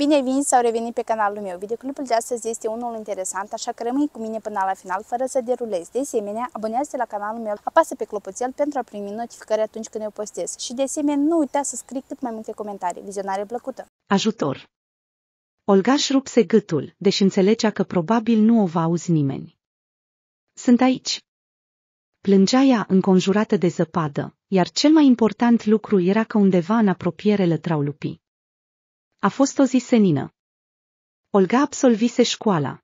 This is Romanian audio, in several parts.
Bine ai venit sau revenit pe canalul meu! Videoclipul de astăzi este unul interesant, așa că rămâi cu mine până la final fără să derulezi. De asemenea, abonează-te la canalul meu, apasă pe clopoțel pentru a primi notificări atunci când eu postez și de asemenea nu uita să scrii cât mai multe comentarii. Vizionare plăcută! Ajutor! Olga își rupse gâtul, deși înțelegea că probabil nu o va auzi nimeni. Sunt aici! Plângea ea înconjurată de zăpadă, iar cel mai important lucru era că undeva în apropiere lătrau lupii. A fost o zi senină. Olga absolvise școala.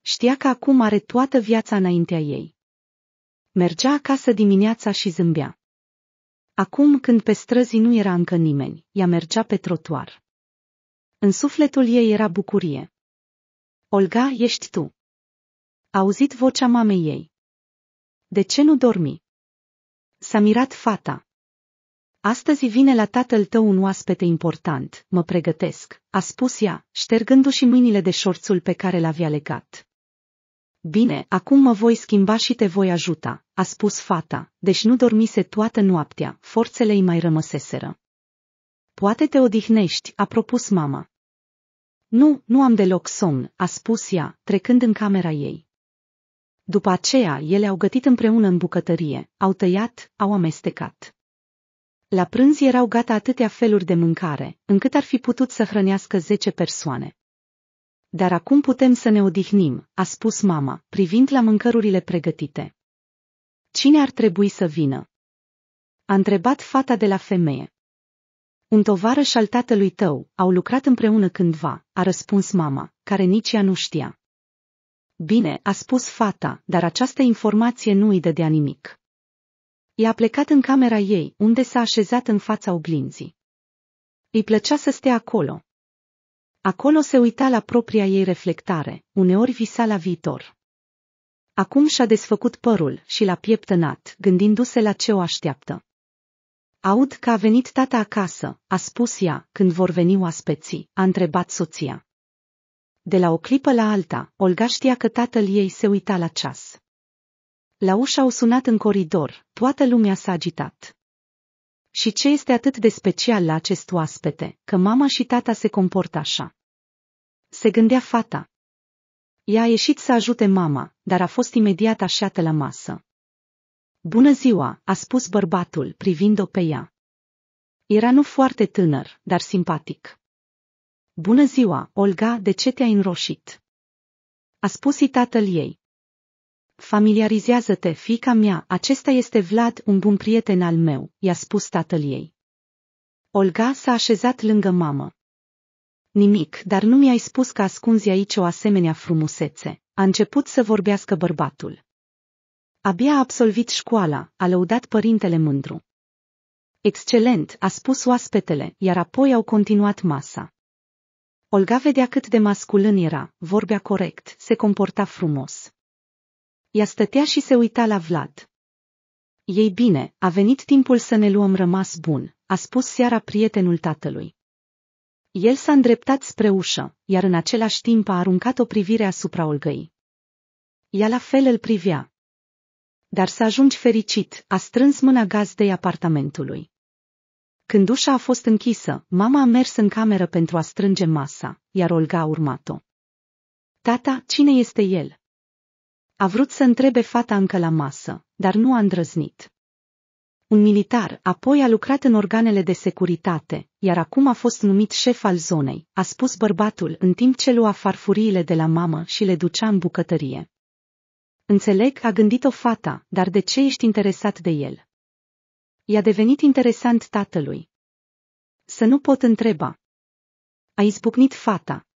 Știa că acum are toată viața înaintea ei. Mergea acasă dimineața și zâmbea. Acum, când pe străzi nu era încă nimeni, ea mergea pe trotuar. În sufletul ei era bucurie. Olga, ești tu. A auzit vocea mamei ei. De ce nu dormi? S-a mirat fata. Astăzi vine la tatăl tău un oaspete important, mă pregătesc, a spus ea, ștergându-și mâinile de șorțul pe care l-avea legat. Bine, acum mă voi schimba și te voi ajuta, a spus fata, deci nu dormise toată noaptea, forțele îi mai rămăseseră. Poate te odihnești, a propus mama. Nu, nu am deloc somn, a spus ea, trecând în camera ei. După aceea, ele au gătit împreună în bucătărie, au tăiat, au amestecat. La prânz erau gata atâtea feluri de mâncare, încât ar fi putut să hrănească zece persoane. Dar acum putem să ne odihnim, a spus mama, privind la mâncărurile pregătite. Cine ar trebui să vină? A întrebat fata de la femeie. Un tovarăș al tatălui tău, au lucrat împreună cândva, a răspuns mama, care nici ea nu știa. Bine, a spus fata, dar această informație nu îi dădea nimic. I-a plecat în camera ei, unde s-a așezat în fața oglinzii. Îi plăcea să stea acolo. Acolo se uita la propria ei reflectare, uneori visa la viitor. Acum și-a desfăcut părul și l-a pieptănat, gândindu-se la ce o așteaptă. Aud că a venit tata acasă, a spus ea, când vor veni oaspeții, a întrebat soția. De la o clipă la alta, Olga știa că tatăl ei se uita la ceas. La ușa au sunat în coridor, toată lumea s-a agitat. Și ce este atât de special la acest oaspete, că mama și tata se comportă așa? Se gândea fata. Ea a ieșit să ajute mama, dar a fost imediat așată la masă. Bună ziua, a spus bărbatul, privind-o pe ea. Era nu foarte tânăr, dar simpatic. Bună ziua, Olga, de ce te-ai înroșit? A spus-i tatăl ei. Familiarizează-te, fica mea, acesta este Vlad, un bun prieten al meu, i-a spus tatăl ei. Olga s-a așezat lângă mamă. Nimic, dar nu mi-ai spus că ascunzi aici o asemenea frumusețe, a început să vorbească bărbatul. Abia a absolvit școala, a lăudat părintele mândru. Excelent, a spus oaspetele, iar apoi au continuat masa. Olga vedea cât de masculin era, vorbea corect, se comporta frumos. Ea stătea și se uita la Vlad. Ei bine, a venit timpul să ne luăm rămas bun, a spus seara prietenul tatălui. El s-a îndreptat spre ușă, iar în același timp a aruncat o privire asupra Olgăi. Ea la fel îl privea. Dar să ajungi fericit, a strâns mâna gazdei apartamentului. Când ușa a fost închisă, mama a mers în cameră pentru a strânge masa, iar Olga a urmat-o. Tata, cine este el? A vrut să întrebe fata încă la masă, dar nu a îndrăznit. Un militar apoi a lucrat în organele de securitate, iar acum a fost numit șef al zonei, a spus bărbatul în timp ce lua farfuriile de la mamă și le ducea în bucătărie. Înțeleg, a gândit-o fata, dar de ce ești interesat de el? I-a devenit interesant tatălui. Să nu pot întreba. A izbucnit fata.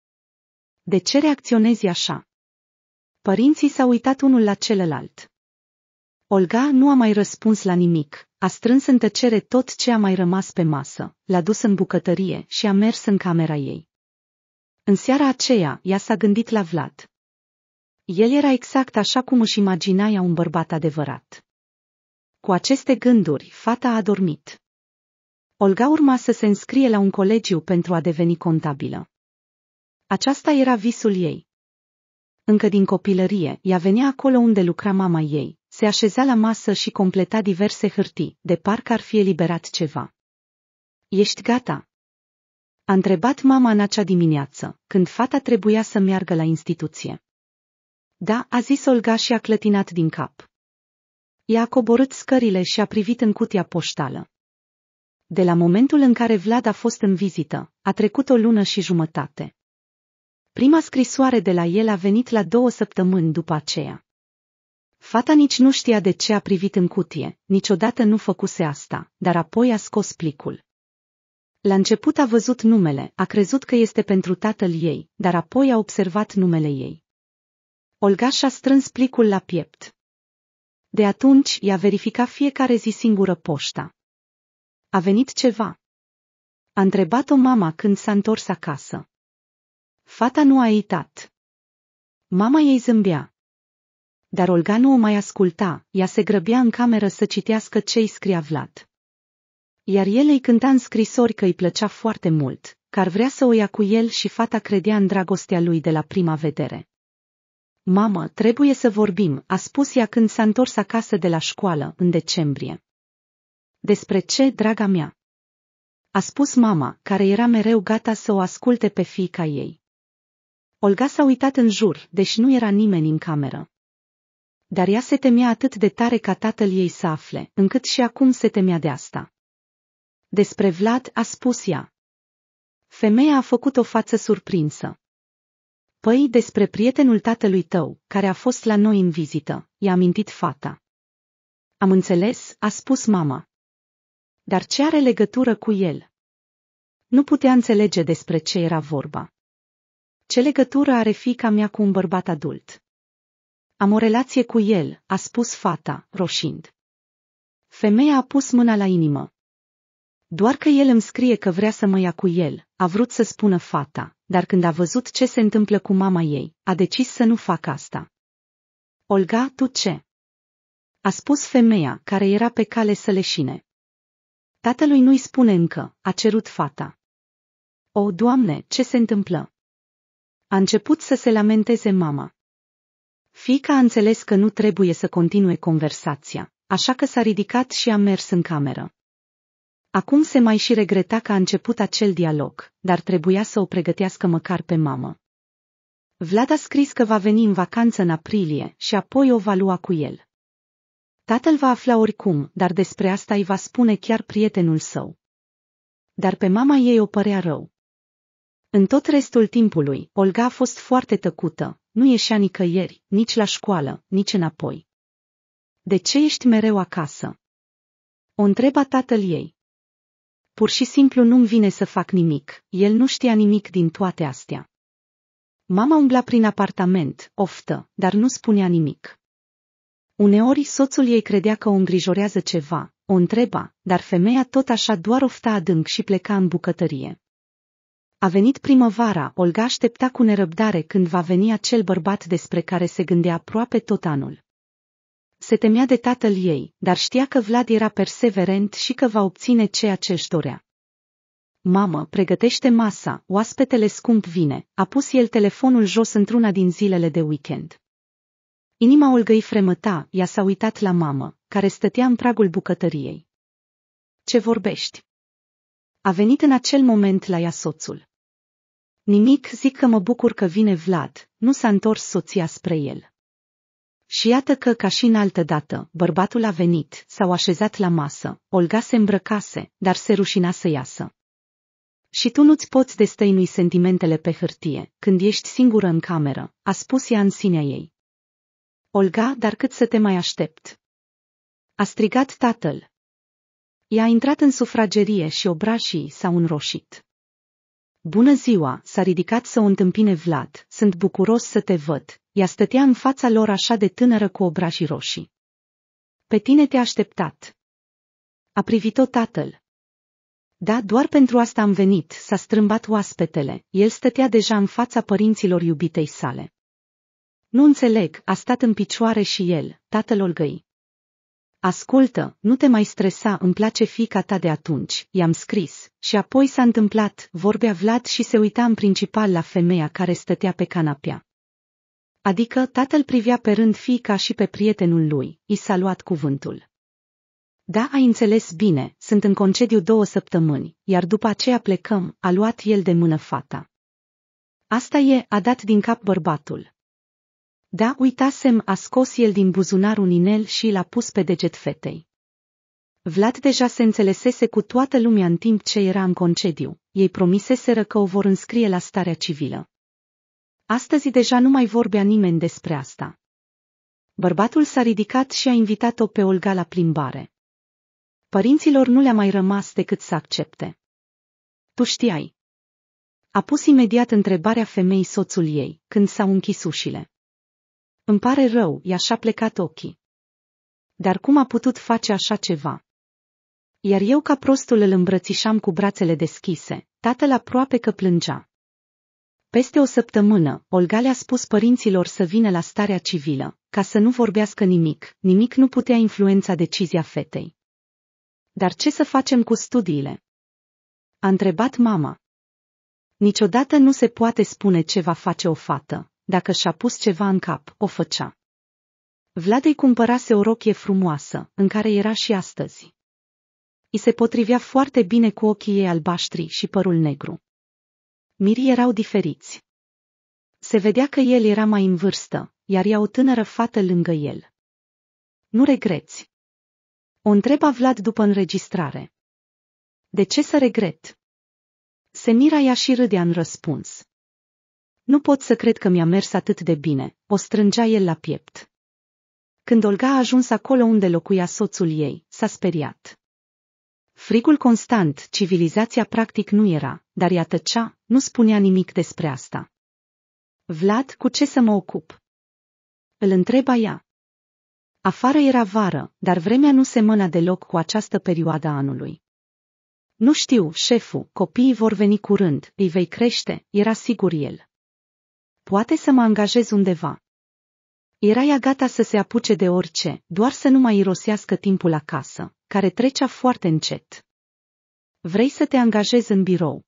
De ce reacționezi așa? Părinții s-au uitat unul la celălalt. Olga nu a mai răspuns la nimic, a strâns în tăcere tot ce a mai rămas pe masă, l-a dus în bucătărie și a mers în camera ei. În seara aceea, ea s-a gândit la Vlad. El era exact așa cum își imagina ea un bărbat adevărat. Cu aceste gânduri, fata a dormit. Olga urma să se înscrie la un colegiu pentru a deveni contabilă. Aceasta era visul ei încă din copilărie, ea venea acolo unde lucra mama ei, se așeza la masă și completa diverse hârtii, de parcă ar fi eliberat ceva. Ești gata? A întrebat mama în acea dimineață, când fata trebuia să meargă la instituție. Da, a zis Olga și a clătinat din cap. Ea a coborât scările și a privit în cutia poștală. De la momentul în care Vlad a fost în vizită, a trecut o lună și jumătate. Prima scrisoare de la el a venit la două săptămâni după aceea. Fata nici nu știa de ce a privit în cutie, niciodată nu făcuse asta, dar apoi a scos plicul. La început a văzut numele, a crezut că este pentru tatăl ei, dar apoi a observat numele ei. Olga și-a strâns plicul la piept. De atunci i-a verificat fiecare zi singură poșta. A venit ceva. A întrebat-o mama când s-a întors acasă. Fata nu a uitat. Mama ei zâmbea. Dar Olga nu o mai asculta, ea se grăbea în cameră să citească ce îi scria Vlad. Iar el îi cânta în scrisori că îi plăcea foarte mult, că ar vrea să o ia cu el și fata credea în dragostea lui de la prima vedere. Mamă, trebuie să vorbim, a spus ea când s-a întors acasă de la școală, în decembrie. Despre ce, draga mea? A spus mama, care era mereu gata să o asculte pe fiica ei. Olga s-a uitat în jur, deși nu era nimeni în cameră. Dar ea se temea atât de tare ca tatăl ei să afle, încât și acum se temea de asta. Despre Vlad a spus ea. Femeia a făcut o față surprinsă. Păi despre prietenul tatălui tău, care a fost la noi în vizită, i-a mintit fata. Am înțeles, a spus mama. Dar ce are legătură cu el? Nu putea înțelege despre ce era vorba. Ce legătură are fica mea cu un bărbat adult? Am o relație cu el, a spus fata, roșind. Femeia a pus mâna la inimă. Doar că el îmi scrie că vrea să mă ia cu el, a vrut să spună fata, dar când a văzut ce se întâmplă cu mama ei, a decis să nu facă asta. Olga, tu ce? A spus femeia, care era pe cale să leșine. Tatălui nu-i spune încă, a cerut fata. O, Doamne, ce se întâmplă? a început să se lamenteze mama. Fica a înțeles că nu trebuie să continue conversația, așa că s-a ridicat și a mers în cameră. Acum se mai și regreta că a început acel dialog, dar trebuia să o pregătească măcar pe mamă. Vlad a scris că va veni în vacanță în aprilie și apoi o va lua cu el. Tatăl va afla oricum, dar despre asta îi va spune chiar prietenul său. Dar pe mama ei o părea rău. În tot restul timpului, Olga a fost foarte tăcută, nu ieșea nicăieri, nici la școală, nici înapoi. De ce ești mereu acasă? O întreba tatăl ei. Pur și simplu nu-mi vine să fac nimic, el nu știa nimic din toate astea. Mama umbla prin apartament, oftă, dar nu spunea nimic. Uneori soțul ei credea că o îngrijorează ceva, o întreba, dar femeia tot așa doar ofta adânc și pleca în bucătărie. A venit primăvara, Olga aștepta cu nerăbdare când va veni acel bărbat despre care se gândea aproape tot anul. Se temea de tatăl ei, dar știa că Vlad era perseverent și că va obține ceea ce își dorea. Mamă, pregătește masa, oaspetele scump vine, a pus el telefonul jos într-una din zilele de weekend. Inima Olgăi fremăta, ea s-a uitat la mamă, care stătea în pragul bucătăriei. Ce vorbești? A venit în acel moment la ea soțul. Nimic, zic că mă bucur că vine Vlad, nu s-a întors soția spre el. Și iată că, ca și în altă dată, bărbatul a venit, s-au așezat la masă, Olga se îmbrăcase, dar se rușina să iasă. Și tu nu-ți poți destăinui sentimentele pe hârtie, când ești singură în cameră, a spus ea în sinea ei. Olga, dar cât să te mai aștept? A strigat tatăl. Ea a intrat în sufragerie și obrajii s-au înroșit. Bună ziua, s-a ridicat să o întâmpine Vlad, sunt bucuros să te văd. Ea stătea în fața lor așa de tânără cu obrajii roșii. Pe tine te-a așteptat. A privit-o tatăl. Da, doar pentru asta am venit, s-a strâmbat oaspetele, el stătea deja în fața părinților iubitei sale. Nu înțeleg, a stat în picioare și el, tatăl olgăi. Ascultă, nu te mai stresa, îmi place fica ta de atunci, i-am scris. Și apoi s-a întâmplat, vorbea Vlad și se uita în principal la femeia care stătea pe canapea. Adică tatăl privea pe rând fica și pe prietenul lui, i s-a luat cuvântul. Da, ai înțeles bine, sunt în concediu două săptămâni, iar după aceea plecăm, a luat el de mână fata. Asta e, a dat din cap bărbatul. Da, uitasem, a scos el din buzunar un inel și l-a pus pe deget fetei. Vlad deja se înțelesese cu toată lumea în timp ce era în concediu. Ei promiseseră că o vor înscrie la starea civilă. Astăzi deja nu mai vorbea nimeni despre asta. Bărbatul s-a ridicat și a invitat-o pe Olga la plimbare. Părinților nu le-a mai rămas decât să accepte. Tu știai. A pus imediat întrebarea femei soțul ei, când s-au închis ușile. Îmi pare rău, i-a și-a plecat ochii. Dar cum a putut face așa ceva? Iar eu ca prostul îl îmbrățișam cu brațele deschise, tatăl aproape că plângea. Peste o săptămână, Olga le-a spus părinților să vină la starea civilă, ca să nu vorbească nimic, nimic nu putea influența decizia fetei. Dar ce să facem cu studiile? A întrebat mama. Niciodată nu se poate spune ce va face o fată, dacă și-a pus ceva în cap, o făcea. Vlad îi cumpărase o rochie frumoasă, în care era și astăzi. I se potrivea foarte bine cu ochii ei albaștri și părul negru. Mirii erau diferiți. Se vedea că el era mai în vârstă, iar ea o tânără fată lângă el. Nu regreți. O întreba Vlad după înregistrare. De ce să regret? Semira i și râdea în răspuns. Nu pot să cred că mi-a mers atât de bine, o strângea el la piept. Când Olga a ajuns acolo unde locuia soțul ei, s-a speriat. Frigul constant, civilizația practic nu era, dar ea tăcea, nu spunea nimic despre asta. Vlad, cu ce să mă ocup? Îl întreba ea. Afară era vară, dar vremea nu se mâna deloc cu această perioadă anului. Nu știu, șeful, copiii vor veni curând, îi vei crește, era sigur el. Poate să mă angajez undeva. Era ea gata să se apuce de orice, doar să nu mai irosească timpul acasă, care trecea foarte încet. Vrei să te angajezi în birou?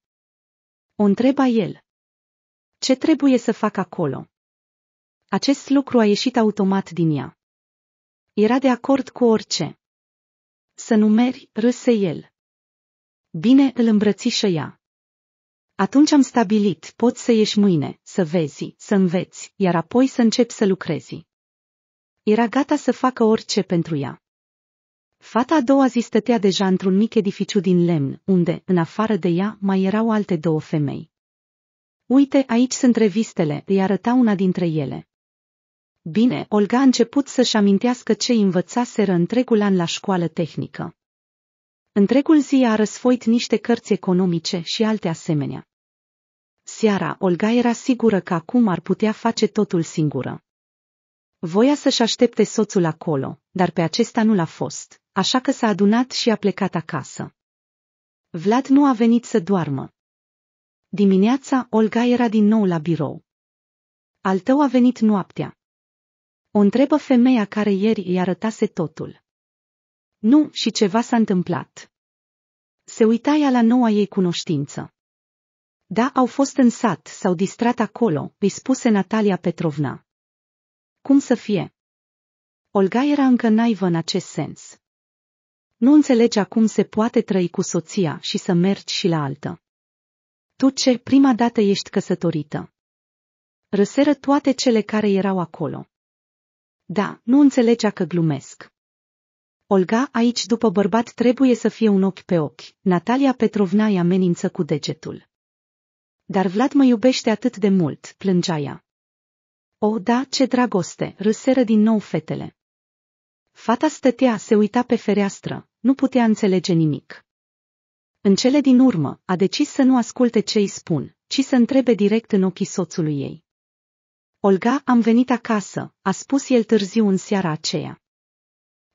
O întreba el. Ce trebuie să fac acolo? Acest lucru a ieșit automat din ea. Era de acord cu orice. Să numeri, râse el. Bine îl îmbrățișă ea. Atunci am stabilit, poți să ieși mâine, să vezi, să înveți, iar apoi să începi să lucrezi. Era gata să facă orice pentru ea. Fata a doua zi stătea deja într-un mic edificiu din lemn, unde, în afară de ea, mai erau alte două femei. Uite, aici sunt revistele, îi arăta una dintre ele. Bine, Olga a început să-și amintească ce învățaseră întregul an la școală tehnică. Întregul zi a răsfoit niște cărți economice și alte asemenea. Seara, Olga era sigură că acum ar putea face totul singură. Voia să-și aștepte soțul acolo, dar pe acesta nu l-a fost, așa că s-a adunat și a plecat acasă. Vlad nu a venit să doarmă. Dimineața, Olga era din nou la birou. Al tău a venit noaptea. O întrebă femeia care ieri îi arătase totul. Nu, și ceva s-a întâmplat. Se uita ea la noua ei cunoștință. Da, au fost în sat, s-au distrat acolo, îi spuse Natalia Petrovna. Cum să fie? Olga era încă naivă în acest sens. Nu înțelege acum se poate trăi cu soția și să mergi și la altă. Tu ce, prima dată ești căsătorită. Răseră toate cele care erau acolo. Da, nu înțelegea că glumesc. Olga, aici după bărbat trebuie să fie un ochi pe ochi. Natalia Petrovna îi amenință cu degetul. Dar Vlad mă iubește atât de mult, plângea ea. O, da, ce dragoste, râseră din nou fetele. Fata stătea, se uita pe fereastră, nu putea înțelege nimic. În cele din urmă, a decis să nu asculte ce îi spun, ci să întrebe direct în ochii soțului ei. Olga, am venit acasă, a spus el târziu în seara aceea.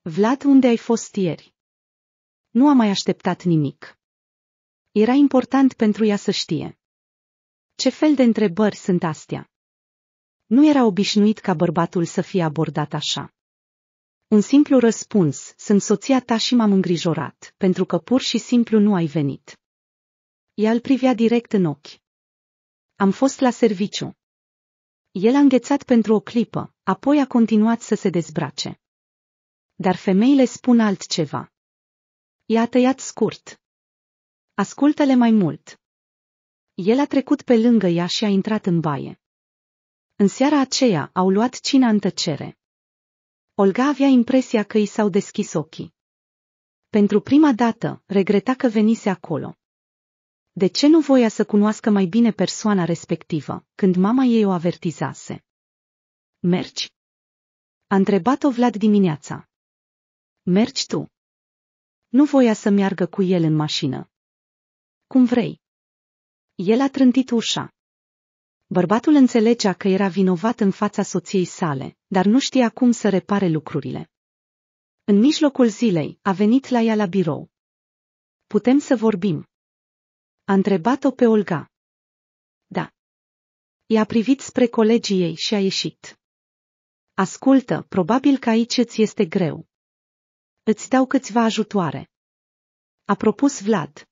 Vlad, unde ai fost ieri? Nu a mai așteptat nimic. Era important pentru ea să știe. Ce fel de întrebări sunt astea? Nu era obișnuit ca bărbatul să fie abordat așa. Un simplu răspuns, sunt soția ta și m-am îngrijorat, pentru că pur și simplu nu ai venit. Ea îl privea direct în ochi. Am fost la serviciu. El a înghețat pentru o clipă, apoi a continuat să se dezbrace. Dar femeile spun altceva. I-a tăiat scurt. Ascultă-le mai mult. El a trecut pe lângă ea și a intrat în baie. În seara aceea au luat cina în tăcere. Olga avea impresia că i s-au deschis ochii. Pentru prima dată, regreta că venise acolo. De ce nu voia să cunoască mai bine persoana respectivă, când mama ei o avertizase? Mergi? A întrebat-o Vlad dimineața. Mergi tu? Nu voia să meargă cu el în mașină. Cum vrei. El a trântit ușa. Bărbatul înțelegea că era vinovat în fața soției sale, dar nu știa cum să repare lucrurile. În mijlocul zilei, a venit la ea la birou. Putem să vorbim? A întrebat-o pe Olga. Da. I-a privit spre colegii ei și a ieșit. Ascultă, probabil că aici îți este greu. Îți dau câțiva ajutoare. A propus Vlad.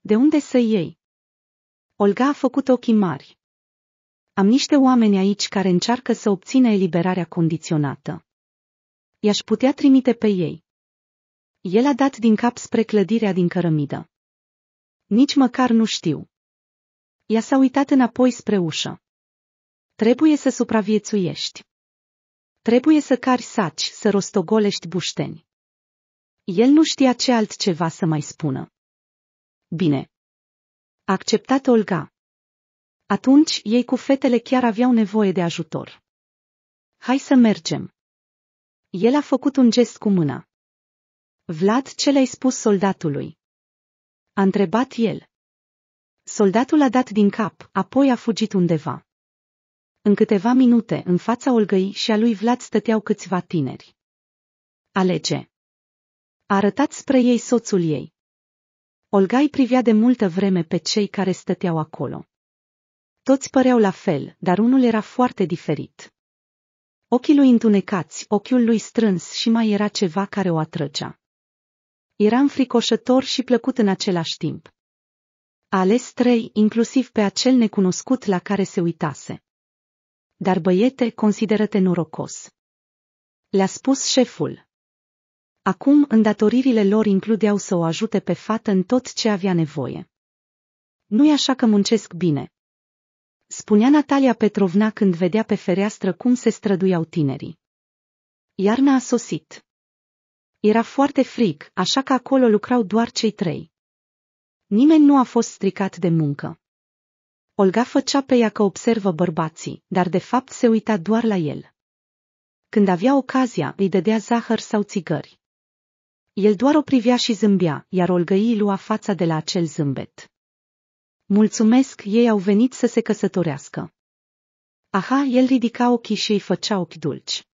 De unde să iei? Olga a făcut ochii mari. Am niște oameni aici care încearcă să obțină eliberarea condiționată. I-aș putea trimite pe ei. El a dat din cap spre clădirea din cărămidă. Nici măcar nu știu. Ea s-a uitat înapoi spre ușă. Trebuie să supraviețuiești. Trebuie să cari saci, să rostogolești bușteni. El nu știa ce altceva să mai spună. Bine, a acceptat Olga. Atunci ei cu fetele chiar aveau nevoie de ajutor. Hai să mergem. El a făcut un gest cu mâna. Vlad, ce le-ai spus soldatului? A întrebat el. Soldatul a dat din cap, apoi a fugit undeva. În câteva minute, în fața Olgăi și a lui Vlad stăteau câțiva tineri. Alege. A arătat spre ei soțul ei. Olgai privea de multă vreme pe cei care stăteau acolo. Toți păreau la fel, dar unul era foarte diferit. Ochii lui întunecați, ochiul lui strâns și mai era ceva care o atrăgea. Era înfricoșător și plăcut în același timp. A ales trei, inclusiv pe acel necunoscut la care se uitase. Dar băiete, consideră-te norocos. Le-a spus șeful, Acum îndatoririle lor includeau să o ajute pe fată în tot ce avea nevoie. Nu-i așa că muncesc bine. Spunea Natalia Petrovna când vedea pe fereastră cum se străduiau tinerii. Iarna a sosit. Era foarte frig, așa că acolo lucrau doar cei trei. Nimeni nu a fost stricat de muncă. Olga făcea pe ea că observă bărbații, dar de fapt se uita doar la el. Când avea ocazia, îi dădea zahăr sau țigări. El doar o privea și zâmbea, iar Olgăi lua fața de la acel zâmbet. Mulțumesc, ei au venit să se căsătorească. Aha, el ridica ochii și îi făcea ochi dulci.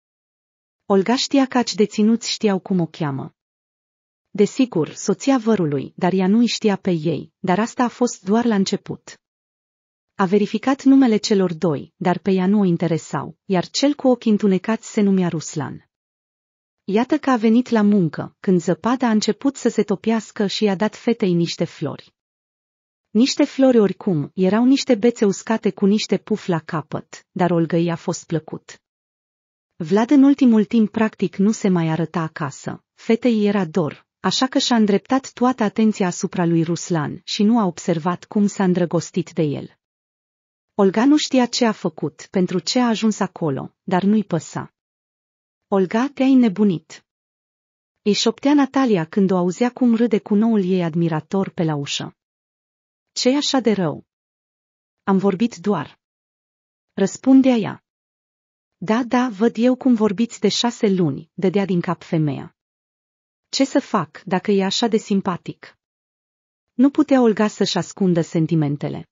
Olga știa că aci deținuți știau cum o cheamă. Desigur, soția vărului, dar ea nu îi știa pe ei, dar asta a fost doar la început. A verificat numele celor doi, dar pe ea nu o interesau, iar cel cu ochii întunecați se numea Ruslan. Iată că a venit la muncă, când zăpada a început să se topiască și i-a dat fetei niște flori. Niște flori oricum, erau niște bețe uscate cu niște puf la capăt, dar Olga i a fost plăcut. Vlad în ultimul timp practic nu se mai arăta acasă, fetei era dor, așa că și-a îndreptat toată atenția asupra lui Ruslan și nu a observat cum s-a îndrăgostit de el. Olga nu știa ce a făcut, pentru ce a ajuns acolo, dar nu-i păsa. Olga, te-ai nebunit. Îi șoptea Natalia când o auzea cum râde cu noul ei admirator pe la ușă. ce e așa de rău? Am vorbit doar. Răspundea ea. Da, da, văd eu cum vorbiți de șase luni, dădea din cap femeia. Ce să fac dacă e așa de simpatic? Nu putea Olga să-și ascundă sentimentele.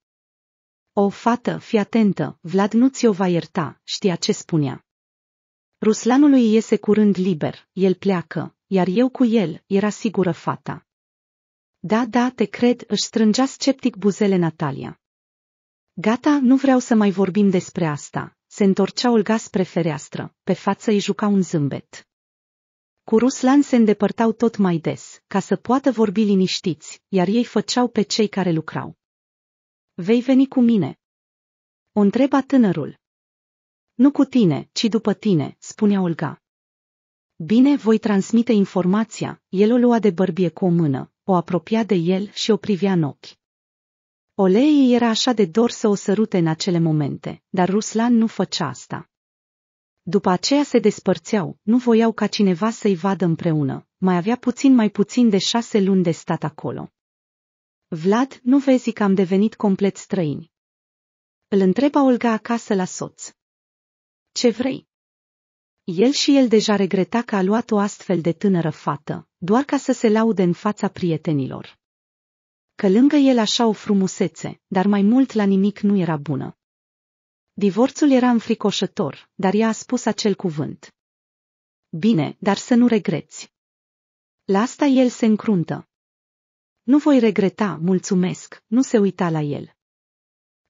O fată, fi atentă, Vlad nu ți-o va ierta, știa ce spunea. Ruslanului iese curând liber, el pleacă, iar eu cu el, era sigură fata. Da, da, te cred, își strângea sceptic buzele Natalia. Gata, nu vreau să mai vorbim despre asta. Se întorcea Olga spre fereastră, pe față îi juca un zâmbet. Cu Ruslan se îndepărtau tot mai des, ca să poată vorbi liniștiți, iar ei făceau pe cei care lucrau. Vei veni cu mine? O întreba tânărul, nu cu tine, ci după tine, spunea Olga. Bine, voi transmite informația, el o lua de bărbie cu o mână, o apropia de el și o privea în ochi. Olei era așa de dor să o sărute în acele momente, dar Ruslan nu făcea asta. După aceea se despărțeau, nu voiau ca cineva să-i vadă împreună, mai avea puțin mai puțin de șase luni de stat acolo. Vlad, nu vezi că am devenit complet străini? Îl întreba Olga acasă la soț ce vrei. El și el deja regreta că a luat o astfel de tânără fată, doar ca să se laude în fața prietenilor. Că lângă el așa o frumusețe, dar mai mult la nimic nu era bună. Divorțul era înfricoșător, dar ea a spus acel cuvânt. Bine, dar să nu regreți. La asta el se încruntă. Nu voi regreta, mulțumesc, nu se uita la el.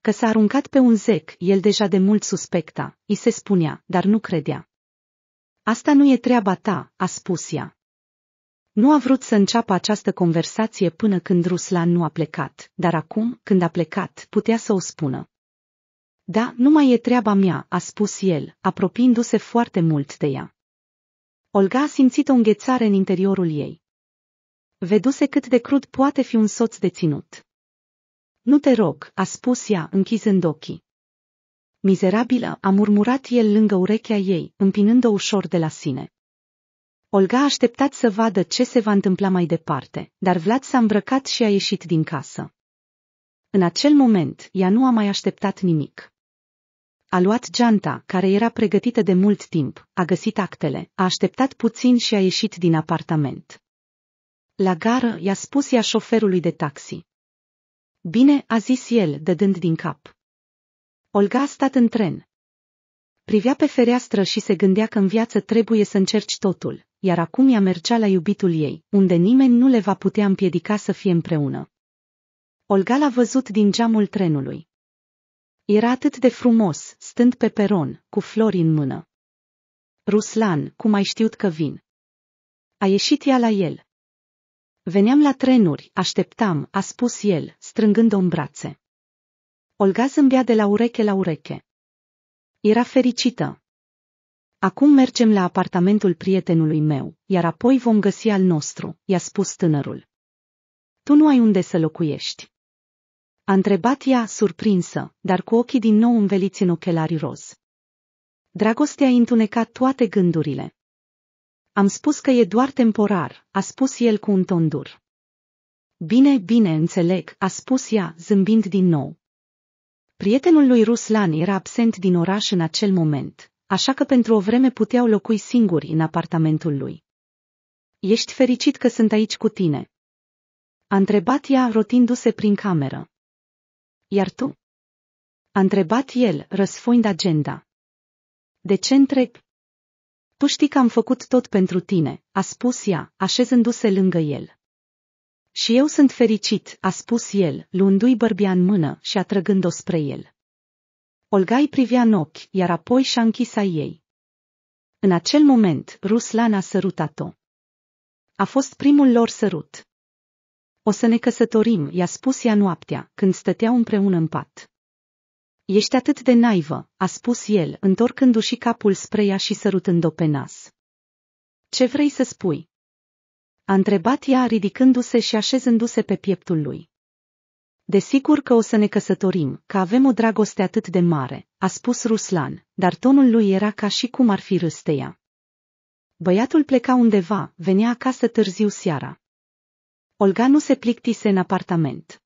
Că s-a aruncat pe un zec, el deja de mult suspecta, I se spunea, dar nu credea. Asta nu e treaba ta, a spus ea. Nu a vrut să înceapă această conversație până când Ruslan nu a plecat, dar acum, când a plecat, putea să o spună. Da, nu mai e treaba mea, a spus el, apropiindu-se foarte mult de ea. Olga a simțit o înghețare în interiorul ei. Veduse cât de crud poate fi un soț deținut. Nu te rog, a spus ea, închizând ochii. Mizerabilă, a murmurat el lângă urechea ei, împinând-o ușor de la sine. Olga a așteptat să vadă ce se va întâmpla mai departe, dar Vlad s-a îmbrăcat și a ieșit din casă. În acel moment, ea nu a mai așteptat nimic. A luat geanta, care era pregătită de mult timp, a găsit actele, a așteptat puțin și a ieșit din apartament. La gară i-a spus ea șoferului de taxi. Bine, a zis el, dădând din cap. Olga a stat în tren. Privea pe fereastră și se gândea că în viață trebuie să încerci totul, iar acum ea mergea la iubitul ei, unde nimeni nu le va putea împiedica să fie împreună. Olga l-a văzut din geamul trenului. Era atât de frumos, stând pe peron, cu flori în mână. Ruslan, cum ai știut că vin? A ieșit ea la el. Veneam la trenuri, așteptam, a spus el, strângând-o în brațe. Olga zâmbea de la ureche la ureche. Era fericită. Acum mergem la apartamentul prietenului meu, iar apoi vom găsi al nostru, i-a spus tânărul. Tu nu ai unde să locuiești. A întrebat ea, surprinsă, dar cu ochii din nou înveliți în ochelari roz. Dragostea a întunecat toate gândurile. Am spus că e doar temporar, a spus el cu un ton dur. Bine, bine, înțeleg, a spus ea, zâmbind din nou. Prietenul lui Ruslan era absent din oraș în acel moment, așa că pentru o vreme puteau locui singuri în apartamentul lui. Ești fericit că sunt aici cu tine?" A întrebat ea rotindu-se prin cameră. Iar tu?" A întrebat el, răsfoind agenda. De ce întreb?" tu știi că am făcut tot pentru tine, a spus ea, așezându-se lângă el. Și eu sunt fericit, a spus el, luându-i bărbia în mână și atrăgând-o spre el. Olga îi privea în ochi, iar apoi și-a închis a ei. În acel moment, Ruslan a sărutat-o. A fost primul lor sărut. O să ne căsătorim, i-a spus ea noaptea, când stăteau împreună în pat. Ești atât de naivă, a spus el, întorcându-și capul spre ea și sărutând-o pe nas. Ce vrei să spui? A întrebat ea ridicându-se și așezându-se pe pieptul lui. Desigur că o să ne căsătorim, că avem o dragoste atât de mare, a spus Ruslan, dar tonul lui era ca și cum ar fi râsteia. Băiatul pleca undeva, venea acasă târziu seara. Olga nu se plictise în apartament.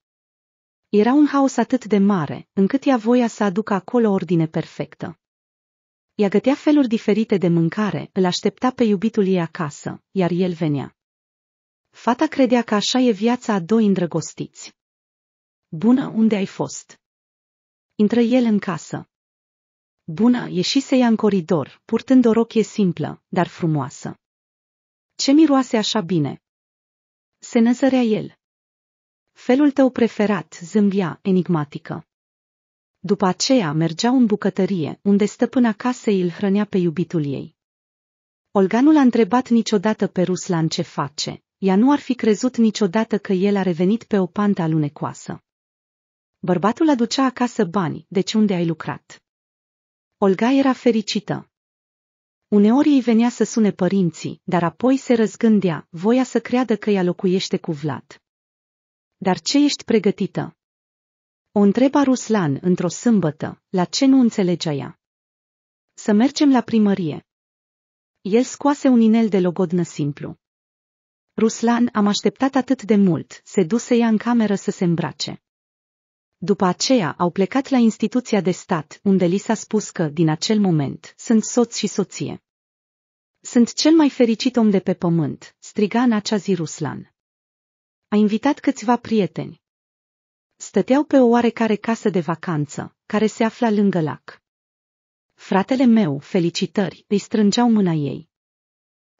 Era un haos atât de mare, încât ea voia să aducă acolo ordine perfectă. Ea gătea feluri diferite de mâncare, îl aștepta pe iubitul ei acasă, iar el venea. Fata credea că așa e viața a doi îndrăgostiți. Bună, unde ai fost? Intră el în casă. Bună ieșise ea în coridor, purtând o rochie simplă, dar frumoasă. Ce miroase așa bine? Se năzărea el. Felul tău preferat, zâmbia, enigmatică. După aceea mergea în bucătărie, unde stăpâna casei îl hrănea pe iubitul ei. Olga nu l-a întrebat niciodată pe Ruslan ce face, ea nu ar fi crezut niciodată că el a revenit pe o pantă alunecoasă. Bărbatul aducea acasă bani, deci unde ai lucrat? Olga era fericită. Uneori îi venea să sune părinții, dar apoi se răzgândea, voia să creadă că ea locuiește cu Vlad. Dar ce ești pregătită? O întreba Ruslan într-o sâmbătă, la ce nu înțelegea ea. Să mergem la primărie. El scoase un inel de logodnă simplu. Ruslan am așteptat atât de mult, se duse ea în cameră să se îmbrace. După aceea au plecat la instituția de stat, unde li s-a spus că, din acel moment, sunt soț și soție. Sunt cel mai fericit om de pe pământ, striga în acea zi Ruslan a invitat câțiva prieteni. Stăteau pe o oarecare casă de vacanță, care se afla lângă lac. Fratele meu, felicitări, îi strângeau mâna ei.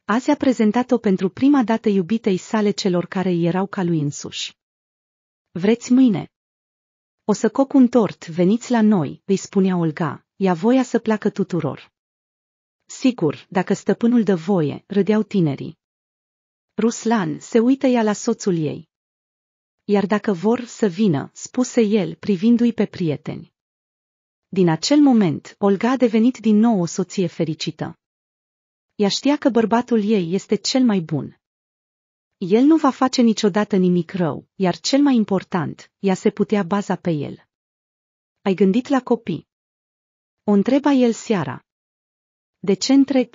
Azi a prezentat-o pentru prima dată iubitei sale celor care erau ca lui însuși. Vreți mâine? O să coc un tort, veniți la noi, îi spunea Olga, ea voia să placă tuturor. Sigur, dacă stăpânul dă voie, râdeau tinerii. Ruslan se uită ea la soțul ei. Iar dacă vor să vină, spuse el, privindu-i pe prieteni. Din acel moment, Olga a devenit din nou o soție fericită. Ea știa că bărbatul ei este cel mai bun. El nu va face niciodată nimic rău, iar cel mai important, ea se putea baza pe el. Ai gândit la copii? O întreba el seara. De ce întreb?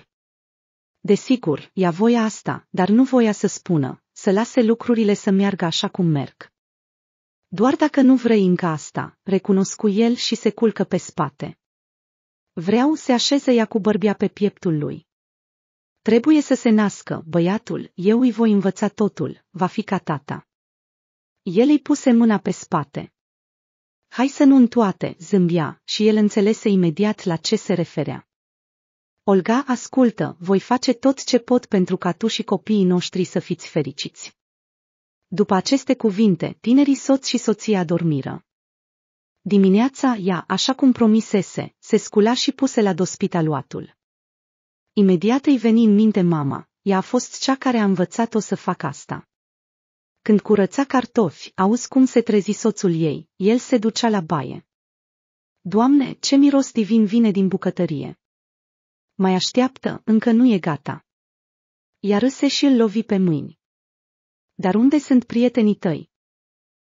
Desigur, ea voia asta, dar nu voia să spună, să lase lucrurile să meargă așa cum merg. Doar dacă nu vrei încă asta, recunosc cu el și se culcă pe spate. Vreau să așeze ea cu bărbia pe pieptul lui. Trebuie să se nască, băiatul, eu îi voi învăța totul, va fi ca tata. El îi puse mâna pe spate. Hai să nu în toate, zâmbea, și el înțelese imediat la ce se referea. Olga, ascultă, voi face tot ce pot pentru ca tu și copiii noștri să fiți fericiți. După aceste cuvinte, tinerii soț și soția dormiră. Dimineața, ea, așa cum promisese, se scula și puse la dospita luatul. Imediat îi veni în minte mama, ea a fost cea care a învățat-o să facă asta. Când curăța cartofi, auzi cum se trezi soțul ei, el se ducea la baie. Doamne, ce miros divin vine din bucătărie! Mai așteaptă, încă nu e gata. Iar râse și îl lovi pe mâini. Dar unde sunt prietenii tăi?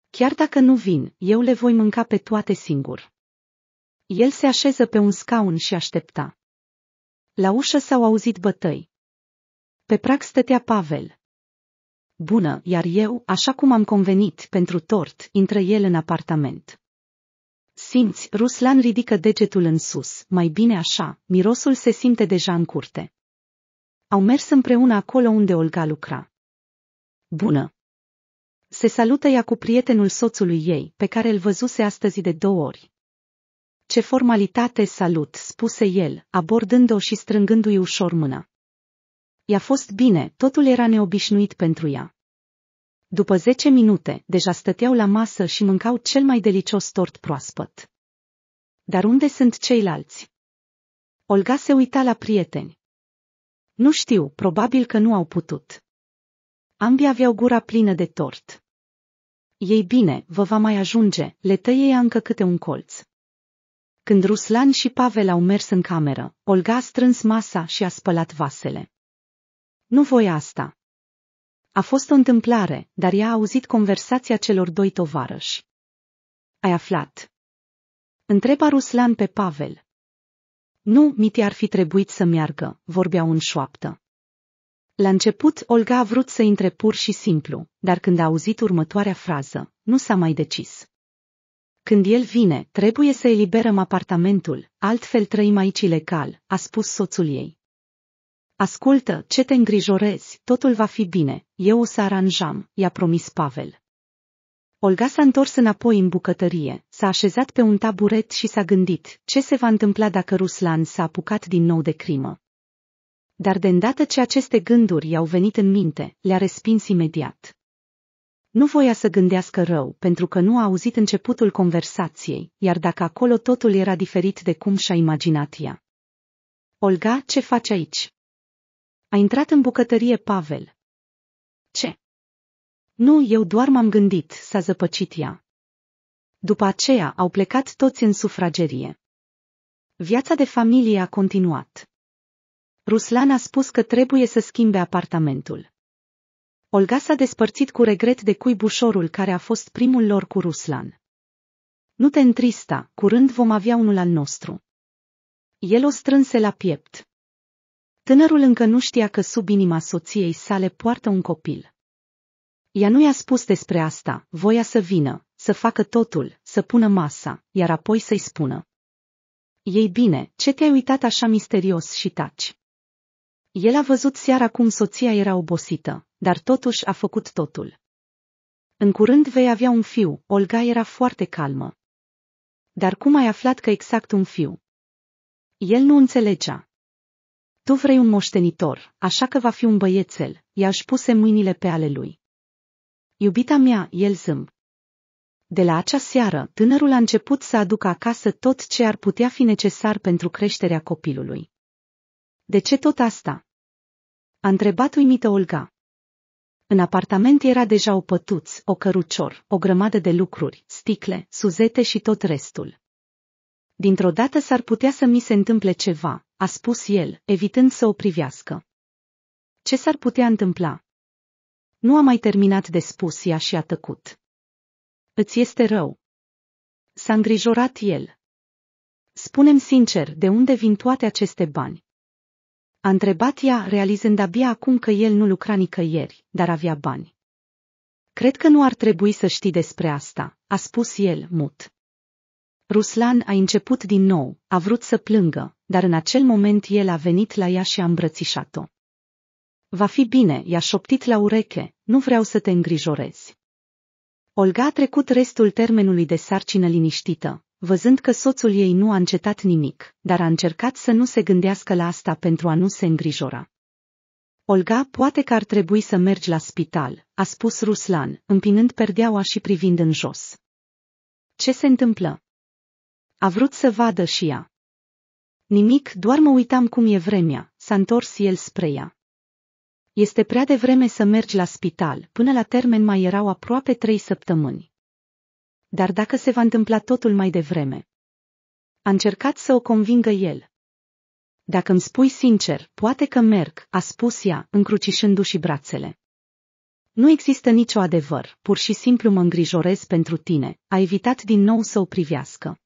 Chiar dacă nu vin, eu le voi mânca pe toate singur. El se așeză pe un scaun și aștepta. La ușă s-au auzit bătăi. Pe prag stătea Pavel. Bună, iar eu, așa cum am convenit pentru tort, intră el în apartament. Simți, Ruslan ridică degetul în sus, mai bine așa, mirosul se simte deja în curte. Au mers împreună acolo unde Olga lucra. Bună! Se salută ea cu prietenul soțului ei, pe care îl văzuse astăzi de două ori. Ce formalitate salut, spuse el, abordând-o și strângându-i ușor mâna. I-a fost bine, totul era neobișnuit pentru ea. După zece minute, deja stăteau la masă și mâncau cel mai delicios tort proaspăt. Dar unde sunt ceilalți? Olga se uita la prieteni. Nu știu, probabil că nu au putut. Ambii aveau gura plină de tort. Ei bine, vă va mai ajunge, le tăie ea încă câte un colț. Când Ruslan și Pavel au mers în cameră, Olga a strâns masa și a spălat vasele. Nu voi asta. A fost o întâmplare, dar ea a auzit conversația celor doi tovarăși. Ai aflat. Întreba Ruslan pe Pavel. Nu, Miti ar fi trebuit să meargă, vorbeau în șoaptă. La început, Olga a vrut să intre pur și simplu, dar când a auzit următoarea frază, nu s-a mai decis. Când el vine, trebuie să eliberăm apartamentul, altfel trăim aici ilegal, a spus soțul ei. Ascultă, ce te îngrijorezi, totul va fi bine, eu o să aranjam, i-a promis Pavel. Olga s-a întors înapoi în bucătărie, s-a așezat pe un taburet și s-a gândit ce se va întâmpla dacă Ruslan s-a apucat din nou de crimă. Dar de îndată ce aceste gânduri i-au venit în minte, le-a respins imediat. Nu voia să gândească rău, pentru că nu a auzit începutul conversației, iar dacă acolo totul era diferit de cum și-a imaginat ea. Olga, ce faci aici? A intrat în bucătărie Pavel. Ce? Nu, eu doar m-am gândit, s-a zăpăcit ea. După aceea au plecat toți în sufragerie. Viața de familie a continuat. Ruslan a spus că trebuie să schimbe apartamentul. Olga s-a despărțit cu regret de cuibușorul care a fost primul lor cu Ruslan. Nu te întrista, curând vom avea unul al nostru. El o strânse la piept. Tânărul încă nu știa că sub inima soției sale poartă un copil. Ea nu i-a spus despre asta, voia să vină, să facă totul, să pună masa, iar apoi să-i spună. Ei bine, ce te-ai uitat așa misterios și taci? El a văzut seara cum soția era obosită, dar totuși a făcut totul. În curând vei avea un fiu, Olga era foarte calmă. Dar cum ai aflat că exact un fiu? El nu înțelegea. Tu vrei un moștenitor, așa că va fi un băiețel, i-aș puse mâinile pe ale lui. Iubita mea, el zâmb. De la acea seară, tânărul a început să aducă acasă tot ce ar putea fi necesar pentru creșterea copilului. De ce tot asta? A întrebat uimită Olga. În apartament era deja o pătuț, o cărucior, o grămadă de lucruri, sticle, suzete și tot restul. Dintr-o dată s-ar putea să mi se întâmple ceva, a spus el, evitând să o privească. Ce s-ar putea întâmpla? Nu a mai terminat de spus ea și a tăcut. Îți este rău. S-a îngrijorat el. Spunem sincer, de unde vin toate aceste bani? A întrebat ea, realizând abia acum că el nu lucra nicăieri, dar avea bani. Cred că nu ar trebui să știi despre asta, a spus el, mut. Ruslan a început din nou, a vrut să plângă, dar în acel moment el a venit la ea și a îmbrățișat-o. Va fi bine, i-a șoptit la ureche, nu vreau să te îngrijorezi. Olga a trecut restul termenului de sarcină liniștită, văzând că soțul ei nu a încetat nimic, dar a încercat să nu se gândească la asta pentru a nu se îngrijora. Olga, poate că ar trebui să mergi la spital, a spus Ruslan, împinând perdeaua și privind în jos. Ce se întâmplă? A vrut să vadă și ea. Nimic, doar mă uitam cum e vremea, s-a întors el spre ea. Este prea devreme să mergi la spital, până la termen mai erau aproape trei săptămâni. Dar dacă se va întâmpla totul mai devreme? A încercat să o convingă el. Dacă îmi spui sincer, poate că merg, a spus ea, încrucișându-și brațele. Nu există nicio adevăr, pur și simplu mă îngrijorez pentru tine, a evitat din nou să o privească.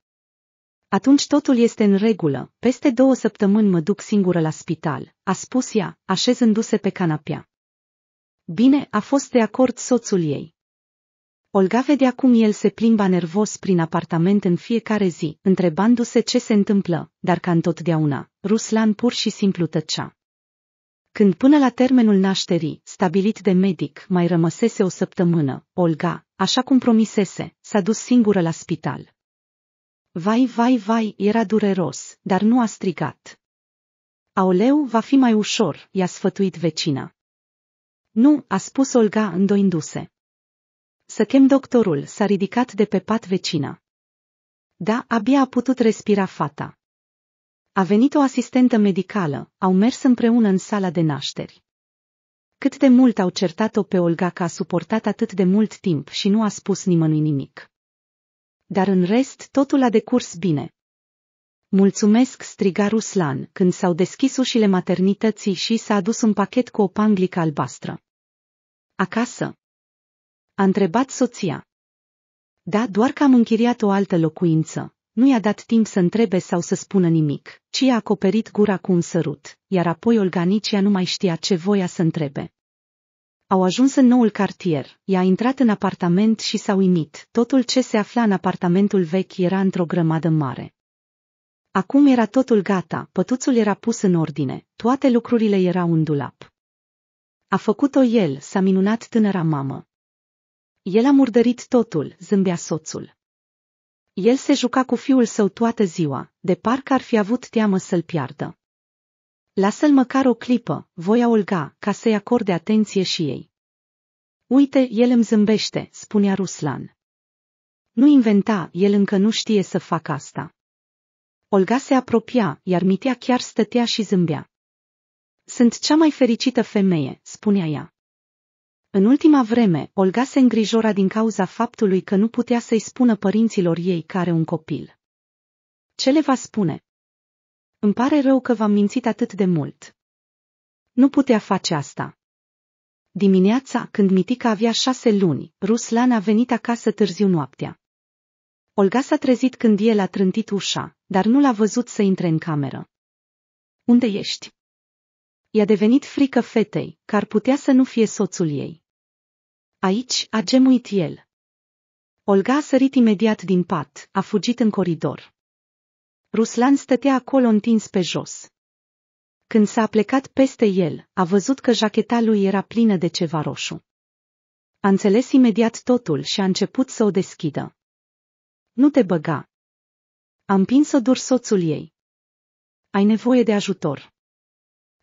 Atunci totul este în regulă, peste două săptămâni mă duc singură la spital, a spus ea, așezându-se pe canapea. Bine, a fost de acord soțul ei. Olga vedea cum el se plimba nervos prin apartament în fiecare zi, întrebându-se ce se întâmplă, dar ca întotdeauna, Ruslan pur și simplu tăcea. Când până la termenul nașterii, stabilit de medic, mai rămăsese o săptămână, Olga, așa cum promisese, s-a dus singură la spital. Vai, vai, vai, era dureros, dar nu a strigat. Aoleu, va fi mai ușor, i-a sfătuit vecina. Nu, a spus Olga îndoindu-se. Să chem doctorul, s-a ridicat de pe pat vecina. Da, abia a putut respira fata. A venit o asistentă medicală, au mers împreună în sala de nașteri. Cât de mult au certat-o pe Olga că a suportat atât de mult timp și nu a spus nimănui nimic. Dar în rest totul a decurs bine. Mulțumesc, striga Ruslan, când s-au deschis ușile maternității și s-a adus un pachet cu o panglică albastră. Acasă? A întrebat soția. Da, doar că am închiriat o altă locuință. Nu i-a dat timp să întrebe sau să spună nimic, ci a acoperit gura cu un sărut, iar apoi Olganicia nu mai știa ce voia să întrebe. Au ajuns în noul cartier, i-a intrat în apartament și s-a uimit, totul ce se afla în apartamentul vechi era într-o grămadă mare. Acum era totul gata, pătuțul era pus în ordine, toate lucrurile erau în dulap. A făcut-o el, s-a minunat tânăra mamă. El a murdărit totul, zâmbea soțul. El se juca cu fiul său toată ziua, de parcă ar fi avut teamă să-l piardă. Lasă-l măcar o clipă, voia Olga, ca să-i acorde atenție și ei. Uite, el îmi zâmbește, spunea Ruslan. Nu inventa, el încă nu știe să facă asta. Olga se apropia, iar Mitea chiar stătea și zâmbea. Sunt cea mai fericită femeie, spunea ea. În ultima vreme, Olga se îngrijora din cauza faptului că nu putea să-i spună părinților ei care un copil. Ce le va spune? Îmi pare rău că v-am mințit atât de mult. Nu putea face asta. Dimineața, când Mitica avea șase luni, Ruslan a venit acasă târziu noaptea. Olga s-a trezit când el a trântit ușa, dar nu l-a văzut să intre în cameră. Unde ești? I-a devenit frică fetei, că ar putea să nu fie soțul ei. Aici a gemuit el. Olga a sărit imediat din pat, a fugit în coridor. Ruslan stătea acolo întins pe jos. Când s-a plecat peste el, a văzut că jacheta lui era plină de ceva roșu. A înțeles imediat totul și a început să o deschidă. Nu te băga. A împins-o dur soțul ei. Ai nevoie de ajutor.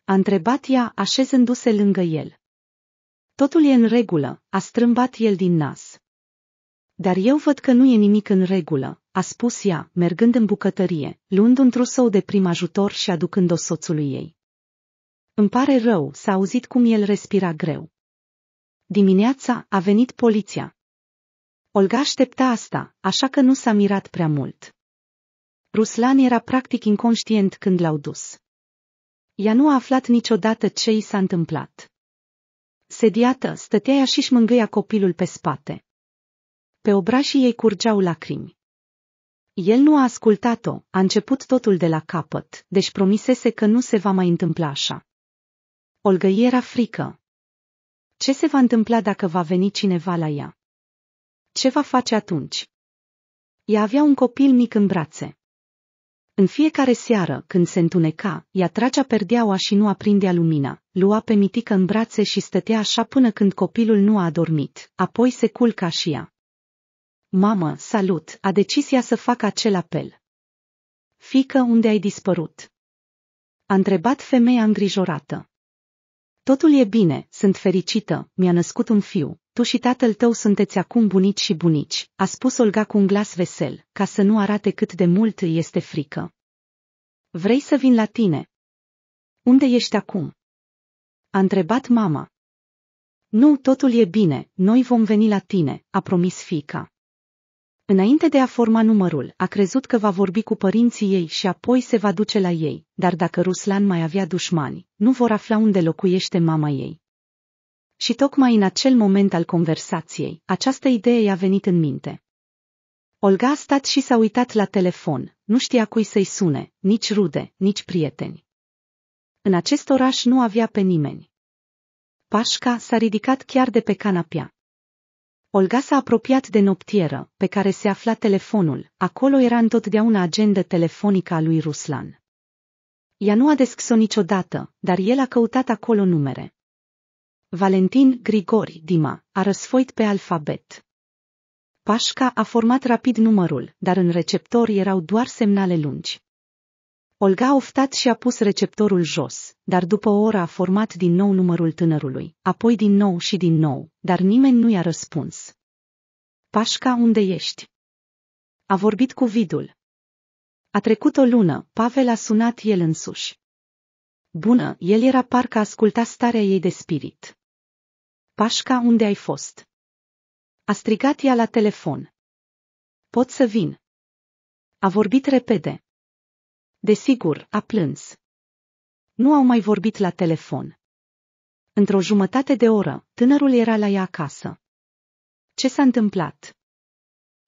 A întrebat ea, așezându-se lângă el. Totul e în regulă, a strâmbat el din nas. Dar eu văd că nu e nimic în regulă, a spus ea, mergând în bucătărie, luând un trusou de prim ajutor și aducând-o soțului ei. Îmi pare rău, s-a auzit cum el respira greu. Dimineața a venit poliția. Olga aștepta asta, așa că nu s-a mirat prea mult. Ruslan era practic inconștient când l-au dus. Ea nu a aflat niciodată ce i s-a întâmplat. Sediată, stătea și-și mângâia copilul pe spate. Pe obrașii ei curgeau lacrimi. El nu a ascultat-o, a început totul de la capăt, deci promisese că nu se va mai întâmpla așa. Olga era frică. Ce se va întâmpla dacă va veni cineva la ea? Ce va face atunci? Ea avea un copil mic în brațe. În fiecare seară, când se întuneca, ea tracea perdeaua și nu aprindea lumina, lua pe mitică în brațe și stătea așa până când copilul nu a adormit, apoi se culca și ea. Mamă, salut, a decis ea să facă acel apel. Fică, unde ai dispărut? A întrebat femeia îngrijorată. Totul e bine, sunt fericită, mi-a născut un fiu. Tu și tatăl tău sunteți acum bunici și bunici, a spus Olga cu un glas vesel, ca să nu arate cât de mult îi este frică. Vrei să vin la tine? Unde ești acum? A întrebat mama. Nu, totul e bine, noi vom veni la tine, a promis fica. Înainte de a forma numărul, a crezut că va vorbi cu părinții ei și apoi se va duce la ei, dar dacă Ruslan mai avea dușmani, nu vor afla unde locuiește mama ei. Și tocmai în acel moment al conversației, această idee i-a venit în minte. Olga a stat și s-a uitat la telefon, nu știa cui să-i sune, nici rude, nici prieteni. În acest oraș nu avea pe nimeni. Pașca s-a ridicat chiar de pe canapea. Olga s-a apropiat de noptieră, pe care se afla telefonul, acolo era întotdeauna agenda telefonică a lui Ruslan. Ea nu a deschis-o niciodată, dar el a căutat acolo numere. Valentin Grigori Dima a răsfoit pe alfabet. Pașca a format rapid numărul, dar în receptor erau doar semnale lungi. Olga a oftat și a pus receptorul jos, dar după o oră a format din nou numărul tânărului, apoi din nou și din nou, dar nimeni nu i-a răspuns. Pașca, unde ești? A vorbit cu vidul. A trecut o lună, Pavel a sunat el însuși. Bună, el era parcă asculta starea ei de spirit. Pașca, unde ai fost? A strigat ea la telefon. Pot să vin. A vorbit repede. Desigur, a plâns. Nu au mai vorbit la telefon. Într-o jumătate de oră, tânărul era la ea acasă. Ce s-a întâmplat?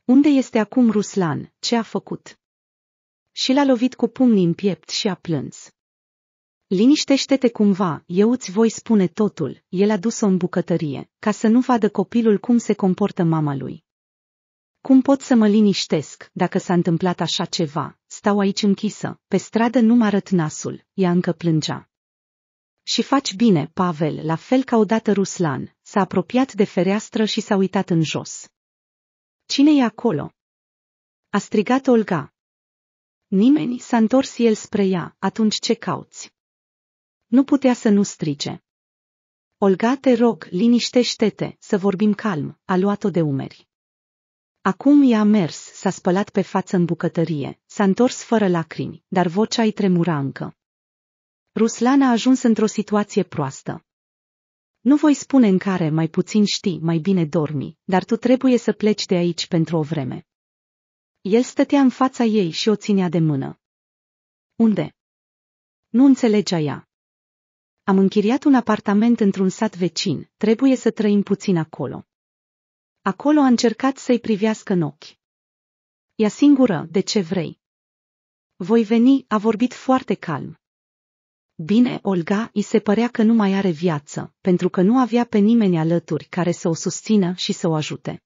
Unde este acum Ruslan? Ce a făcut? Și l-a lovit cu pumnii în piept și a plâns. Liniștește-te cumva, eu îți voi spune totul, el a dus-o în bucătărie, ca să nu vadă copilul cum se comportă mama lui. Cum pot să mă liniștesc dacă s-a întâmplat așa ceva? Stau aici închisă, pe stradă nu mă arăt nasul, ea încă plângea. Și faci bine, Pavel, la fel ca odată Ruslan, s-a apropiat de fereastră și s-a uitat în jos. Cine e acolo? A strigat Olga. Nimeni s-a întors el spre ea, atunci ce cauți? Nu putea să nu strige. Olga, te rog, liniștește-te, să vorbim calm, a luat-o de umeri. Acum i-a mers, s-a spălat pe față în bucătărie, s-a întors fără lacrimi, dar vocea îi tremura încă. Ruslan a ajuns într-o situație proastă. Nu voi spune în care mai puțin știi, mai bine dormi, dar tu trebuie să pleci de aici pentru o vreme. El stătea în fața ei și o ținea de mână. Unde? Nu înțelegea ea. Am închiriat un apartament într-un sat vecin, trebuie să trăim puțin acolo. Acolo a încercat să-i privească în ochi. Ea singură, de ce vrei? Voi veni, a vorbit foarte calm. Bine, Olga i se părea că nu mai are viață, pentru că nu avea pe nimeni alături care să o susțină și să o ajute.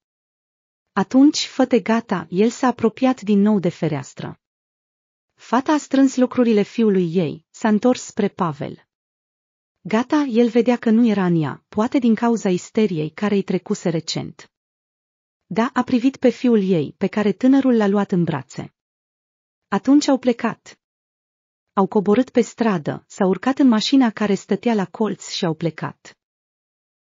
Atunci, făte gata, el s-a apropiat din nou de fereastră. Fata a strâns lucrurile fiului ei, s-a întors spre Pavel. Gata, el vedea că nu era în ea, poate din cauza isteriei care îi trecuse recent. Da, a privit pe fiul ei, pe care tânărul l-a luat în brațe. Atunci au plecat. Au coborât pe stradă, s-au urcat în mașina care stătea la colț și au plecat.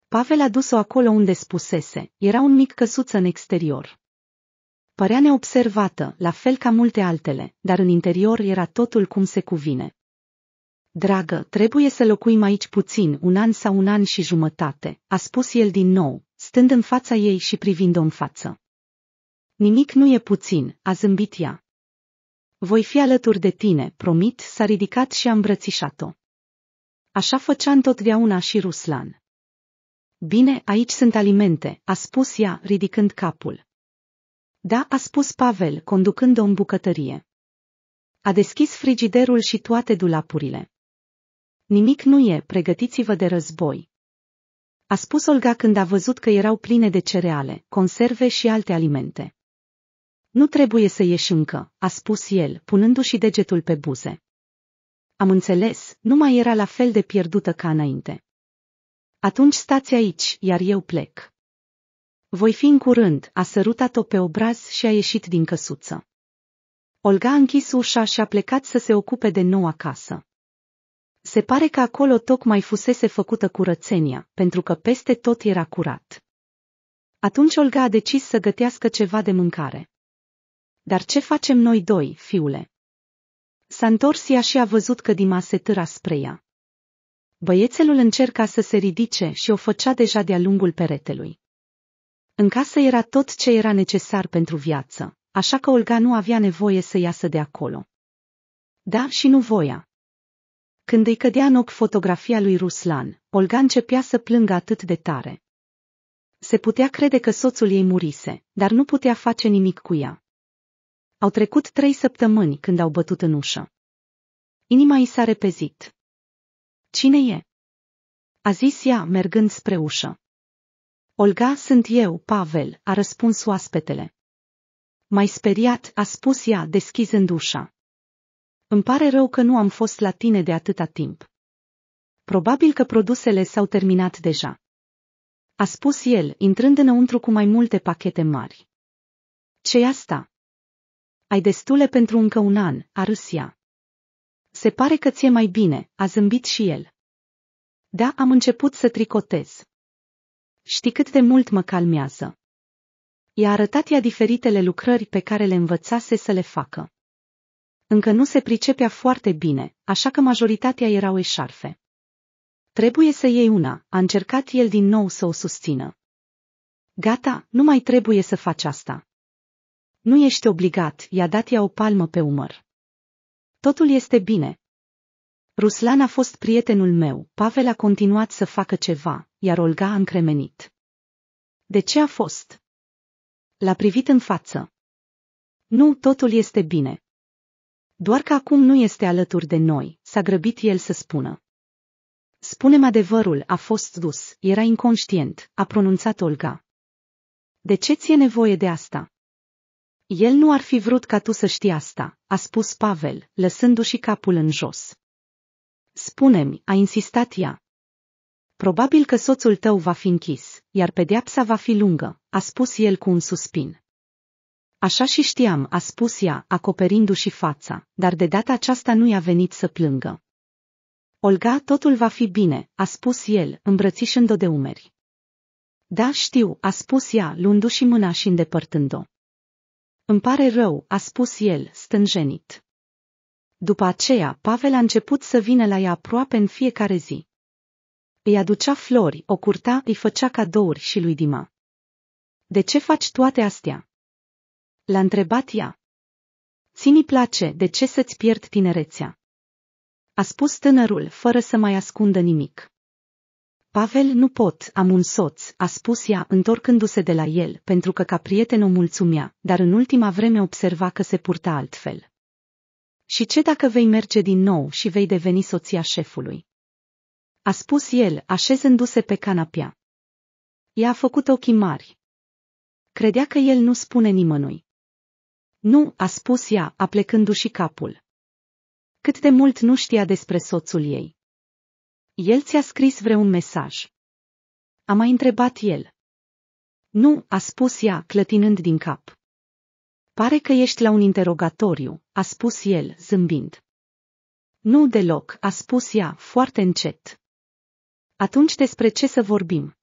Pavel a dus-o acolo unde spusese, era un mic căsuță în exterior. Părea neobservată, la fel ca multe altele, dar în interior era totul cum se cuvine. Dragă, trebuie să locuim aici puțin, un an sau un an și jumătate, a spus el din nou, stând în fața ei și privind-o în față. Nimic nu e puțin, a zâmbit ea. Voi fi alături de tine, promit, s-a ridicat și a îmbrățișat-o. Așa făcea întotdeauna și Ruslan. Bine, aici sunt alimente, a spus ea, ridicând capul. Da, a spus Pavel, conducând-o în bucătărie. A deschis frigiderul și toate dulapurile. Nimic nu e, pregătiți-vă de război a spus Olga când a văzut că erau pline de cereale, conserve și alte alimente. Nu trebuie să ieși încă, a spus el, punându-și degetul pe buze. Am înțeles, nu mai era la fel de pierdută ca înainte. Atunci stați aici, iar eu plec. Voi fi în curând, a sărutat-o pe obraz și a ieșit din căsuță. Olga a închis ușa și a plecat să se ocupe de noua casă. Se pare că acolo tocmai fusese făcută curățenia, pentru că peste tot era curat. Atunci Olga a decis să gătească ceva de mâncare. Dar ce facem noi doi, fiule? S-a întors ea și a văzut că Dima se târa spre ea. Băiețelul încerca să se ridice și o făcea deja de-a lungul peretelui. În casă era tot ce era necesar pentru viață, așa că Olga nu avea nevoie să iasă de acolo. Da, și nu voia. Când îi cădea în ochi fotografia lui Ruslan, Olga începea să plângă atât de tare. Se putea crede că soțul ei murise, dar nu putea face nimic cu ea. Au trecut trei săptămâni când au bătut în ușă. Inima i s-a repezit. Cine e? A zis ea, mergând spre ușă. Olga, sunt eu, Pavel, a răspuns oaspetele. Mai speriat, a spus ea, deschizând ușa. Îmi pare rău că nu am fost la tine de atâta timp. Probabil că produsele s-au terminat deja. A spus el, intrând înăuntru cu mai multe pachete mari. ce asta? Ai destule pentru încă un an, a râs ea. Se pare că ți-e mai bine, a zâmbit și el. Da, am început să tricotez. Știi cât de mult mă calmează. I-a arătat ea diferitele lucrări pe care le învățase să le facă. Încă nu se pricepea foarte bine, așa că majoritatea erau eșarfe. Trebuie să iei una, a încercat el din nou să o susțină. Gata, nu mai trebuie să faci asta. Nu ești obligat, i-a dat ea o palmă pe umăr. Totul este bine. Ruslan a fost prietenul meu, Pavel a continuat să facă ceva, iar Olga a încremenit. De ce a fost? L-a privit în față. Nu, totul este bine. Doar că acum nu este alături de noi, s-a grăbit el să spună. Spunem adevărul, a fost dus, era inconștient, a pronunțat Olga. De ce ți-e nevoie de asta? El nu ar fi vrut ca tu să știi asta, a spus Pavel, lăsându-și capul în jos. Spune-mi, a insistat ea. Probabil că soțul tău va fi închis, iar pedeapsa va fi lungă, a spus el cu un suspin. Așa și știam, a spus ea, acoperindu-și fața, dar de data aceasta nu i-a venit să plângă. Olga, totul va fi bine, a spus el, îmbrățișând-o de umeri. Da, știu, a spus ea, luându-și mâna și îndepărtând-o. Îmi pare rău, a spus el, stânjenit. După aceea, Pavel a început să vină la ea aproape în fiecare zi. Îi aducea flori, o curta, îi făcea cadouri și lui Dima. De ce faci toate astea? L-a întrebat ea. Ți-mi place, de ce să-ți pierd tinerețea? A spus tânărul, fără să mai ascundă nimic. Pavel, nu pot, am un soț, a spus ea, întorcându-se de la el, pentru că ca prieten o mulțumea, dar în ultima vreme observa că se purta altfel. Și ce dacă vei merge din nou și vei deveni soția șefului? A spus el, așezându-se pe canapea. Ea a făcut ochii mari. Credea că el nu spune nimănui. Nu, a spus ea, aplecându-și capul. Cât de mult nu știa despre soțul ei. El ți-a scris vreun mesaj. A mai întrebat el. Nu, a spus ea, clătinând din cap. Pare că ești la un interogatoriu, a spus el, zâmbind. Nu deloc, a spus ea, foarte încet. Atunci despre ce să vorbim?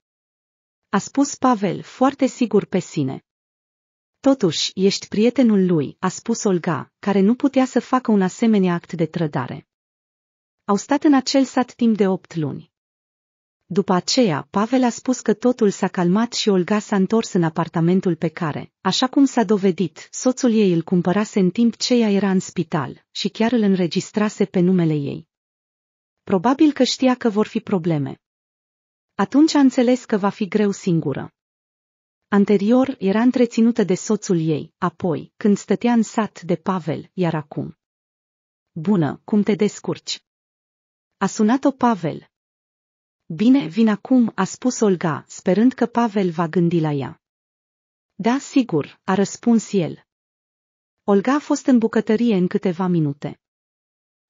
A spus Pavel, foarte sigur pe sine. Totuși, ești prietenul lui, a spus Olga, care nu putea să facă un asemenea act de trădare. Au stat în acel sat timp de opt luni. După aceea, Pavel a spus că totul s-a calmat și Olga s-a întors în apartamentul pe care, așa cum s-a dovedit, soțul ei îl cumpărase în timp ce ea era în spital și chiar îl înregistrase pe numele ei. Probabil că știa că vor fi probleme. Atunci a înțeles că va fi greu singură. Anterior era întreținută de soțul ei, apoi, când stătea în sat de Pavel, iar acum. Bună, cum te descurci? A sunat-o Pavel. Bine, vin acum, a spus Olga, sperând că Pavel va gândi la ea. Da, sigur, a răspuns el. Olga a fost în bucătărie în câteva minute.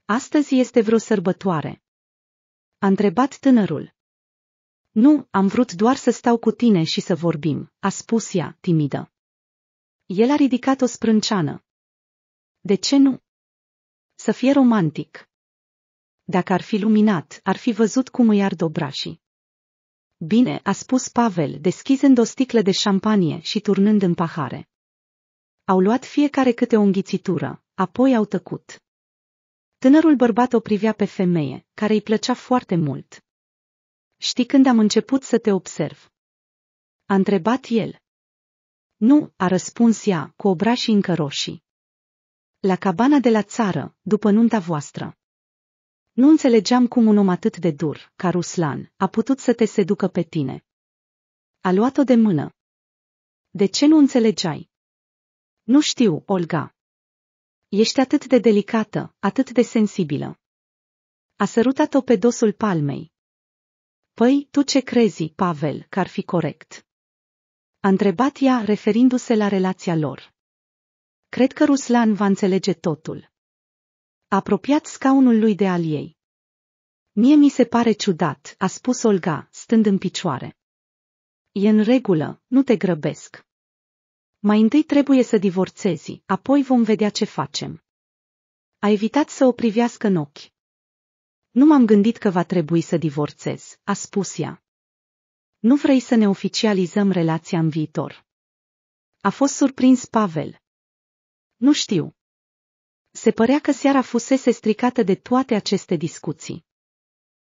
Astăzi este vreo sărbătoare. A întrebat tânărul. Nu, am vrut doar să stau cu tine și să vorbim, a spus ea, timidă. El a ridicat o sprânceană. De ce nu? Să fie romantic. Dacă ar fi luminat, ar fi văzut cum îi ard obrașii. Bine, a spus Pavel, deschizând o sticlă de șampanie și turnând în pahare. Au luat fiecare câte o înghițitură, apoi au tăcut. Tânărul bărbat o privea pe femeie, care îi plăcea foarte mult. Știi când am început să te observ? A întrebat el. Nu, a răspuns ea, cu obrașii încă roșii. La cabana de la țară, după nunta voastră. Nu înțelegeam cum un om atât de dur, ca Ruslan, a putut să te seducă pe tine. A luat-o de mână. De ce nu înțelegeai? Nu știu, Olga. Ești atât de delicată, atât de sensibilă. A sărutat-o pe dosul palmei, Păi, tu ce crezi, Pavel, că ar fi corect? A întrebat ea, referindu-se la relația lor. Cred că Ruslan va înțelege totul. Apropiat scaunul lui de al ei. Mie mi se pare ciudat, a spus Olga, stând în picioare. E în regulă, nu te grăbesc. Mai întâi trebuie să divorțezi, apoi vom vedea ce facem. A evitat să o privească în ochi. Nu m-am gândit că va trebui să divorțez, a spus ea. Nu vrei să ne oficializăm relația în viitor. A fost surprins Pavel. Nu știu. Se părea că seara fusese stricată de toate aceste discuții.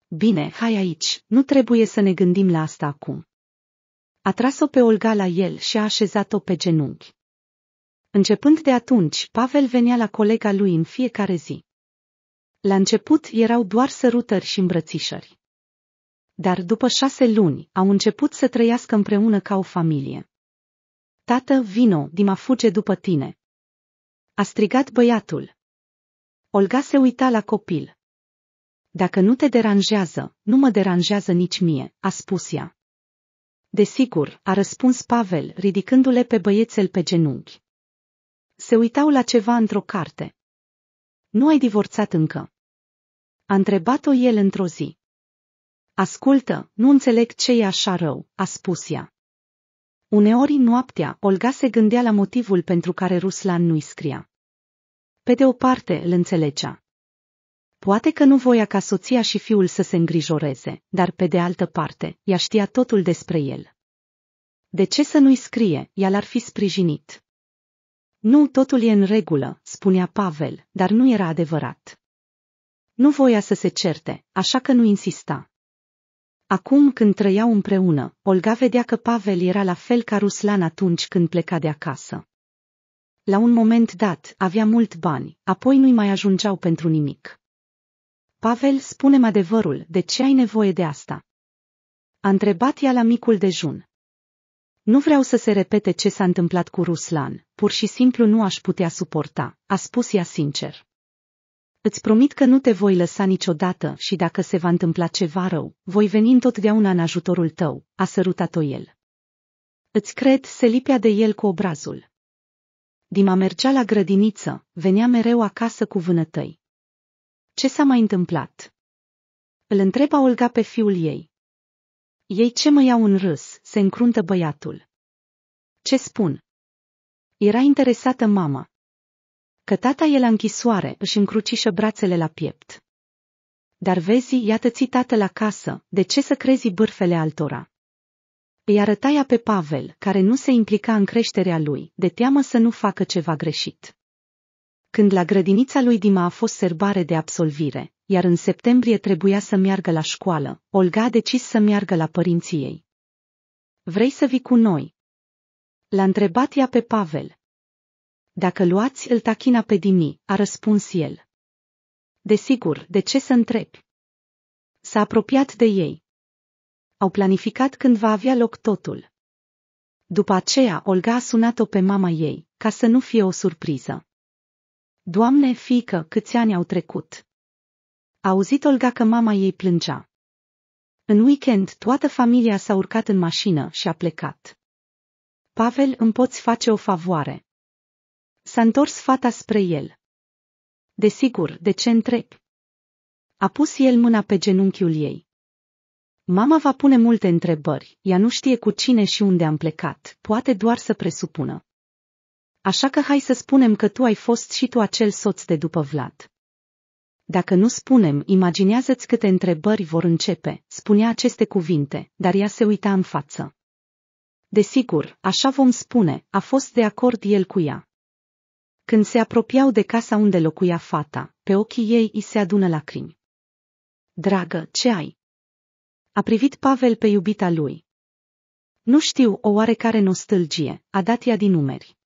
Bine, hai aici, nu trebuie să ne gândim la asta acum. A tras-o pe Olga la el și a așezat-o pe genunchi. Începând de atunci, Pavel venea la colega lui în fiecare zi. La început erau doar sărutări și îmbrățișări. Dar după șase luni au început să trăiască împreună ca o familie. Tată, vino, Dima fuge după tine. A strigat băiatul. Olga se uita la copil. Dacă nu te deranjează, nu mă deranjează nici mie, a spus ea. Desigur, a răspuns Pavel, ridicându-le pe băiețel pe genunchi. Se uitau la ceva într-o carte. Nu ai divorțat încă. A întrebat-o el într-o zi. Ascultă, nu înțeleg ce e așa rău, a spus ea. Uneori noaptea, Olga se gândea la motivul pentru care Ruslan nu-i scria. Pe de o parte, îl înțelegea. Poate că nu voia ca soția și fiul să se îngrijoreze, dar pe de altă parte, ea știa totul despre el. De ce să nu-i scrie, ea l-ar fi sprijinit. Nu, totul e în regulă, spunea Pavel, dar nu era adevărat. Nu voia să se certe, așa că nu insista. Acum când trăiau împreună, Olga vedea că Pavel era la fel ca Ruslan atunci când pleca de acasă. La un moment dat, avea mult bani, apoi nu-i mai ajungeau pentru nimic. Pavel, spune adevărul, de ce ai nevoie de asta? A întrebat ea la micul dejun. Nu vreau să se repete ce s-a întâmplat cu Ruslan, pur și simplu nu aș putea suporta, a spus ea sincer. Îți promit că nu te voi lăsa niciodată și dacă se va întâmpla ceva rău, voi veni întotdeauna în ajutorul tău, a sărutat-o el. Îți cred, se lipea de el cu obrazul. Dima mergea la grădiniță, venea mereu acasă cu vânătăi. Ce s-a mai întâmplat? Îl întreba Olga pe fiul ei. Ei ce mă iau în râs, se încruntă băiatul. Ce spun? Era interesată mama că tata e la închisoare, își încrucișă brațele la piept. Dar vezi, iată ți tată la casă, de ce să crezi bârfele altora? Îi arăta ea pe Pavel, care nu se implica în creșterea lui, de teamă să nu facă ceva greșit. Când la grădinița lui Dima a fost serbare de absolvire, iar în septembrie trebuia să meargă la școală, Olga a decis să meargă la părinții ei. Vrei să vii cu noi? L-a întrebat ea pe Pavel. Dacă luați îl tachina pe Dimi, a răspuns el. Desigur, de ce să întrebi? S-a apropiat de ei. Au planificat când va avea loc totul. După aceea, Olga a sunat-o pe mama ei, ca să nu fie o surpriză. Doamne, fică, câți ani au trecut? A auzit Olga că mama ei plângea. În weekend, toată familia s-a urcat în mașină și a plecat. Pavel, îmi poți face o favoare? S-a întors fata spre el. Desigur, de ce întreb? A pus el mâna pe genunchiul ei. Mama va pune multe întrebări, ea nu știe cu cine și unde am plecat, poate doar să presupună. Așa că hai să spunem că tu ai fost și tu acel soț de după Vlad. Dacă nu spunem, imaginează-ți câte întrebări vor începe, spunea aceste cuvinte, dar ea se uita în față. Desigur, așa vom spune, a fost de acord el cu ea. Când se apropiau de casa unde locuia fata, pe ochii ei îi se adună lacrimi. Dragă, ce ai? A privit Pavel pe iubita lui. Nu știu o oarecare nostalgie, a dat ea din numeri.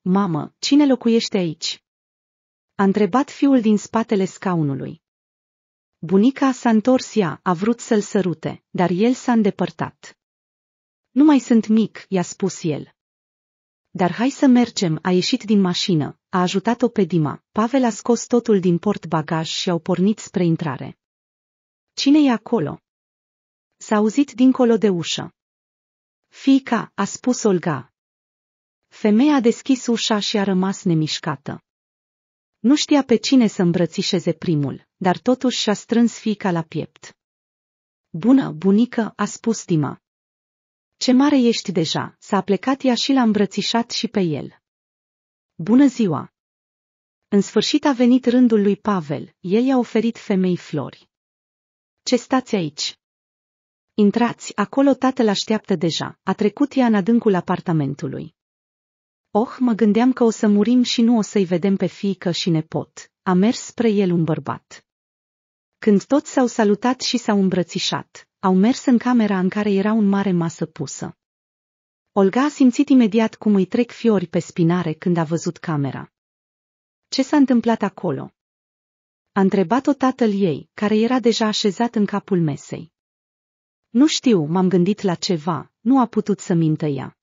Mamă, cine locuiește aici? A întrebat fiul din spatele scaunului. Bunica s-a întors ea, a vrut să-l sărute, dar el s-a îndepărtat. Nu mai sunt mic, i-a spus el. Dar hai să mergem, a ieșit din mașină, a ajutat-o pe Dima. Pavel a scos totul din portbagaj și au pornit spre intrare. Cine e acolo? S-a auzit dincolo de ușă. Fica, a spus Olga. Femeia a deschis ușa și a rămas nemișcată. Nu știa pe cine să îmbrățișeze primul, dar totuși și-a strâns fica la piept. Bună, bunică, a spus Dima. Ce mare ești deja!" S-a plecat ea și l-a îmbrățișat și pe el. Bună ziua! În sfârșit a venit rândul lui Pavel, el i-a oferit femei flori. Ce stați aici? Intrați, acolo tatăl așteaptă deja, a trecut ea în adâncul apartamentului. Oh, mă gândeam că o să murim și nu o să-i vedem pe fiică și nepot, a mers spre el un bărbat. Când toți s-au salutat și s-au îmbrățișat, au mers în camera în care era un mare masă pusă. Olga a simțit imediat cum îi trec fiori pe spinare când a văzut camera. Ce s-a întâmplat acolo? A întrebat-o tatăl ei, care era deja așezat în capul mesei. Nu știu, m-am gândit la ceva, nu a putut să mintă ea.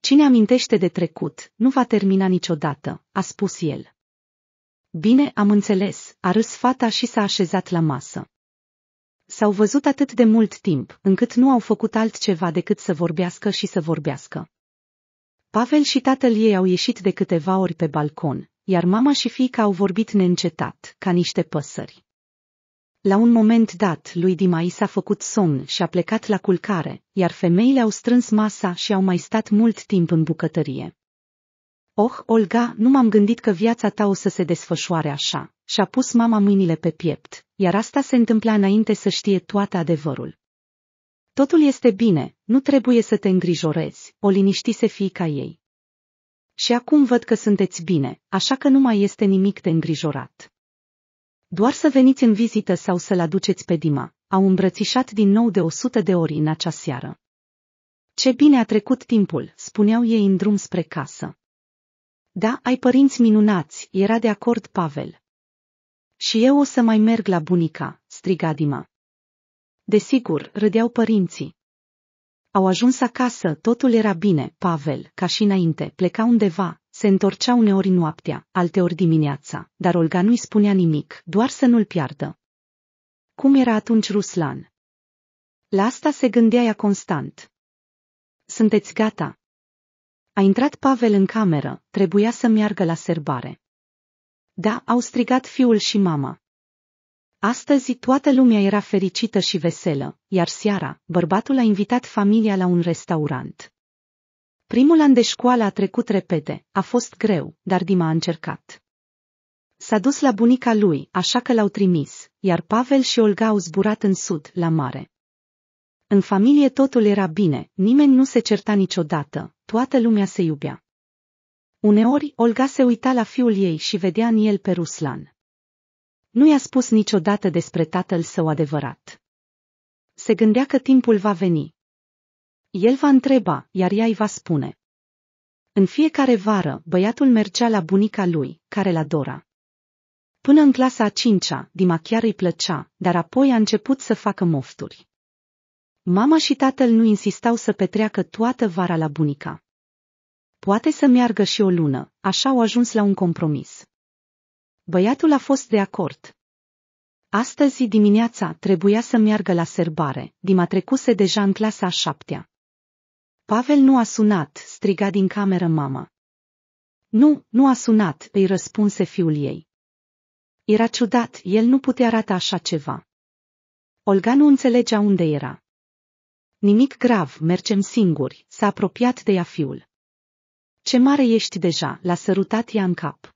Cine amintește de trecut, nu va termina niciodată, a spus el. Bine, am înțeles, a râs fata și s-a așezat la masă s-au văzut atât de mult timp, încât nu au făcut altceva decât să vorbească și să vorbească. Pavel și tatăl ei au ieșit de câteva ori pe balcon, iar mama și fiica au vorbit neîncetat, ca niște păsări. La un moment dat, lui Dimai s-a făcut somn și a plecat la culcare, iar femeile au strâns masa și au mai stat mult timp în bucătărie. Oh, Olga, nu m-am gândit că viața ta o să se desfășoare așa. Și-a pus mama mâinile pe piept, iar asta se întâmpla înainte să știe toată adevărul. Totul este bine, nu trebuie să te îngrijorezi, o liniștise fiica ei. Și acum văd că sunteți bine, așa că nu mai este nimic de îngrijorat. Doar să veniți în vizită sau să-l aduceți pe Dima, au îmbrățișat din nou de o sută de ori în acea seară. Ce bine a trecut timpul, spuneau ei în drum spre casă. Da, ai părinți minunați, era de acord Pavel. Și eu o să mai merg la bunica, striga Dima. Desigur, râdeau părinții. Au ajuns acasă, totul era bine, Pavel, ca și înainte, pleca undeva, se întorcea uneori noaptea, alteori dimineața, dar Olga nu-i spunea nimic, doar să nu-l piardă. Cum era atunci Ruslan? La asta se gândea ea constant. Sunteți gata? A intrat Pavel în cameră, trebuia să meargă la serbare. Da, au strigat fiul și mama. Astăzi toată lumea era fericită și veselă, iar seara, bărbatul a invitat familia la un restaurant. Primul an de școală a trecut repede, a fost greu, dar Dima a încercat. S-a dus la bunica lui, așa că l-au trimis, iar Pavel și Olga au zburat în sud, la mare. În familie totul era bine, nimeni nu se certa niciodată, toată lumea se iubea. Uneori, Olga se uita la fiul ei și vedea în el pe Ruslan. Nu i-a spus niciodată despre tatăl său adevărat. Se gândea că timpul va veni. El va întreba, iar ea îi va spune. În fiecare vară, băiatul mergea la bunica lui, care l adora. Până în clasa a cincea, Dima chiar îi plăcea, dar apoi a început să facă mofturi. Mama și tatăl nu insistau să petreacă toată vara la bunica. Poate să meargă și o lună, așa au ajuns la un compromis. Băiatul a fost de acord. Astăzi dimineața trebuia să meargă la serbare, Dima trecuse deja în clasa a șaptea. Pavel nu a sunat, striga din cameră mama. Nu, nu a sunat, îi răspunse fiul ei. Era ciudat, el nu putea arata așa ceva. Olga nu înțelegea unde era. Nimic grav, mergem singuri, s-a apropiat de ea fiul. Ce mare ești deja, l-a sărutat ea în cap.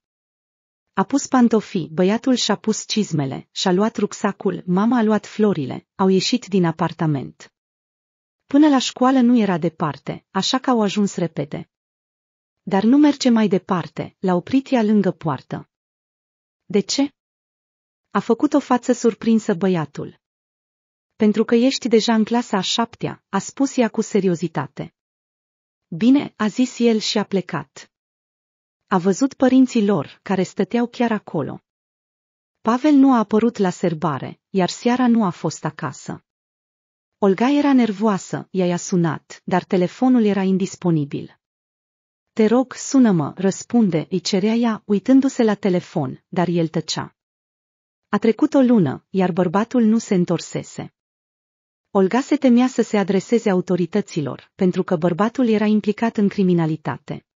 A pus pantofii, băiatul și-a pus cizmele, și-a luat rucsacul, mama a luat florile, au ieșit din apartament. Până la școală nu era departe, așa că au ajuns repede. Dar nu merge mai departe, l-a oprit ea lângă poartă. De ce? A făcut o față surprinsă băiatul. Pentru că ești deja în clasa a șaptea, a spus ea cu seriozitate. Bine, a zis el și a plecat. A văzut părinții lor, care stăteau chiar acolo. Pavel nu a apărut la serbare, iar seara nu a fost acasă. Olga era nervoasă, ea i-a sunat, dar telefonul era indisponibil. Te rog, sună-mă, răspunde, îi cerea ea, uitându-se la telefon, dar el tăcea. A trecut o lună, iar bărbatul nu se întorsese. Olga se temea să se adreseze autorităților, pentru că bărbatul era implicat în criminalitate.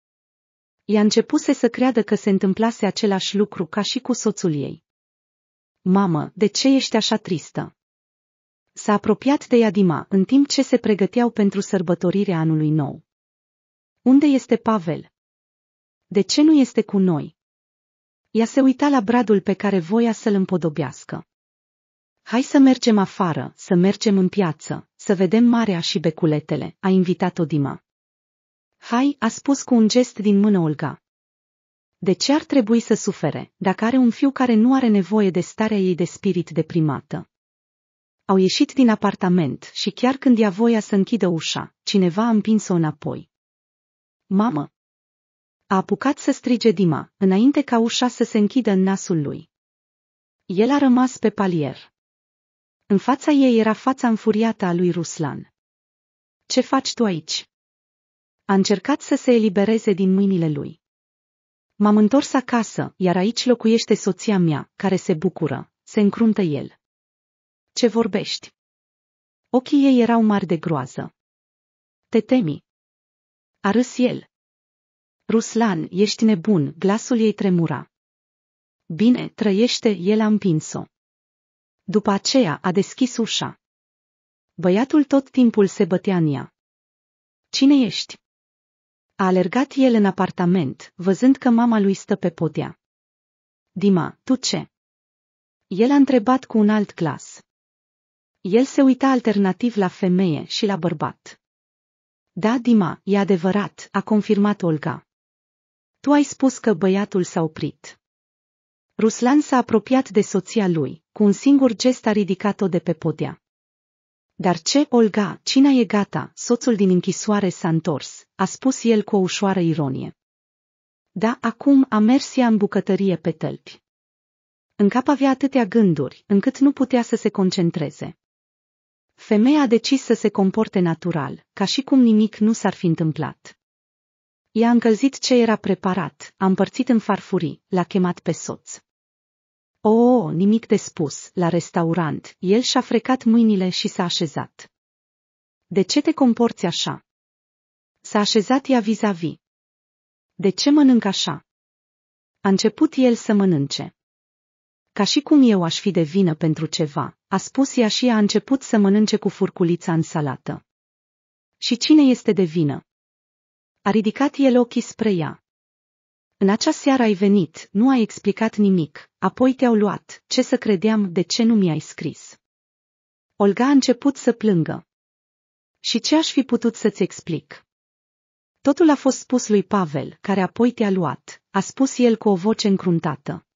Ea începuse să creadă că se întâmplase același lucru ca și cu soțul ei. Mamă, de ce ești așa tristă? S-a apropiat de Iadima în timp ce se pregăteau pentru sărbătorirea anului nou. Unde este Pavel? De ce nu este cu noi? Ea se uita la bradul pe care voia să-l împodobească. Hai să mergem afară, să mergem în piață, să vedem marea și beculetele, a invitat-o Dima. Hai, a spus cu un gest din mână Olga. De ce ar trebui să sufere, dacă are un fiu care nu are nevoie de starea ei de spirit deprimată? Au ieșit din apartament și chiar când ea voia să închidă ușa, cineva a împins-o înapoi. Mamă! A apucat să strige Dima, înainte ca ușa să se închidă în nasul lui. El a rămas pe palier. În fața ei era fața înfuriată a lui Ruslan. Ce faci tu aici?" A încercat să se elibereze din mâinile lui. M-am întors acasă, iar aici locuiește soția mea, care se bucură, se încruntă el. Ce vorbești? Ochii ei erau mari de groază. Te temi. A râs el. Ruslan, ești nebun, glasul ei tremura. Bine, trăiește, el a împins-o. După aceea a deschis ușa. Băiatul tot timpul se bătea în ea. Cine ești? A alergat el în apartament, văzând că mama lui stă pe podea. Dima, tu ce? El a întrebat cu un alt glas. El se uita alternativ la femeie și la bărbat. Da, Dima, e adevărat, a confirmat Olga. Tu ai spus că băiatul s-a oprit. Ruslan s-a apropiat de soția lui, cu un singur gest a ridicat-o de pe podea. Dar ce, Olga, cine e gata, soțul din închisoare s-a întors, a spus el cu o ușoară ironie. Da, acum a mers ea în bucătărie pe tălpi. În cap avea atâtea gânduri, încât nu putea să se concentreze. Femeia a decis să se comporte natural, ca și cum nimic nu s-ar fi întâmplat. I-a încălzit ce era preparat, a împărțit în farfurii, l-a chemat pe soț. O, oh, nimic de spus, la restaurant, el și-a frecat mâinile și s-a așezat. De ce te comporți așa? S-a așezat ea vis-a-vis. De ce mănânc așa? A început el să mănânce. Ca și cum eu aș fi de vină pentru ceva, a spus ea și a început să mănânce cu furculița în salată. Și cine este de vină? A ridicat el ochii spre ea. În acea seară ai venit, nu ai explicat nimic, apoi te-au luat, ce să credeam, de ce nu mi-ai scris. Olga a început să plângă. Și ce aș fi putut să-ți explic? Totul a fost spus lui Pavel, care apoi te-a luat, a spus el cu o voce încruntată.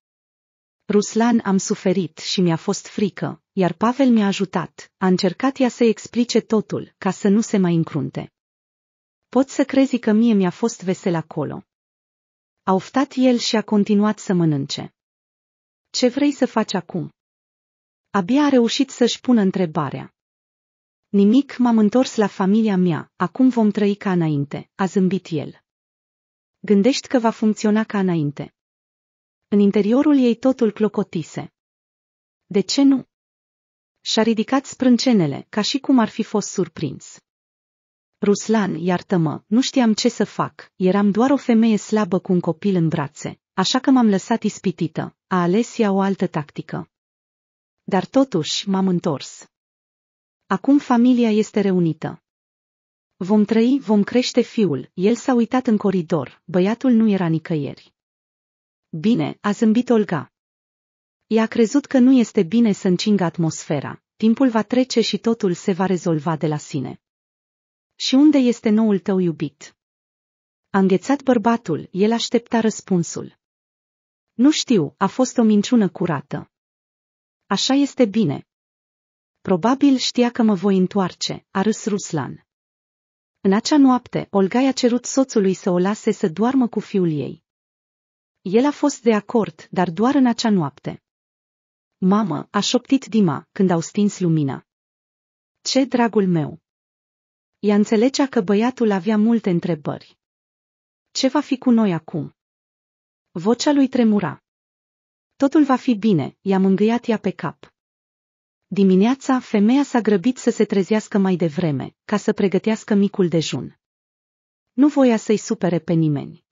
Ruslan am suferit și mi-a fost frică, iar Pavel mi-a ajutat, a încercat ea să explice totul, ca să nu se mai încrunte. Pot să crezi că mie mi-a fost vesel acolo. A oftat el și a continuat să mănânce. Ce vrei să faci acum? Abia a reușit să-și pună întrebarea. Nimic, m-am întors la familia mea, acum vom trăi ca înainte, a zâmbit el. Gândești că va funcționa ca înainte. În interiorul ei totul clocotise. De ce nu? Și-a ridicat sprâncenele, ca și cum ar fi fost surprins. Ruslan, iartă-mă, nu știam ce să fac, eram doar o femeie slabă cu un copil în brațe, așa că m-am lăsat ispitită, a ales ea o altă tactică. Dar totuși m-am întors. Acum familia este reunită. Vom trăi, vom crește fiul, el s-a uitat în coridor, băiatul nu era nicăieri. Bine, a zâmbit Olga. Ea a crezut că nu este bine să încingă atmosfera, timpul va trece și totul se va rezolva de la sine. Și unde este noul tău iubit? A înghețat bărbatul, el aștepta răspunsul. Nu știu, a fost o minciună curată. Așa este bine. Probabil știa că mă voi întoarce, a râs Ruslan. În acea noapte, Olga i-a cerut soțului să o lase să doarmă cu fiul ei. El a fost de acord, dar doar în acea noapte. Mamă, a șoptit Dima când au stins lumina. Ce dragul meu! Ea înțelegea că băiatul avea multe întrebări. Ce va fi cu noi acum? Vocea lui tremura. Totul va fi bine, i-a mângâiat ea pe cap. Dimineața, femeia s-a grăbit să se trezească mai devreme, ca să pregătească micul dejun. Nu voia să-i supere pe nimeni.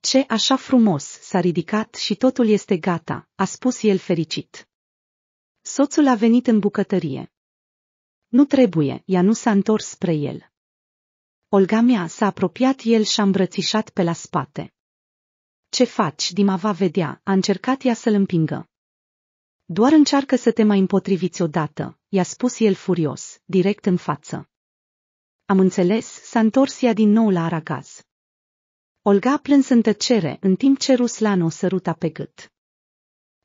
Ce așa frumos, s-a ridicat și totul este gata, a spus el fericit. Soțul a venit în bucătărie. Nu trebuie, ea nu s-a întors spre el. Olga mea s-a apropiat el și a îmbrățișat pe la spate. Ce faci, Dima va vedea, a încercat ea să-l împingă. Doar încearcă să te mai împotriviți odată, i-a spus el furios, direct în față. Am înțeles, s-a întors ea din nou la aragaz. Olga a plâns în tăcere, în timp ce Ruslan o săruta pe gât.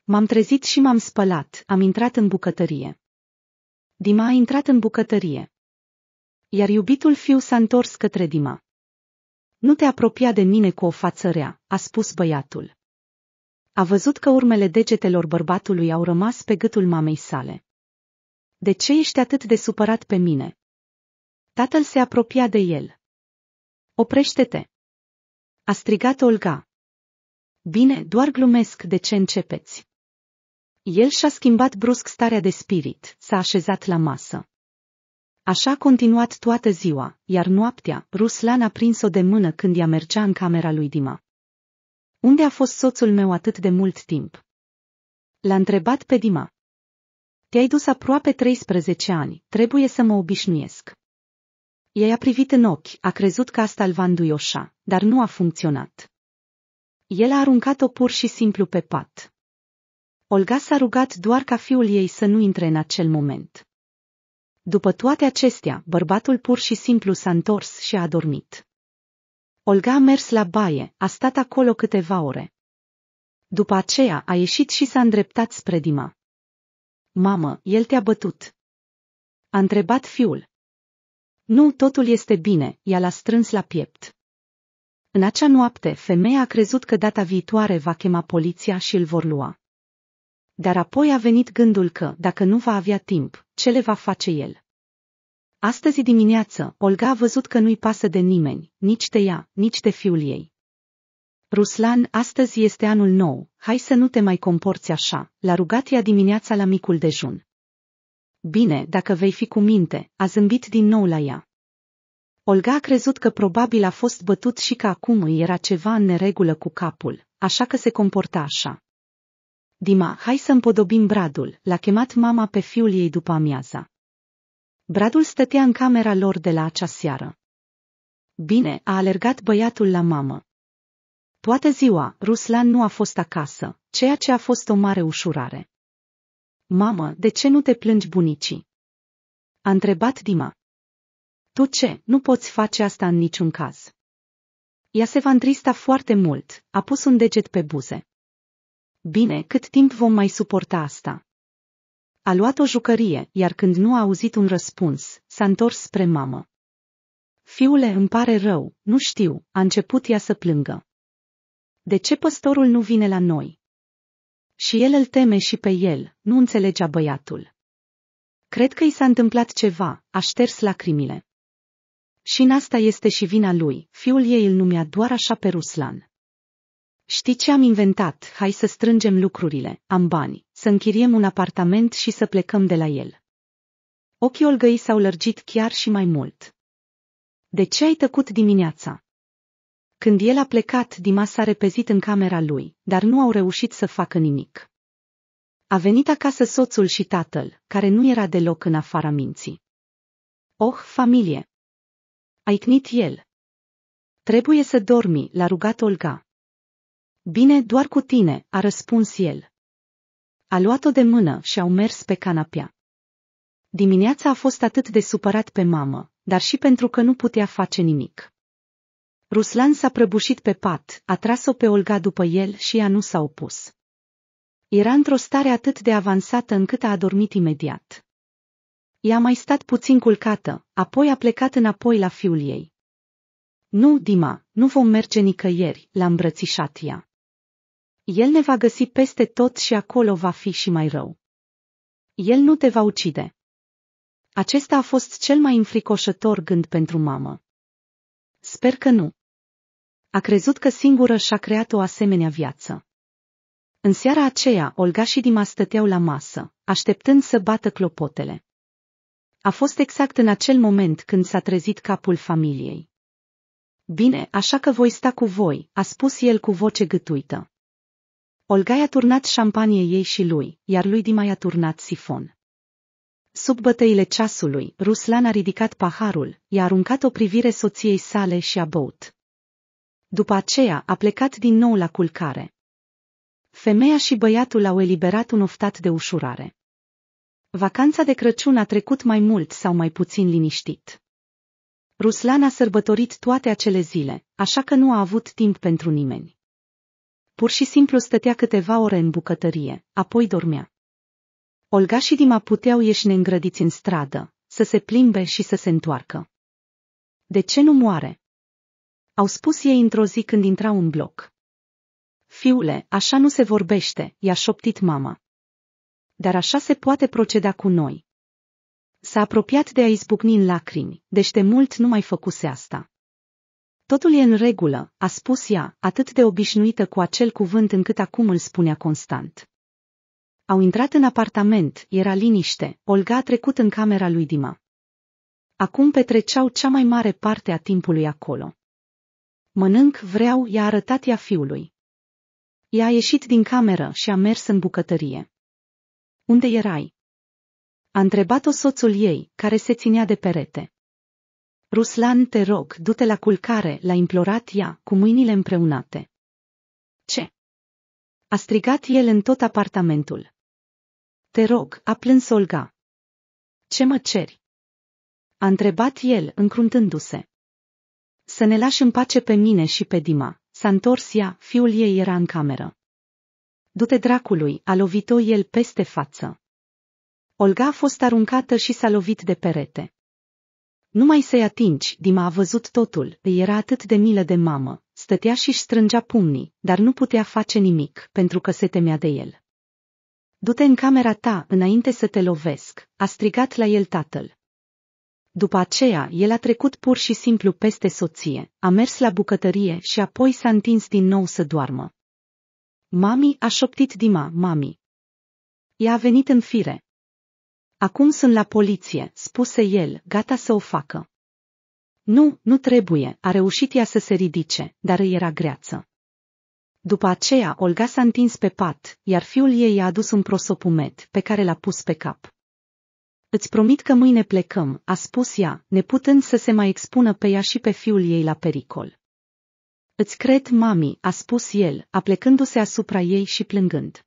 M-am trezit și m-am spălat, am intrat în bucătărie. Dima a intrat în bucătărie. Iar iubitul fiu s-a întors către Dima. Nu te apropia de mine cu o față rea, a spus băiatul. A văzut că urmele degetelor bărbatului au rămas pe gâtul mamei sale. De ce ești atât de supărat pe mine? Tatăl se apropia de el. Oprește-te! A strigat Olga. Bine, doar glumesc de ce începeți. El și-a schimbat brusc starea de spirit, s-a așezat la masă. Așa a continuat toată ziua, iar noaptea, Ruslan a prins-o de mână când ea mergea în camera lui Dima. Unde a fost soțul meu atât de mult timp? L-a întrebat pe Dima. Te-ai dus aproape 13 ani, trebuie să mă obișnuiesc. Ea i-a privit în ochi, a crezut că asta îl va înduioșa, dar nu a funcționat. El a aruncat-o pur și simplu pe pat. Olga s-a rugat doar ca fiul ei să nu intre în acel moment. După toate acestea, bărbatul pur și simplu s-a întors și a dormit. Olga a mers la baie, a stat acolo câteva ore. După aceea a ieșit și s-a îndreptat spre Dima. Mamă, el te-a bătut. A întrebat fiul. Nu, totul este bine, ea l-a strâns la piept. În acea noapte, femeia a crezut că data viitoare va chema poliția și îl vor lua dar apoi a venit gândul că, dacă nu va avea timp, ce le va face el? Astăzi dimineață, Olga a văzut că nu-i pasă de nimeni, nici de ea, nici de fiul ei. Ruslan, astăzi este anul nou, hai să nu te mai comporți așa, l-a rugat ea dimineața la micul dejun. Bine, dacă vei fi cu minte, a zâmbit din nou la ea. Olga a crezut că probabil a fost bătut și că acum îi era ceva în neregulă cu capul, așa că se comporta așa. Dima, hai să împodobim Bradul, l-a chemat mama pe fiul ei după amiaza. Bradul stătea în camera lor de la acea seară. Bine, a alergat băiatul la mamă. Toată ziua, Ruslan nu a fost acasă, ceea ce a fost o mare ușurare. Mamă, de ce nu te plângi bunicii? A întrebat Dima. Tu ce, nu poți face asta în niciun caz. Ea se va întrista foarte mult, a pus un deget pe buze. Bine, cât timp vom mai suporta asta? A luat o jucărie, iar când nu a auzit un răspuns, s-a întors spre mamă. Fiule, îmi pare rău, nu știu, a început ea să plângă. De ce păstorul nu vine la noi? Și el îl teme și pe el, nu înțelegea băiatul. Cred că i s-a întâmplat ceva, a șters lacrimile. Și în asta este și vina lui, fiul ei îl numea doar așa pe Ruslan. Știi ce am inventat? Hai să strângem lucrurile, am bani, să închiriem un apartament și să plecăm de la el. Ochii Olgăi s-au lărgit chiar și mai mult. De ce ai tăcut dimineața? Când el a plecat, Dima s-a repezit în camera lui, dar nu au reușit să facă nimic. A venit acasă soțul și tatăl, care nu era deloc în afara minții. Oh, familie! A icnit el. Trebuie să dormi, l-a rugat Olga. Bine doar cu tine, a răspuns el. A luat-o de mână și au mers pe canapea. Dimineața a fost atât de supărat pe mamă, dar și pentru că nu putea face nimic. Ruslan s-a prăbușit pe pat, a tras-o pe Olga după el și ea nu s-a opus. Era într-o stare atât de avansată încât a adormit imediat. Ea a mai stat puțin culcată, apoi a plecat înapoi la fiul ei. Nu, Dima, nu vom merge nicăieri, l-a îmbrățișat ea. El ne va găsi peste tot și acolo va fi și mai rău. El nu te va ucide. Acesta a fost cel mai înfricoșător gând pentru mamă. Sper că nu. A crezut că singură și-a creat o asemenea viață. În seara aceea, Olga și Dima stăteau la masă, așteptând să bată clopotele. A fost exact în acel moment când s-a trezit capul familiei. Bine, așa că voi sta cu voi, a spus el cu voce gâtuită. Olga i-a turnat șampanie ei și lui, iar lui Dima i-a turnat sifon. Sub bătăile ceasului, Ruslan a ridicat paharul, i-a aruncat o privire soției sale și a băut. După aceea a plecat din nou la culcare. Femeia și băiatul au eliberat un oftat de ușurare. Vacanța de Crăciun a trecut mai mult sau mai puțin liniștit. Ruslan a sărbătorit toate acele zile, așa că nu a avut timp pentru nimeni pur și simplu stătea câteva ore în bucătărie, apoi dormea. Olga și Dima puteau ieși neîngrădiți în stradă, să se plimbe și să se întoarcă. De ce nu moare? Au spus ei într-o zi când intrau în bloc. Fiule, așa nu se vorbește, i-a șoptit mama. Dar așa se poate proceda cu noi. S-a apropiat de a izbucni în lacrimi, deci de mult nu mai făcuse asta. Totul e în regulă, a spus ea, atât de obișnuită cu acel cuvânt încât acum îl spunea constant. Au intrat în apartament, era liniște, Olga a trecut în camera lui Dima. Acum petreceau cea mai mare parte a timpului acolo. Mănânc, vreau, i-a arătat ea fiului. Ea a ieșit din cameră și a mers în bucătărie. Unde erai? A întrebat-o soțul ei, care se ținea de perete. Ruslan, te rog, du-te la culcare, l-a implorat ea, cu mâinile împreunate. Ce? A strigat el în tot apartamentul. Te rog, a plâns Olga. Ce mă ceri? A întrebat el, încruntându-se. Să ne lași în pace pe mine și pe Dima. S-a întors ea, fiul ei era în cameră. Du-te dracului, a lovit-o el peste față. Olga a fost aruncată și s-a lovit de perete. Numai să-i atingi, Dima a văzut totul, îi era atât de milă de mamă, stătea și-și strângea pumnii, dar nu putea face nimic, pentru că se temea de el. Du-te în camera ta, înainte să te lovesc, a strigat la el tatăl. După aceea, el a trecut pur și simplu peste soție, a mers la bucătărie și apoi s-a întins din nou să doarmă. Mami a șoptit Dima, mami. Ea a venit în fire, Acum sunt la poliție, spuse el, gata să o facă. Nu, nu trebuie, a reușit ea să se ridice, dar îi era greață. După aceea, Olga s-a întins pe pat, iar fiul ei i-a adus un prosopumet, pe care l-a pus pe cap. Îți promit că mâine plecăm, a spus ea, neputând să se mai expună pe ea și pe fiul ei la pericol. Îți cred, mami, a spus el, aplecându-se asupra ei și plângând.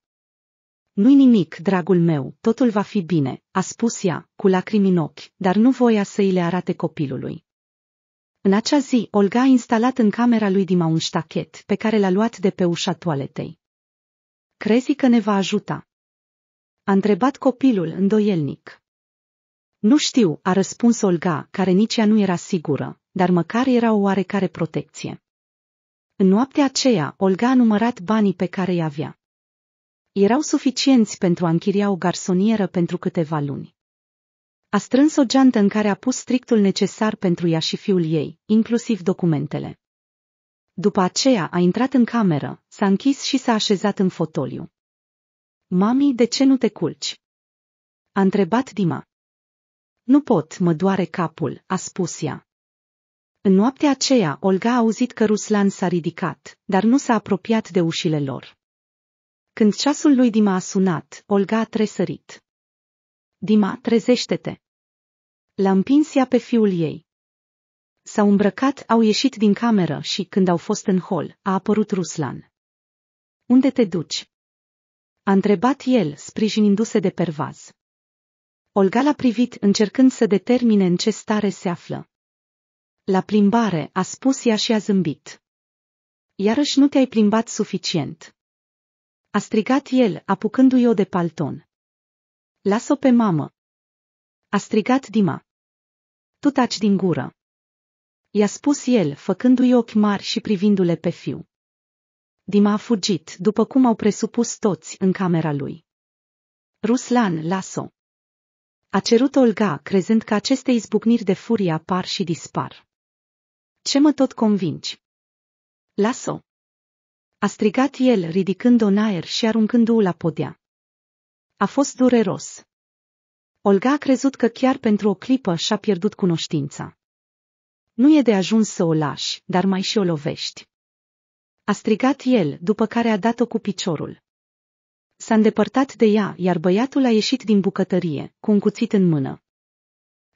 Nu-i nimic, dragul meu, totul va fi bine, a spus ea, cu lacrimi în ochi, dar nu voia să îi le arate copilului. În acea zi, Olga a instalat în camera lui Dima un ștachet pe care l-a luat de pe ușa toaletei. Crezi că ne va ajuta? A întrebat copilul îndoielnic. Nu știu, a răspuns Olga, care nici ea nu era sigură, dar măcar era o oarecare protecție. În noaptea aceea, Olga a numărat banii pe care i avea erau suficienți pentru a închiria o garsonieră pentru câteva luni. A strâns o geantă în care a pus strictul necesar pentru ea și fiul ei, inclusiv documentele. După aceea a intrat în cameră, s-a închis și s-a așezat în fotoliu. Mami, de ce nu te culci? A întrebat Dima. Nu pot, mă doare capul, a spus ea. În noaptea aceea, Olga a auzit că Ruslan s-a ridicat, dar nu s-a apropiat de ușile lor. Când ceasul lui Dima a sunat, Olga a tresărit. Dima, trezește-te! L-a împins ea pe fiul ei. S-au îmbrăcat, au ieșit din cameră și, când au fost în hol, a apărut Ruslan. Unde te duci? A întrebat el, sprijinindu-se de pervaz. Olga l-a privit, încercând să determine în ce stare se află. La plimbare, a spus ea și a zâmbit. Iarăși nu te-ai plimbat suficient. A strigat el, apucându-i o de palton. Las-o pe mamă! A strigat Dima. Tu taci din gură! I-a spus el, făcându-i ochi mari și privindu-le pe fiu. Dima a fugit, după cum au presupus toți, în camera lui. Ruslan, las-o! A cerut Olga, crezând că aceste izbucniri de furie apar și dispar. Ce mă tot convingi? Las-o! A strigat el ridicând-o în aer și aruncându-o la podea. A fost dureros. Olga a crezut că chiar pentru o clipă și-a pierdut cunoștința. Nu e de ajuns să o lași, dar mai și o lovești. A strigat el, după care a dat-o cu piciorul. S-a îndepărtat de ea, iar băiatul a ieșit din bucătărie, cu un cuțit în mână.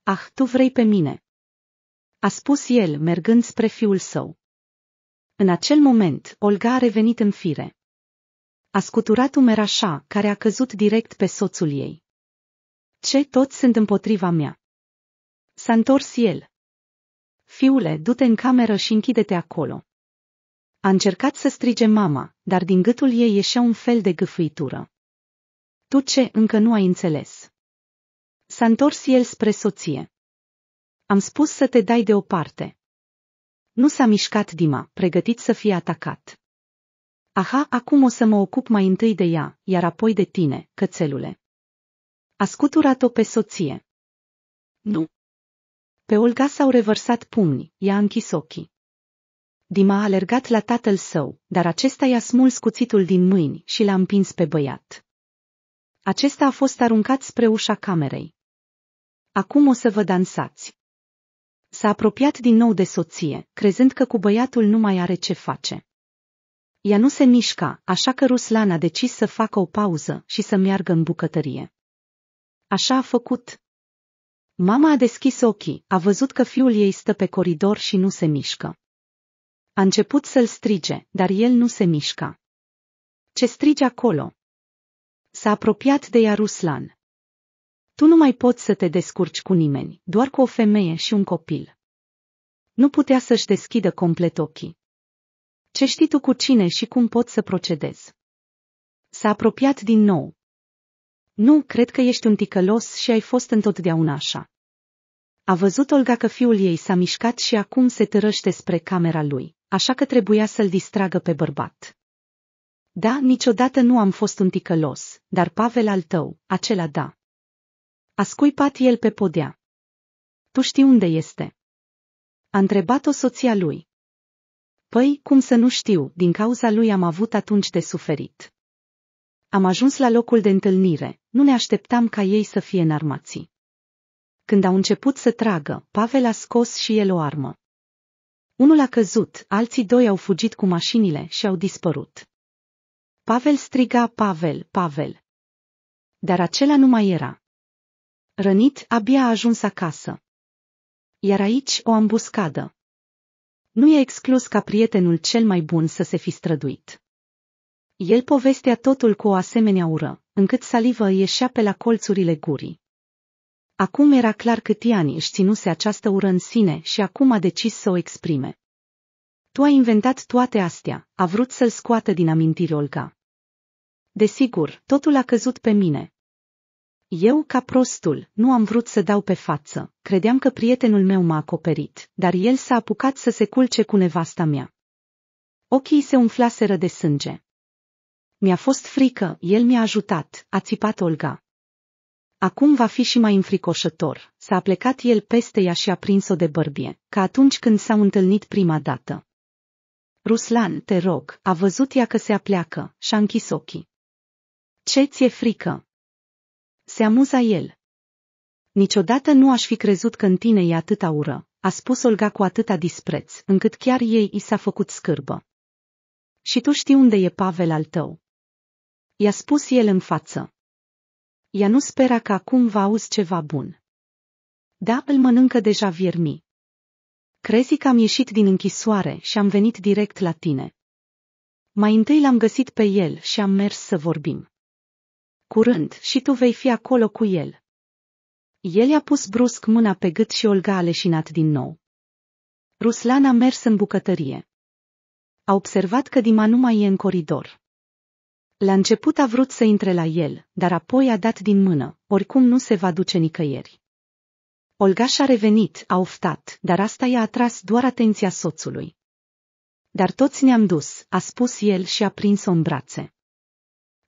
Ah, tu vrei pe mine! A spus el, mergând spre fiul său. În acel moment, Olga a revenit în fire. A scuturat umerașa, care a căzut direct pe soțul ei. Ce toți sunt împotriva mea? S-a întors el. Fiule, du-te în cameră și închide-te acolo. A încercat să strige mama, dar din gâtul ei ieșea un fel de gâfâitură. Tu ce, încă nu ai înțeles? S-a întors el spre soție. Am spus să te dai deoparte. Nu s-a mișcat Dima, pregătit să fie atacat. Aha, acum o să mă ocup mai întâi de ea, iar apoi de tine, cățelule. A scuturat-o pe soție. Nu. Pe Olga s-au revărsat pumni, i-a închis ochii. Dima a alergat la tatăl său, dar acesta i-a smuls cuțitul din mâini și l-a împins pe băiat. Acesta a fost aruncat spre ușa camerei. Acum o să vă dansați. S-a apropiat din nou de soție, crezând că cu băiatul nu mai are ce face. Ea nu se mișca, așa că Ruslan a decis să facă o pauză și să meargă în bucătărie. Așa a făcut. Mama a deschis ochii, a văzut că fiul ei stă pe coridor și nu se mișcă. A început să-l strige, dar el nu se mișca. Ce strige acolo? S-a apropiat de ea Ruslan. Tu nu mai poți să te descurci cu nimeni, doar cu o femeie și un copil. Nu putea să-și deschidă complet ochii. Ce știi tu cu cine și cum pot să procedez? S-a apropiat din nou. Nu, cred că ești un ticălos și ai fost întotdeauna așa. A văzut Olga că fiul ei s-a mișcat și acum se târăște spre camera lui, așa că trebuia să-l distragă pe bărbat. Da, niciodată nu am fost un ticălos, dar Pavel al tău, acela da. A scuipat el pe podea. Tu știi unde este? A întrebat-o soția lui. Păi, cum să nu știu, din cauza lui am avut atunci de suferit. Am ajuns la locul de întâlnire, nu ne așteptam ca ei să fie înarmați. Când au început să tragă, Pavel a scos și el o armă. Unul a căzut, alții doi au fugit cu mașinile și au dispărut. Pavel striga Pavel, Pavel. Dar acela nu mai era. Rănit, abia a ajuns acasă. Iar aici o ambuscadă. Nu e exclus ca prietenul cel mai bun să se fi străduit. El povestea totul cu o asemenea ură, încât salivă ieșea pe la colțurile gurii. Acum era clar că Tiani își ținuse această ură în sine și acum a decis să o exprime. Tu ai inventat toate astea, a vrut să-l scoată din amintiri Olga. Desigur, totul a căzut pe mine, eu, ca prostul, nu am vrut să dau pe față, credeam că prietenul meu m-a acoperit, dar el s-a apucat să se culce cu nevasta mea. Ochii se umflaseră de sânge. Mi-a fost frică, el mi-a ajutat, a țipat Olga. Acum va fi și mai înfricoșător, s-a plecat el peste ea și a prins-o de bărbie, ca atunci când s-au întâlnit prima dată. Ruslan, te rog, a văzut ea că se apleacă și-a închis ochii. Ce ți-e frică? Se amuza el. Niciodată nu aș fi crezut că în tine e atâta ură, a spus Olga cu atâta dispreț, încât chiar ei i s-a făcut scârbă. Și tu știi unde e Pavel al tău. I-a spus el în față. Ea nu spera că acum va auzi ceva bun. Da, îl mănâncă deja viermi. Crezi că am ieșit din închisoare și am venit direct la tine. Mai întâi l-am găsit pe el și am mers să vorbim curând și tu vei fi acolo cu el. El i-a pus brusc mâna pe gât și Olga a leșinat din nou. Ruslan a mers în bucătărie. A observat că Dima nu mai e în coridor. La început a vrut să intre la el, dar apoi a dat din mână, oricum nu se va duce nicăieri. Olga și-a revenit, a oftat, dar asta i-a atras doar atenția soțului. Dar toți ne-am dus, a spus el și a prins-o în brațe.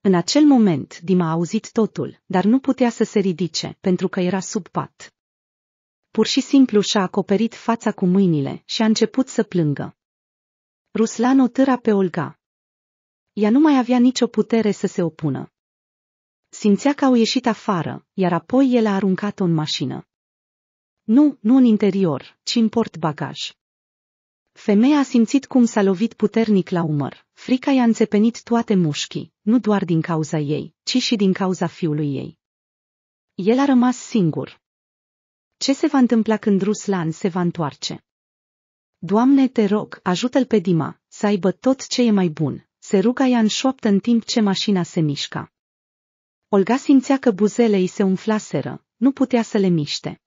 În acel moment, Dima a auzit totul, dar nu putea să se ridice, pentru că era sub pat. Pur și simplu și-a acoperit fața cu mâinile și a început să plângă. Ruslan o târa pe Olga. Ea nu mai avea nicio putere să se opună. Simțea că au ieșit afară, iar apoi el a aruncat-o în mașină. Nu, nu în interior, ci în port bagaj. Femeia a simțit cum s-a lovit puternic la umăr. Frica i-a înțepenit toate mușchii, nu doar din cauza ei, ci și din cauza fiului ei. El a rămas singur. Ce se va întâmpla când Ruslan se va întoarce? Doamne, te rog, ajută-l pe Dima, să aibă tot ce e mai bun, se ruga ea în șoaptă în timp ce mașina se mișca. Olga simțea că buzele îi se umflaseră, nu putea să le miște.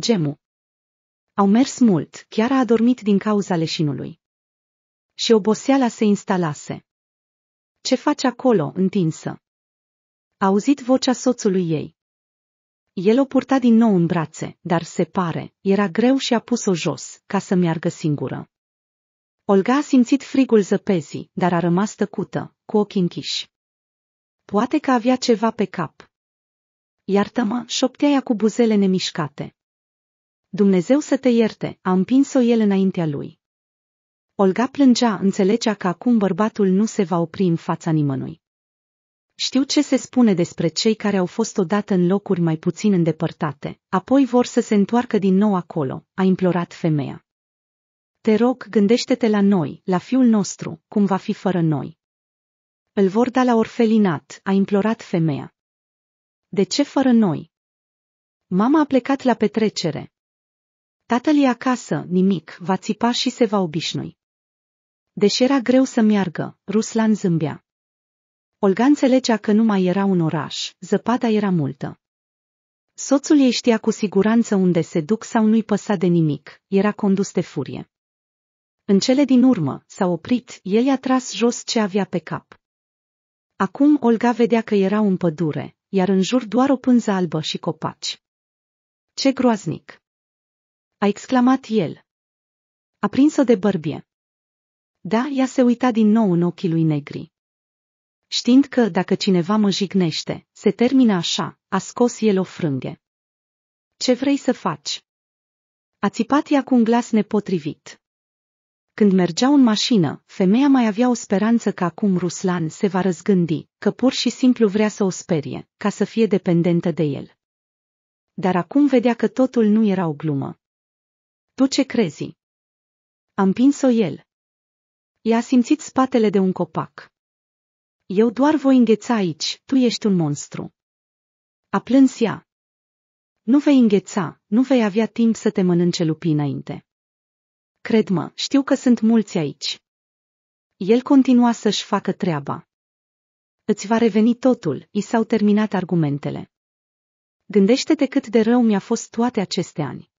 Gemu, au mers mult, chiar a adormit din cauza leșinului. Și oboseala se instalase. Ce faci acolo, întinsă? A auzit vocea soțului ei. El o purta din nou în brațe, dar se pare, era greu și a pus-o jos, ca să meargă singură. Olga a simțit frigul zăpezii, dar a rămas tăcută, cu ochii închiși. Poate că avea ceva pe cap. Iartă-mă, șoptea ea cu buzele nemișcate. Dumnezeu să te ierte, a împins-o el înaintea lui. Olga plângea, înțelegea că acum bărbatul nu se va opri în fața nimănui. Știu ce se spune despre cei care au fost odată în locuri mai puțin îndepărtate, apoi vor să se întoarcă din nou acolo, a implorat femeia. Te rog, gândește-te la noi, la fiul nostru, cum va fi fără noi. Îl vor da la orfelinat, a implorat femeia. De ce fără noi? Mama a plecat la petrecere, Tatăl e acasă, nimic, va țipa și se va obișnui. Deși era greu să meargă, Ruslan zâmbea. Olga înțelegea că nu mai era un oraș, zăpada era multă. Soțul ei știa cu siguranță unde se duc sau nu-i păsa de nimic, era condus de furie. În cele din urmă, s-a oprit, el i-a tras jos ce avea pe cap. Acum Olga vedea că era un pădure, iar în jur doar o pânză albă și copaci. Ce groaznic! a exclamat el. A prins-o de bărbie. Da, ea se uita din nou în ochii lui negri. Știind că, dacă cineva mă jignește, se termină așa, a scos el o frânghe. Ce vrei să faci? A țipat ea cu un glas nepotrivit. Când mergeau în mașină, femeia mai avea o speranță că acum Ruslan se va răzgândi, că pur și simplu vrea să o sperie, ca să fie dependentă de el. Dar acum vedea că totul nu era o glumă. Tu ce crezi? Am pins o el. I-a simțit spatele de un copac. Eu doar voi îngheța aici, tu ești un monstru. A plâns ea. Nu vei îngheța, nu vei avea timp să te mănânce lupii înainte. Cred-mă, știu că sunt mulți aici. El continua să-și facă treaba. Îți va reveni totul, i s-au terminat argumentele. Gândește-te cât de rău mi-a fost toate aceste ani.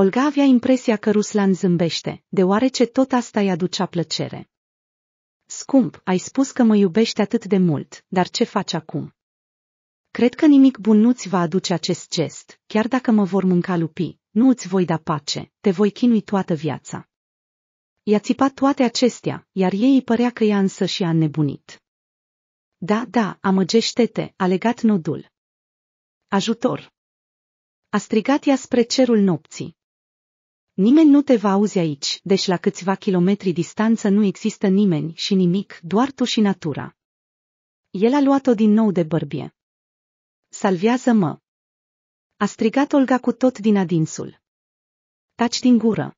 Olga avea impresia că Ruslan zâmbește, deoarece tot asta îi aducea plăcere. Scump, ai spus că mă iubești atât de mult, dar ce faci acum? Cred că nimic bun nu-ți va aduce acest gest, chiar dacă mă vor mânca lupi, nu îți voi da pace, te voi chinui toată viața. I-a țipat toate acestea, iar ei îi părea că ea însă și a nebunit. Da, da, amăgește-te, a legat nodul. Ajutor! A strigat ea spre cerul nopții. Nimeni nu te va auzi aici, deci la câțiva kilometri distanță nu există nimeni și nimic, doar tu și natura. El a luat-o din nou de bărbie. Salvează-mă! A strigat Olga cu tot din adinsul. Taci din gură!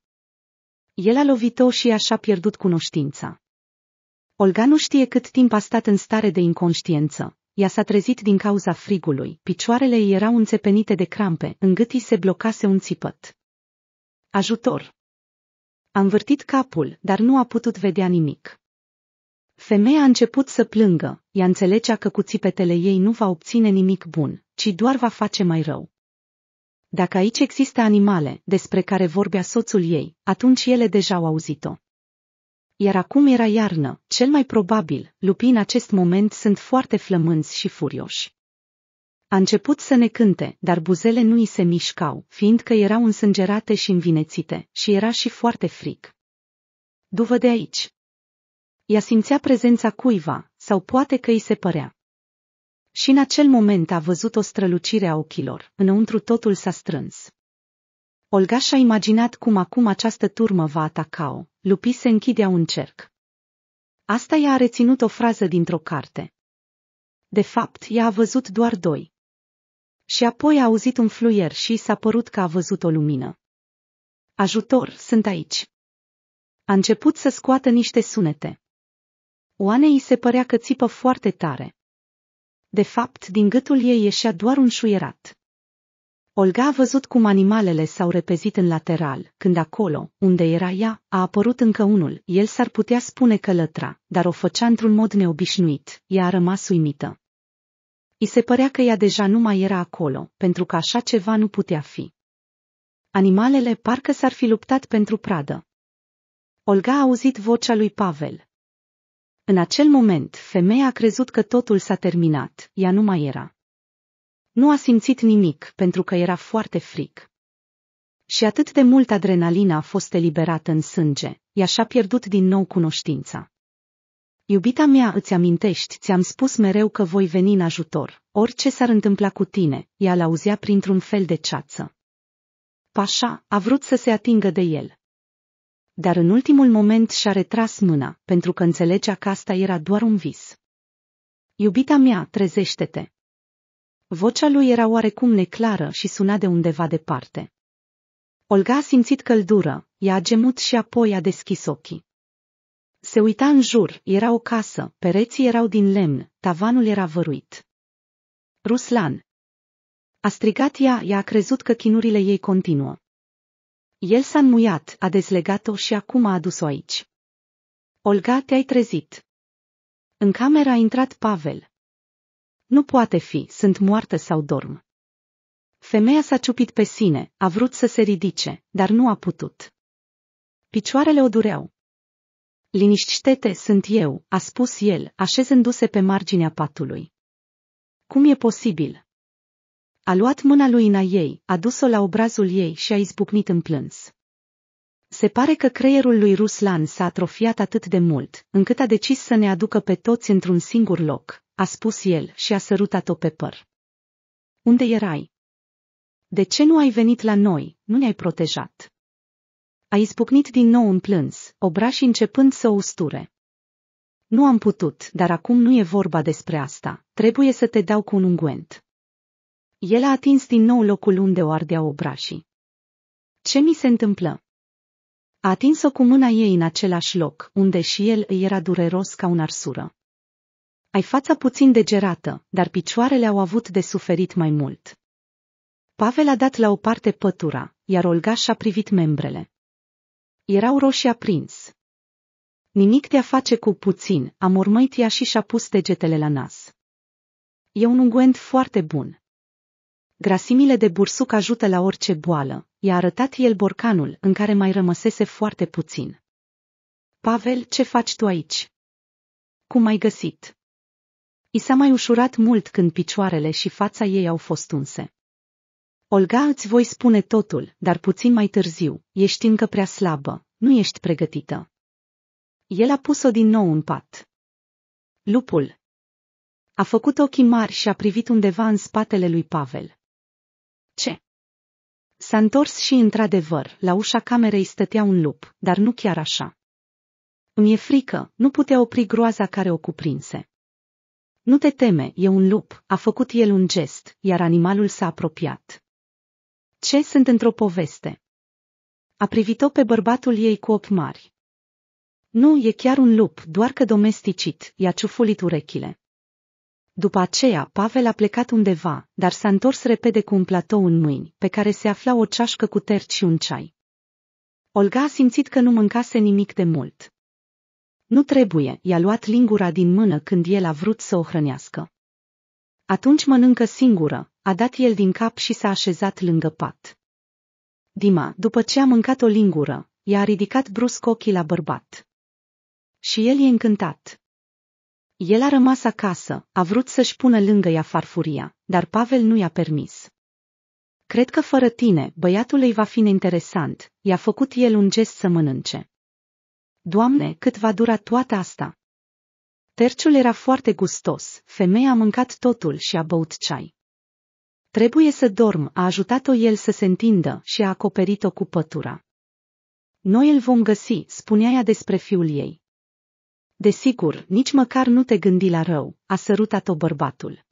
El a lovit-o și așa pierdut cunoștința. Olga nu știe cât timp a stat în stare de inconștiență. Ea s-a trezit din cauza frigului, picioarele ei erau înțepenite de crampe, în gât se blocase un țipăt. Ajutor! A învârtit capul, dar nu a putut vedea nimic. Femeia a început să plângă, ea înțelegea că cu țipetele ei nu va obține nimic bun, ci doar va face mai rău. Dacă aici există animale, despre care vorbea soțul ei, atunci ele deja au auzit-o. Iar acum era iarnă, cel mai probabil, lupii în acest moment sunt foarte flămânzi și furioși. A început să ne cânte, dar buzele nu i se mișcau, fiindcă erau însângerate și învinețite, și era și foarte fric. Duvă de aici. Ea simțea prezența cuiva, sau poate că îi se părea. Și în acel moment a văzut o strălucire a ochilor, înăuntru totul s-a strâns. Olga și-a imaginat cum acum această turmă va ataca-o, lupii se închidea un cerc. Asta i-a reținut o frază dintr-o carte. De fapt, ea a văzut doar doi și apoi a auzit un fluier și s-a părut că a văzut o lumină. Ajutor, sunt aici. A început să scoată niște sunete. Oanei se părea că țipă foarte tare. De fapt, din gâtul ei ieșea doar un șuierat. Olga a văzut cum animalele s-au repezit în lateral, când acolo, unde era ea, a apărut încă unul. El s-ar putea spune că lătra, dar o făcea într-un mod neobișnuit. Ea a rămas uimită. I se părea că ea deja nu mai era acolo, pentru că așa ceva nu putea fi. Animalele parcă s-ar fi luptat pentru pradă. Olga a auzit vocea lui Pavel. În acel moment, femeia a crezut că totul s-a terminat, ea nu mai era. Nu a simțit nimic, pentru că era foarte fric. Și atât de mult adrenalina a fost eliberată în sânge, ea și-a pierdut din nou cunoștința. Iubita mea, îți amintești, ți-am spus mereu că voi veni în ajutor, orice s-ar întâmpla cu tine, ea l-auzea printr-un fel de ceață. Pașa a vrut să se atingă de el. Dar în ultimul moment și-a retras mâna, pentru că înțelegea că asta era doar un vis. Iubita mea, trezește-te! Vocea lui era oarecum neclară și suna de undeva departe. Olga a simțit căldură, i-a gemut și apoi a deschis ochii. Se uita în jur, era o casă, pereții erau din lemn, tavanul era văruit. Ruslan. A strigat ea, ea a crezut că chinurile ei continuă. El s-a înmuiat, a dezlegat-o și acum a adus-o aici. Olga, te-ai trezit. În camera a intrat Pavel. Nu poate fi, sunt moartă sau dorm. Femeia s-a ciupit pe sine, a vrut să se ridice, dar nu a putut. Picioarele o dureau. Liniștește-te, sunt eu, a spus el, așezându-se pe marginea patului. Cum e posibil? A luat mâna lui Ina ei, a dus-o la obrazul ei și a izbucnit în plâns. Se pare că creierul lui Ruslan s-a atrofiat atât de mult, încât a decis să ne aducă pe toți într-un singur loc, a spus el și a sărutat-o pe păr. Unde erai? De ce nu ai venit la noi, nu ne-ai protejat? a izbucnit din nou în plâns, obrașii începând să o usture. Nu am putut, dar acum nu e vorba despre asta, trebuie să te dau cu un unguent. El a atins din nou locul unde o ardea obrașii. Ce mi se întâmplă? A atins-o cu mâna ei în același loc, unde și el îi era dureros ca un arsură. Ai fața puțin degerată, dar picioarele au avut de suferit mai mult. Pavel a dat la o parte pătura, iar Olga și-a privit membrele erau roșii aprins. Nimic de-a face cu puțin, a mormăit ea și și-a pus degetele la nas. E un unguent foarte bun. Grasimile de bursuc ajută la orice boală, i-a arătat el borcanul, în care mai rămăsese foarte puțin. Pavel, ce faci tu aici? Cum ai găsit? I s-a mai ușurat mult când picioarele și fața ei au fost unse. Olga îți voi spune totul, dar puțin mai târziu, ești încă prea slabă, nu ești pregătită. El a pus-o din nou în pat. Lupul. A făcut ochii mari și a privit undeva în spatele lui Pavel. Ce? S-a întors și, într-adevăr, la ușa camerei stătea un lup, dar nu chiar așa. Îmi e frică, nu putea opri groaza care o cuprinse. Nu te teme, e un lup, a făcut el un gest, iar animalul s-a apropiat. Ce sunt într-o poveste? A privit-o pe bărbatul ei cu ochi mari. Nu, e chiar un lup, doar că domesticit, i-a ciufulit urechile. După aceea, Pavel a plecat undeva, dar s-a întors repede cu un platou în mâini, pe care se afla o ceașcă cu terci și un ceai. Olga a simțit că nu mâncase nimic de mult. Nu trebuie, i-a luat lingura din mână când el a vrut să o hrănească. Atunci mănâncă singură, a dat el din cap și s-a așezat lângă pat. Dima, după ce a mâncat o lingură, i-a ridicat brusc ochii la bărbat. Și el e încântat. El a rămas acasă, a vrut să-și pună lângă ea farfuria, dar Pavel nu i-a permis. Cred că fără tine, băiatul îi va fi neinteresant, i-a făcut el un gest să mănânce. Doamne, cât va dura toată asta? Terciul era foarte gustos, femeia a mâncat totul și a băut ceai. Trebuie să dorm, a ajutat-o el să se întindă și a acoperit-o cu pătura. Noi îl vom găsi, spunea ea despre fiul ei. Desigur, nici măcar nu te gândi la rău, a sărutat-o bărbatul.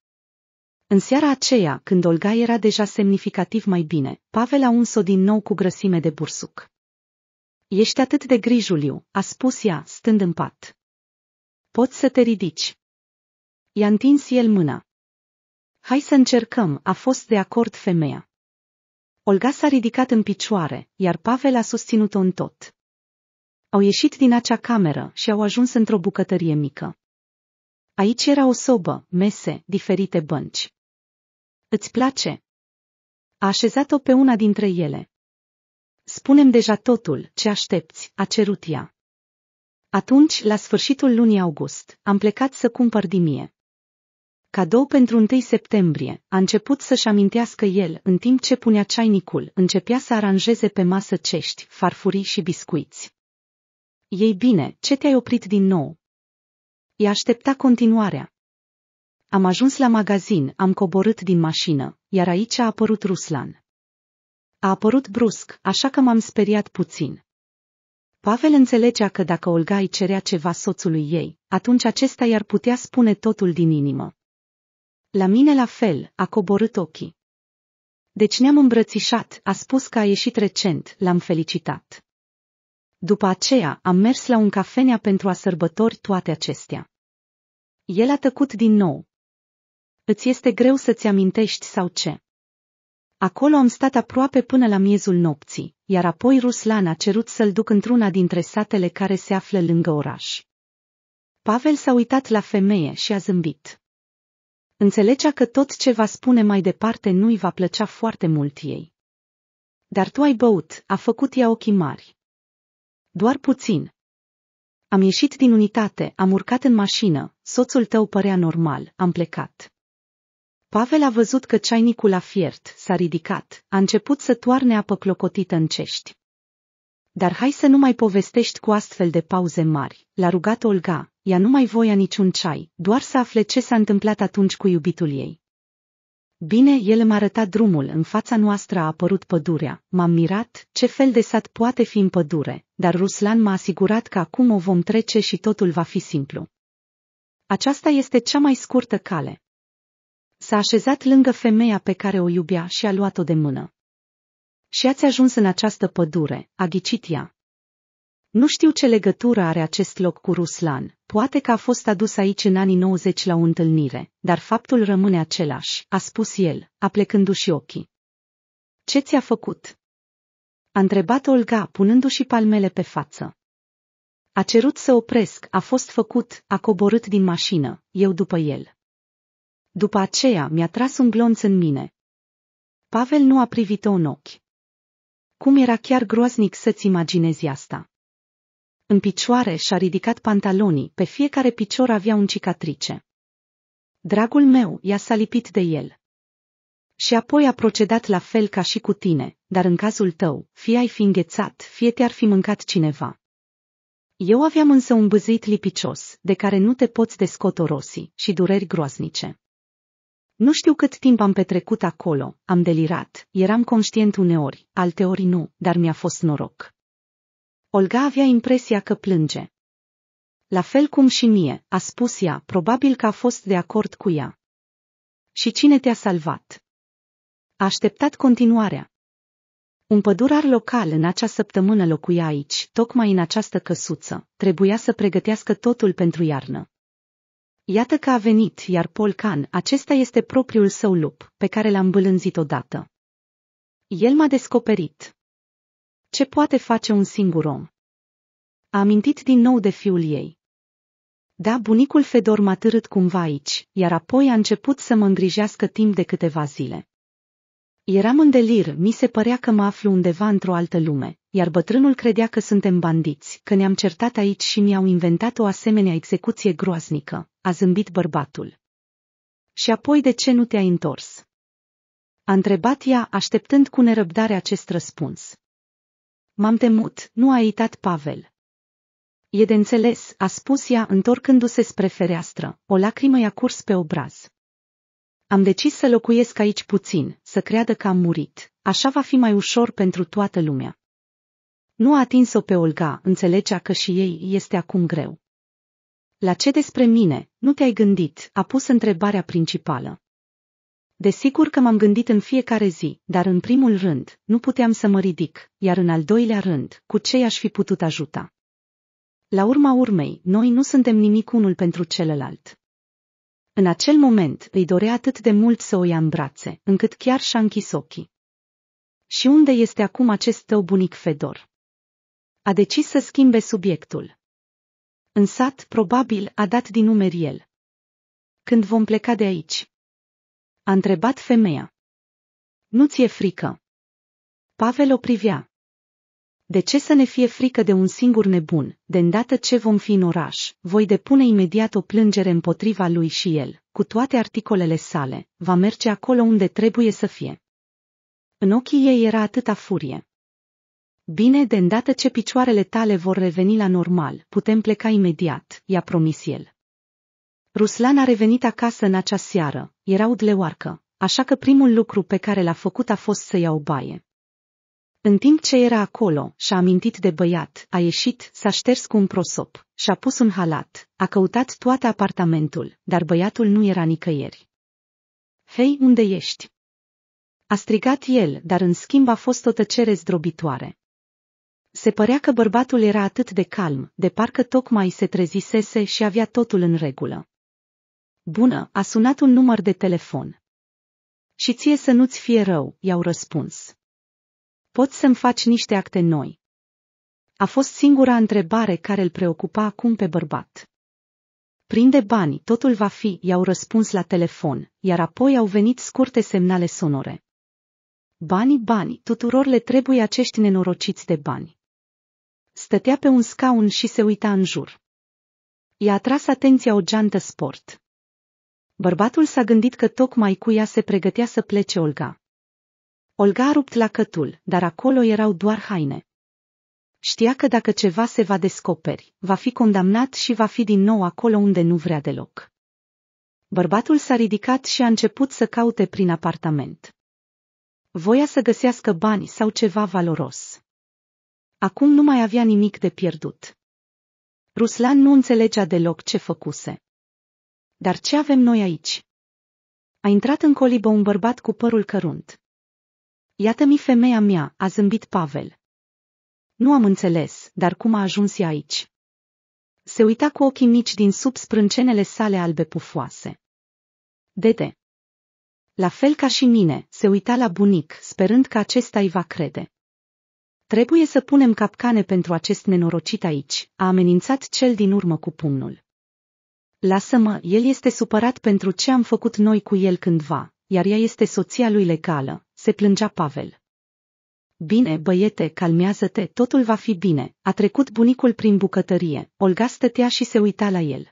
În seara aceea, când Olga era deja semnificativ mai bine, Pavel a uns-o din nou cu grăsime de bursuc. Ești atât de grijuliu, a spus ea, stând în pat. Poți să te ridici. I-a întins el mâna, Hai să încercăm, a fost de acord femeia. Olga s-a ridicat în picioare, iar Pavel a susținut-o în tot. Au ieșit din acea cameră și au ajuns într-o bucătărie mică. Aici era o sobă, mese, diferite bănci. Îți place? A așezat-o pe una dintre ele. Spunem deja totul, ce aștepți, a cerut ea. Atunci, la sfârșitul lunii august, am plecat să cumpăr mie cadou pentru 1 septembrie, a început să-și amintească el, în timp ce punea ceainicul, începea să aranjeze pe masă cești, farfurii și biscuiți. Ei bine, ce te-ai oprit din nou? I aștepta continuarea. Am ajuns la magazin, am coborât din mașină, iar aici a apărut Ruslan. A apărut brusc, așa că m-am speriat puțin. Pavel înțelegea că dacă Olga îi cerea ceva soțului ei, atunci acesta i-ar putea spune totul din inimă. La mine la fel, a coborât ochii. Deci ne-am îmbrățișat, a spus că a ieșit recent, l-am felicitat. După aceea, am mers la un cafenea pentru a sărbători toate acestea. El a tăcut din nou. Îți este greu să-ți amintești sau ce? Acolo am stat aproape până la miezul nopții, iar apoi Ruslan a cerut să-l duc într-una dintre satele care se află lângă oraș. Pavel s-a uitat la femeie și a zâmbit. Înțelegea că tot ce va spune mai departe nu-i va plăcea foarte mult ei. Dar tu ai băut, a făcut ea ochii mari. Doar puțin. Am ieșit din unitate, am urcat în mașină, soțul tău părea normal, am plecat. Pavel a văzut că ceainicul a fiert, s-a ridicat, a început să toarne apă clocotită în cești. Dar hai să nu mai povestești cu astfel de pauze mari, l-a rugat Olga, ea nu mai voia niciun ceai, doar să afle ce s-a întâmplat atunci cu iubitul ei. Bine, el m-a arătat drumul, în fața noastră a apărut pădurea, m-am mirat, ce fel de sat poate fi în pădure, dar Ruslan m-a asigurat că acum o vom trece și totul va fi simplu. Aceasta este cea mai scurtă cale. S-a așezat lângă femeia pe care o iubea și a luat-o de mână. Și ați ajuns în această pădure, a ghicit ea. Nu știu ce legătură are acest loc cu Ruslan, poate că a fost adus aici în anii 90 la o întâlnire, dar faptul rămâne același, a spus el, aplecându-și ochii. Ce ți-a făcut? A întrebat Olga, punându-și palmele pe față. A cerut să opresc, a fost făcut, a coborât din mașină, eu după el. După aceea mi-a tras un glonț în mine. Pavel nu a privit-o în ochi. Cum era chiar groaznic să-ți imaginezi asta. În picioare și-a ridicat pantalonii, pe fiecare picior avea un cicatrice. Dragul meu, i a lipit de el. Și apoi a procedat la fel ca și cu tine, dar în cazul tău, fie ai fi înghețat, fie te-ar fi mâncat cineva. Eu aveam însă un băzit lipicios, de care nu te poți descotorosi, și dureri groaznice. Nu știu cât timp am petrecut acolo, am delirat, eram conștient uneori, alteori nu, dar mi-a fost noroc. Olga avea impresia că plânge. La fel cum și mie, a spus ea, probabil că a fost de acord cu ea. Și cine te-a salvat? A așteptat continuarea. Un pădurar local în acea săptămână locuia aici, tocmai în această căsuță, trebuia să pregătească totul pentru iarnă. Iată că a venit, iar Polcan, acesta este propriul său lup, pe care l-am bălânzit odată. El m-a descoperit. Ce poate face un singur om? A amintit din nou de fiul ei. Da, bunicul Fedor m-a târât cumva aici, iar apoi a început să mă îngrijească timp de câteva zile. Eram în delir, mi se părea că mă aflu undeva într-o altă lume, iar bătrânul credea că suntem bandiți, că ne-am certat aici și mi-au inventat o asemenea execuție groaznică, a zâmbit bărbatul. Și apoi de ce nu te-ai întors? A întrebat ea, așteptând cu nerăbdare acest răspuns. M-am temut, nu a uitat Pavel. E de înțeles, a spus ea întorcându-se spre fereastră, o lacrimă i-a curs pe obraz. Am decis să locuiesc aici puțin, să creadă că am murit. Așa va fi mai ușor pentru toată lumea. Nu a atins-o pe Olga, înțelegea că și ei este acum greu. La ce despre mine, nu te-ai gândit, a pus întrebarea principală. Desigur că m-am gândit în fiecare zi, dar în primul rând, nu puteam să mă ridic, iar în al doilea rând, cu ce i-aș fi putut ajuta? La urma urmei, noi nu suntem nimic unul pentru celălalt. În acel moment îi dorea atât de mult să o ia în brațe, încât chiar și-a închis ochii. Și unde este acum acest tău bunic Fedor? A decis să schimbe subiectul. În sat, probabil, a dat din numeri el. Când vom pleca de aici? A întrebat femeia. Nu ți-e frică? Pavel o privea. De ce să ne fie frică de un singur nebun, de îndată ce vom fi în oraș, voi depune imediat o plângere împotriva lui și el, cu toate articolele sale, va merge acolo unde trebuie să fie. În ochii ei era atâta furie. Bine, de îndată ce picioarele tale vor reveni la normal, putem pleca imediat, i-a promis el. Ruslan a revenit acasă în acea seară, era udleoarcă, așa că primul lucru pe care l-a făcut a fost să ia o baie. În timp ce era acolo, și-a amintit de băiat, a ieșit, s-a șters cu un prosop, și-a pus un halat, a căutat toată apartamentul, dar băiatul nu era nicăieri. Hei, unde ești? A strigat el, dar în schimb a fost o tăcere zdrobitoare. Se părea că bărbatul era atât de calm, de parcă tocmai se trezisese și avea totul în regulă. Bună, a sunat un număr de telefon. Și ție să nu-ți fie rău, i-au răspuns poți să-mi faci niște acte noi? A fost singura întrebare care îl preocupa acum pe bărbat. Prinde bani, totul va fi, i-au răspuns la telefon, iar apoi au venit scurte semnale sonore. Bani, bani, tuturor le trebuie acești nenorociți de bani. Stătea pe un scaun și se uita în jur. I-a atras atenția o geantă sport. Bărbatul s-a gândit că tocmai cu ea se pregătea să plece Olga. Olga a rupt lacătul, dar acolo erau doar haine. Știa că dacă ceva se va descoperi, va fi condamnat și va fi din nou acolo unde nu vrea deloc. Bărbatul s-a ridicat și a început să caute prin apartament. Voia să găsească bani sau ceva valoros. Acum nu mai avea nimic de pierdut. Ruslan nu înțelegea deloc ce făcuse. Dar ce avem noi aici? A intrat în colibă un bărbat cu părul cărunt, Iată-mi femeia mea, a zâmbit Pavel. Nu am înțeles, dar cum a ajuns ea aici? Se uita cu ochii mici din sub sprâncenele sale albe pufoase. Dede. La fel ca și mine, se uita la bunic, sperând că acesta îi va crede. Trebuie să punem capcane pentru acest nenorocit aici, a amenințat cel din urmă cu pumnul. Lasă-mă, el este supărat pentru ce am făcut noi cu el cândva, iar ea este soția lui legală, se plângea Pavel. Bine, băiete, calmează-te, totul va fi bine. A trecut bunicul prin bucătărie. Olga stătea și se uita la el.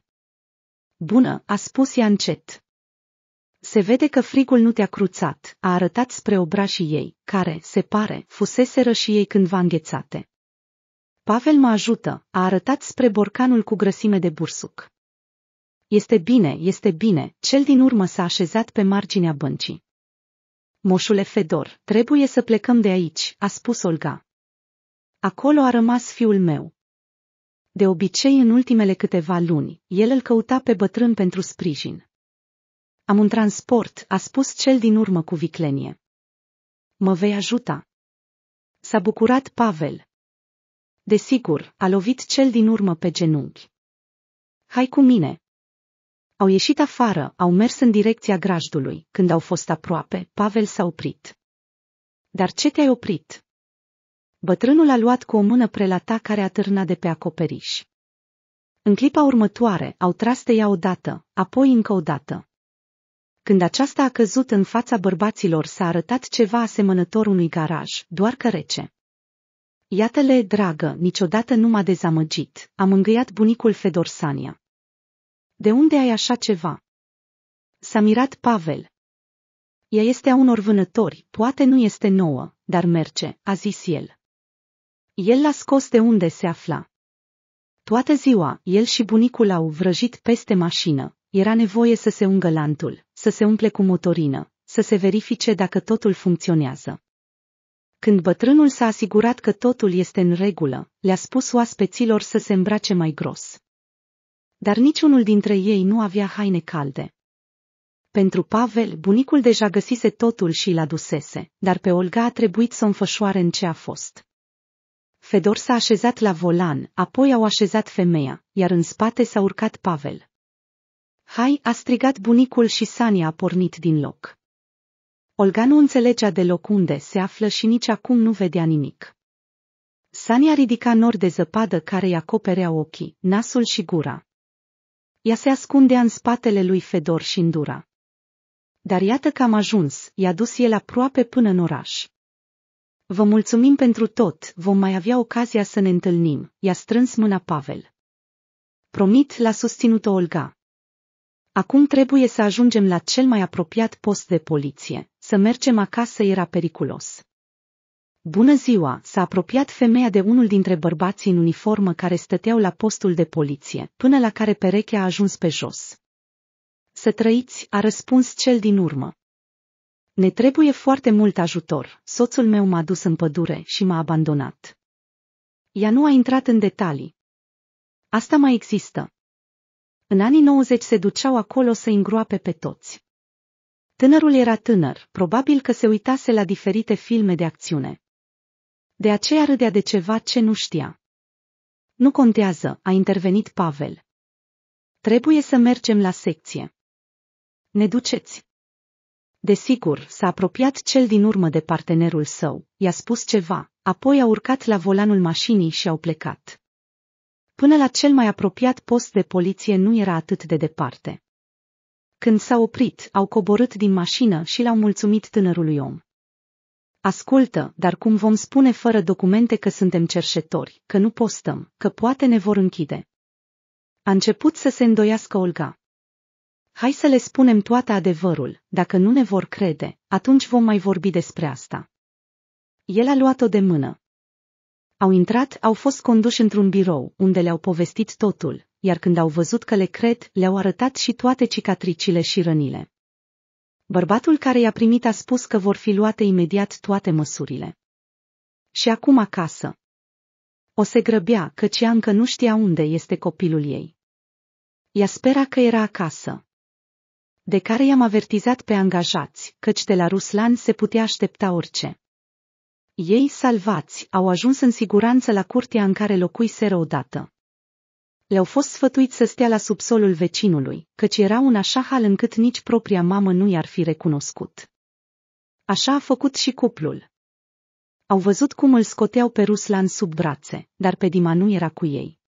Bună, a spus ea încet. Se vede că frigul nu te-a cruțat, a arătat spre obrașii ei, care, se pare, fuseseră și ei cândva înghețate. Pavel mă ajută, a arătat spre borcanul cu grăsime de bursuc. Este bine, este bine, cel din urmă s-a așezat pe marginea băncii moșule Fedor, trebuie să plecăm de aici, a spus Olga. Acolo a rămas fiul meu. De obicei, în ultimele câteva luni, el îl căuta pe bătrân pentru sprijin. Am un transport, a spus cel din urmă cu viclenie. Mă vei ajuta. S-a bucurat Pavel. Desigur, a lovit cel din urmă pe genunchi. Hai cu mine, au ieșit afară, au mers în direcția grajdului. Când au fost aproape, Pavel s-a oprit. Dar ce te-ai oprit? Bătrânul a luat cu o mână prelata care a târna de pe acoperiș. În clipa următoare, au tras de ea odată, apoi încă o dată. Când aceasta a căzut în fața bărbaților, s-a arătat ceva asemănător unui garaj, doar că rece. Iată-le, dragă, niciodată nu m-a dezamăgit, a mângâiat bunicul Fedorsania. De unde ai așa ceva? S-a mirat Pavel. Ea este a unor vânători, poate nu este nouă, dar merge, a zis el. El l-a scos de unde se afla. Toată ziua, el și bunicul au vrăjit peste mașină, era nevoie să se ungă lantul, să se umple cu motorină, să se verifice dacă totul funcționează. Când bătrânul s-a asigurat că totul este în regulă, le-a spus oaspeților să se îmbrace mai gros dar niciunul dintre ei nu avea haine calde. Pentru Pavel, bunicul deja găsise totul și l adusese, dar pe Olga a trebuit să o înfășoare în ce a fost. Fedor s-a așezat la volan, apoi au așezat femeia, iar în spate s-a urcat Pavel. Hai, a strigat bunicul și Sania a pornit din loc. Olga nu înțelegea deloc unde se află și nici acum nu vedea nimic. Sania ridica nori de zăpadă care îi acoperea ochii, nasul și gura. Ea se ascundea în spatele lui Fedor și îndura. Dar iată că am ajuns, i-a dus el aproape până în oraș. Vă mulțumim pentru tot, vom mai avea ocazia să ne întâlnim, i-a strâns mâna Pavel. Promit l-a susținut-o Olga. Acum trebuie să ajungem la cel mai apropiat post de poliție, să mergem acasă era periculos. Bună ziua, s-a apropiat femeia de unul dintre bărbații în uniformă care stăteau la postul de poliție, până la care perechea a ajuns pe jos. Să trăiți, a răspuns cel din urmă. Ne trebuie foarte mult ajutor, soțul meu m-a dus în pădure și m-a abandonat. Ea nu a intrat în detalii. Asta mai există. În anii 90 se duceau acolo să îngroape pe toți. Tânărul era tânăr, probabil că se uitase la diferite filme de acțiune. De aceea râdea de ceva ce nu știa. Nu contează, a intervenit Pavel. Trebuie să mergem la secție. Ne duceți. Desigur, s-a apropiat cel din urmă de partenerul său, i-a spus ceva, apoi a urcat la volanul mașinii și au plecat. Până la cel mai apropiat post de poliție nu era atât de departe. Când s-a oprit, au coborât din mașină și l-au mulțumit tânărului om. Ascultă, dar cum vom spune fără documente că suntem cerșetori, că nu postăm, că poate ne vor închide? A început să se îndoiască Olga. Hai să le spunem toată adevărul, dacă nu ne vor crede, atunci vom mai vorbi despre asta. El a luat-o de mână. Au intrat, au fost conduși într-un birou, unde le-au povestit totul, iar când au văzut că le cred, le-au arătat și toate cicatricile și rănile. Bărbatul care i-a primit a spus că vor fi luate imediat toate măsurile. Și acum acasă. O se grăbea, căci ea încă nu știa unde este copilul ei. Ea spera că era acasă. De care i-am avertizat pe angajați, căci de la Ruslan se putea aștepta orice. Ei salvați au ajuns în siguranță la curtea în care locuiseră odată. Le-au fost sfătuit să stea la subsolul vecinului, căci era un așa hal încât nici propria mamă nu i-ar fi recunoscut. Așa a făcut și cuplul. Au văzut cum îl scoteau pe Ruslan sub brațe, dar pe Dima nu era cu ei.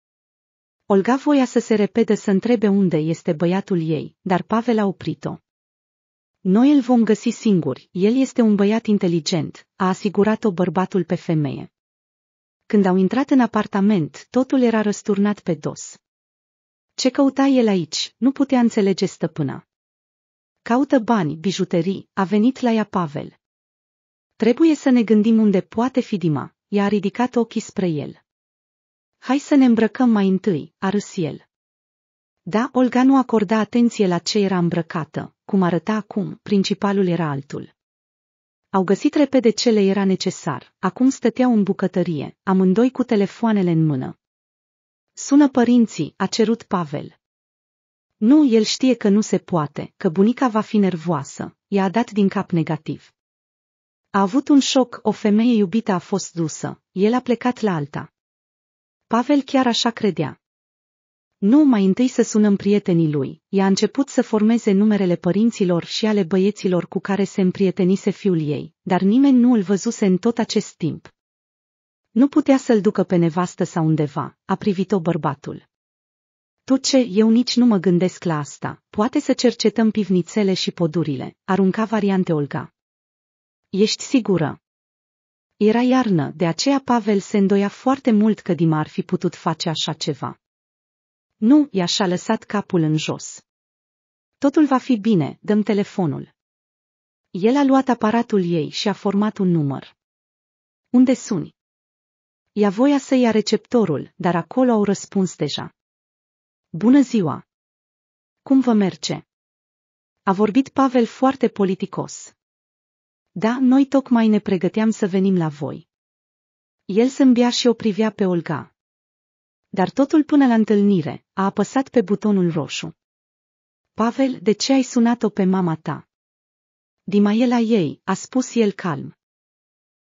Olga voia să se repede să întrebe unde este băiatul ei, dar Pavel a oprit-o. Noi îl vom găsi singuri, el este un băiat inteligent, a asigurat-o bărbatul pe femeie. Când au intrat în apartament, totul era răsturnat pe dos. Ce căuta el aici, nu putea înțelege stăpâna. Caută bani, bijuterii, a venit la ea Pavel. Trebuie să ne gândim unde poate fi Dima, i-a ridicat ochii spre el. Hai să ne îmbrăcăm mai întâi, a râs el. Da, Olga nu acorda atenție la ce era îmbrăcată, cum arăta acum, principalul era altul. Au găsit repede ce le era necesar, acum stăteau în bucătărie, amândoi cu telefoanele în mână. Sună părinții, a cerut Pavel. Nu, el știe că nu se poate, că bunica va fi nervoasă, i-a dat din cap negativ. A avut un șoc, o femeie iubită a fost dusă, el a plecat la alta. Pavel chiar așa credea, nu mai întâi să sunăm prietenii lui, i-a început să formeze numerele părinților și ale băieților cu care se împrietenise fiul ei, dar nimeni nu îl văzuse în tot acest timp. Nu putea să-l ducă pe nevastă sau undeva, a privit-o bărbatul. Tot ce eu nici nu mă gândesc la asta, poate să cercetăm pivnițele și podurile, arunca variante Olga. Ești sigură? Era iarnă, de aceea Pavel se îndoia foarte mult că Dima ar fi putut face așa ceva. Nu, i și-a lăsat capul în jos. Totul va fi bine, dăm telefonul. El a luat aparatul ei și a format un număr. Unde suni? Ea voia să ia receptorul, dar acolo au răspuns deja. Bună ziua! Cum vă merge? A vorbit Pavel foarte politicos. Da, noi tocmai ne pregăteam să venim la voi. El zâmbea și o privea pe Olga. Dar totul până la întâlnire, a apăsat pe butonul roșu. Pavel, de ce ai sunat-o pe mama ta? Dimaela ei, a spus el calm.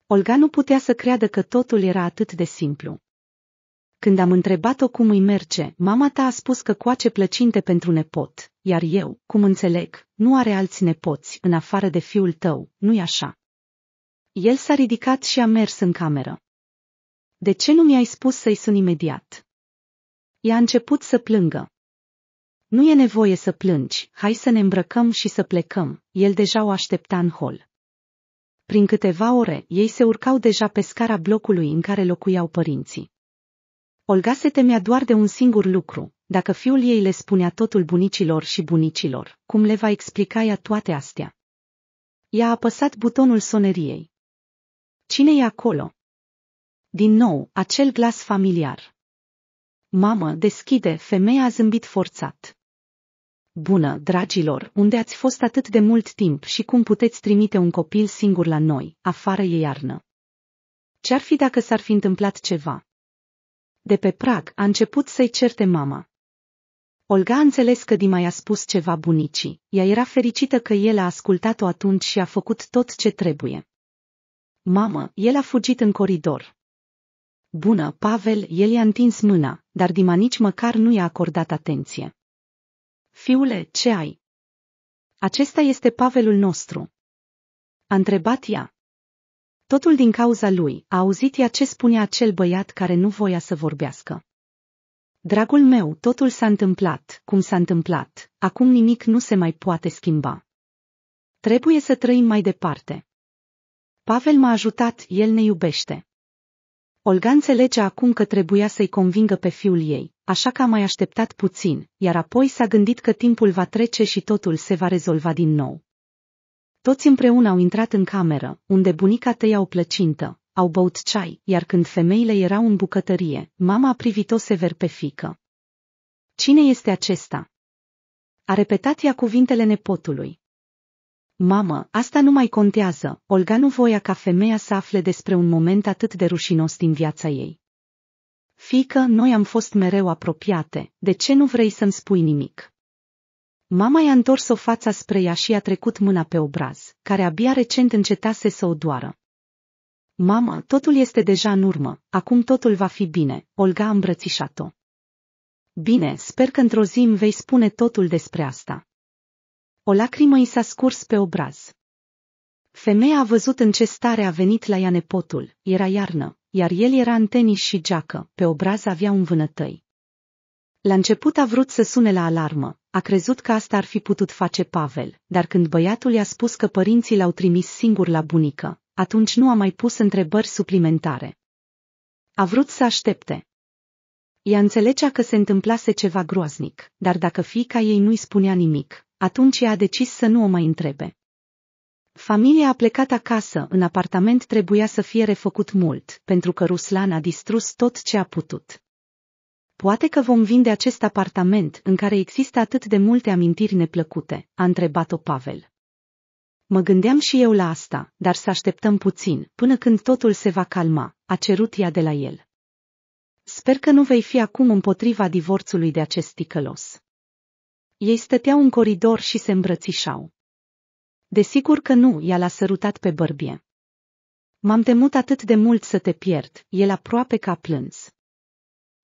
Olga nu putea să creadă că totul era atât de simplu. Când am întrebat-o cum îi merge, mama ta a spus că coace plăcinte pentru nepot, iar eu, cum înțeleg, nu are alți nepoți, în afară de fiul tău, nu-i așa? El s-a ridicat și a mers în cameră. De ce nu mi-ai spus să-i sun imediat? i a început să plângă. Nu e nevoie să plângi, hai să ne îmbrăcăm și să plecăm, el deja o aștepta în hol. Prin câteva ore, ei se urcau deja pe scara blocului în care locuiau părinții. Olga se temea doar de un singur lucru, dacă fiul ei le spunea totul bunicilor și bunicilor, cum le va explica ea toate astea. Ea a apăsat butonul soneriei. Cine e acolo? Din nou, acel glas familiar. Mamă, deschide, femeia a zâmbit forțat. Bună, dragilor, unde ați fost atât de mult timp și cum puteți trimite un copil singur la noi, afară e iarnă. Ce-ar fi dacă s-ar fi întâmplat ceva? De pe prag a început să-i certe mama. Olga a înțeles că Dima i-a spus ceva bunicii, ea era fericită că el a ascultat-o atunci și a făcut tot ce trebuie. Mamă, el a fugit în coridor. Bună, Pavel, el i-a întins mâna, dar Dima nici măcar nu i-a acordat atenție. Fiule, ce ai? Acesta este Pavelul nostru. A întrebat ea. Totul din cauza lui, a auzit ea ce spunea acel băiat care nu voia să vorbească. Dragul meu, totul s-a întâmplat, cum s-a întâmplat, acum nimic nu se mai poate schimba. Trebuie să trăim mai departe. Pavel m-a ajutat, el ne iubește. Olga înțelege acum că trebuia să-i convingă pe fiul ei, așa că a mai așteptat puțin, iar apoi s-a gândit că timpul va trece și totul se va rezolva din nou. Toți împreună au intrat în cameră, unde bunica tăia o plăcintă, au băut ceai, iar când femeile erau în bucătărie, mama a privit-o sever pe fică. Cine este acesta? A repetat ea cuvintele nepotului. Mamă, asta nu mai contează, Olga nu voia ca femeia să afle despre un moment atât de rușinos din viața ei. Fică, noi am fost mereu apropiate, de ce nu vrei să-mi spui nimic? Mama i-a întors o fața spre ea și a trecut mâna pe obraz, care abia recent încetase să o doară. Mama, totul este deja în urmă, acum totul va fi bine, Olga a îmbrățișat-o. Bine, sper că într-o zi îmi vei spune totul despre asta. O lacrimă i s-a scurs pe obraz. Femeia a văzut în ce stare a venit la ea nepotul, era iarnă, iar el era în tenis și geacă, pe obraz avea un vânătăi. La început a vrut să sune la alarmă, a crezut că asta ar fi putut face Pavel, dar când băiatul i-a spus că părinții l-au trimis singur la bunică, atunci nu a mai pus întrebări suplimentare. A vrut să aștepte. Ea înțelegea că se întâmplase ceva groaznic, dar dacă fiica ei nu-i spunea nimic, atunci a decis să nu o mai întrebe. Familia a plecat acasă, în apartament trebuia să fie refăcut mult, pentru că Ruslan a distrus tot ce a putut. Poate că vom vinde acest apartament în care există atât de multe amintiri neplăcute, a întrebat-o Pavel. Mă gândeam și eu la asta, dar să așteptăm puțin, până când totul se va calma, a cerut ea de la el. Sper că nu vei fi acum împotriva divorțului de acest ticălos. Ei stăteau în coridor și se îmbrățișau. Desigur că nu, ea l-a sărutat pe bărbie. M-am temut atât de mult să te pierd, el aproape că plâns.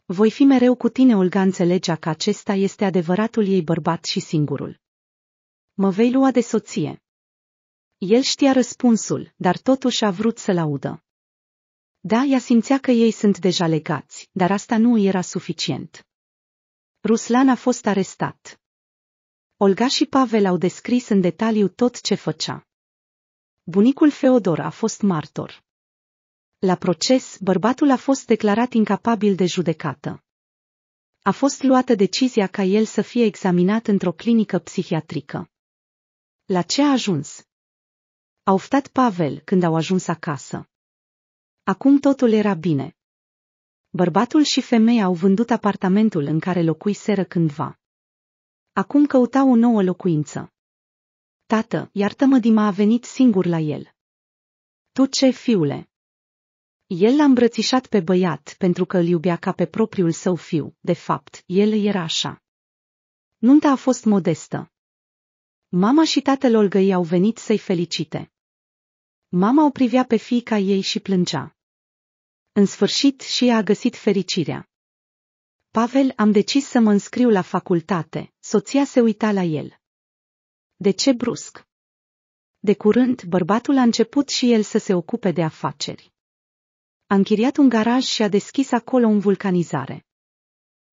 Voi fi mereu cu tine, Olga înțelegea că acesta este adevăratul ei bărbat și singurul. Mă vei lua de soție. El știa răspunsul, dar totuși a vrut să-l audă. Da, ea simțea că ei sunt deja legați, dar asta nu era suficient. Ruslan a fost arestat. Olga și Pavel au descris în detaliu tot ce făcea. Bunicul Feodor a fost martor. La proces, bărbatul a fost declarat incapabil de judecată. A fost luată decizia ca el să fie examinat într-o clinică psihiatrică. La ce a ajuns? A oftat Pavel când au ajuns acasă. Acum totul era bine. Bărbatul și femeia au vândut apartamentul în care locuiseră cândva. Acum căuta o nouă locuință. Tată, iartă-mă, Dima a venit singur la el. Tu ce, fiule? El l-a îmbrățișat pe băiat pentru că îl iubea ca pe propriul său fiu, de fapt, el era așa. Nunta a fost modestă. Mama și tatăl Olgăi au venit să-i felicite. Mama o privea pe fiica ei și plângea. În sfârșit și ea a găsit fericirea. Pavel, am decis să mă înscriu la facultate, Soția se uita la el. De ce brusc? De curând, bărbatul a început și el să se ocupe de afaceri. A închiriat un garaj și a deschis acolo un vulcanizare.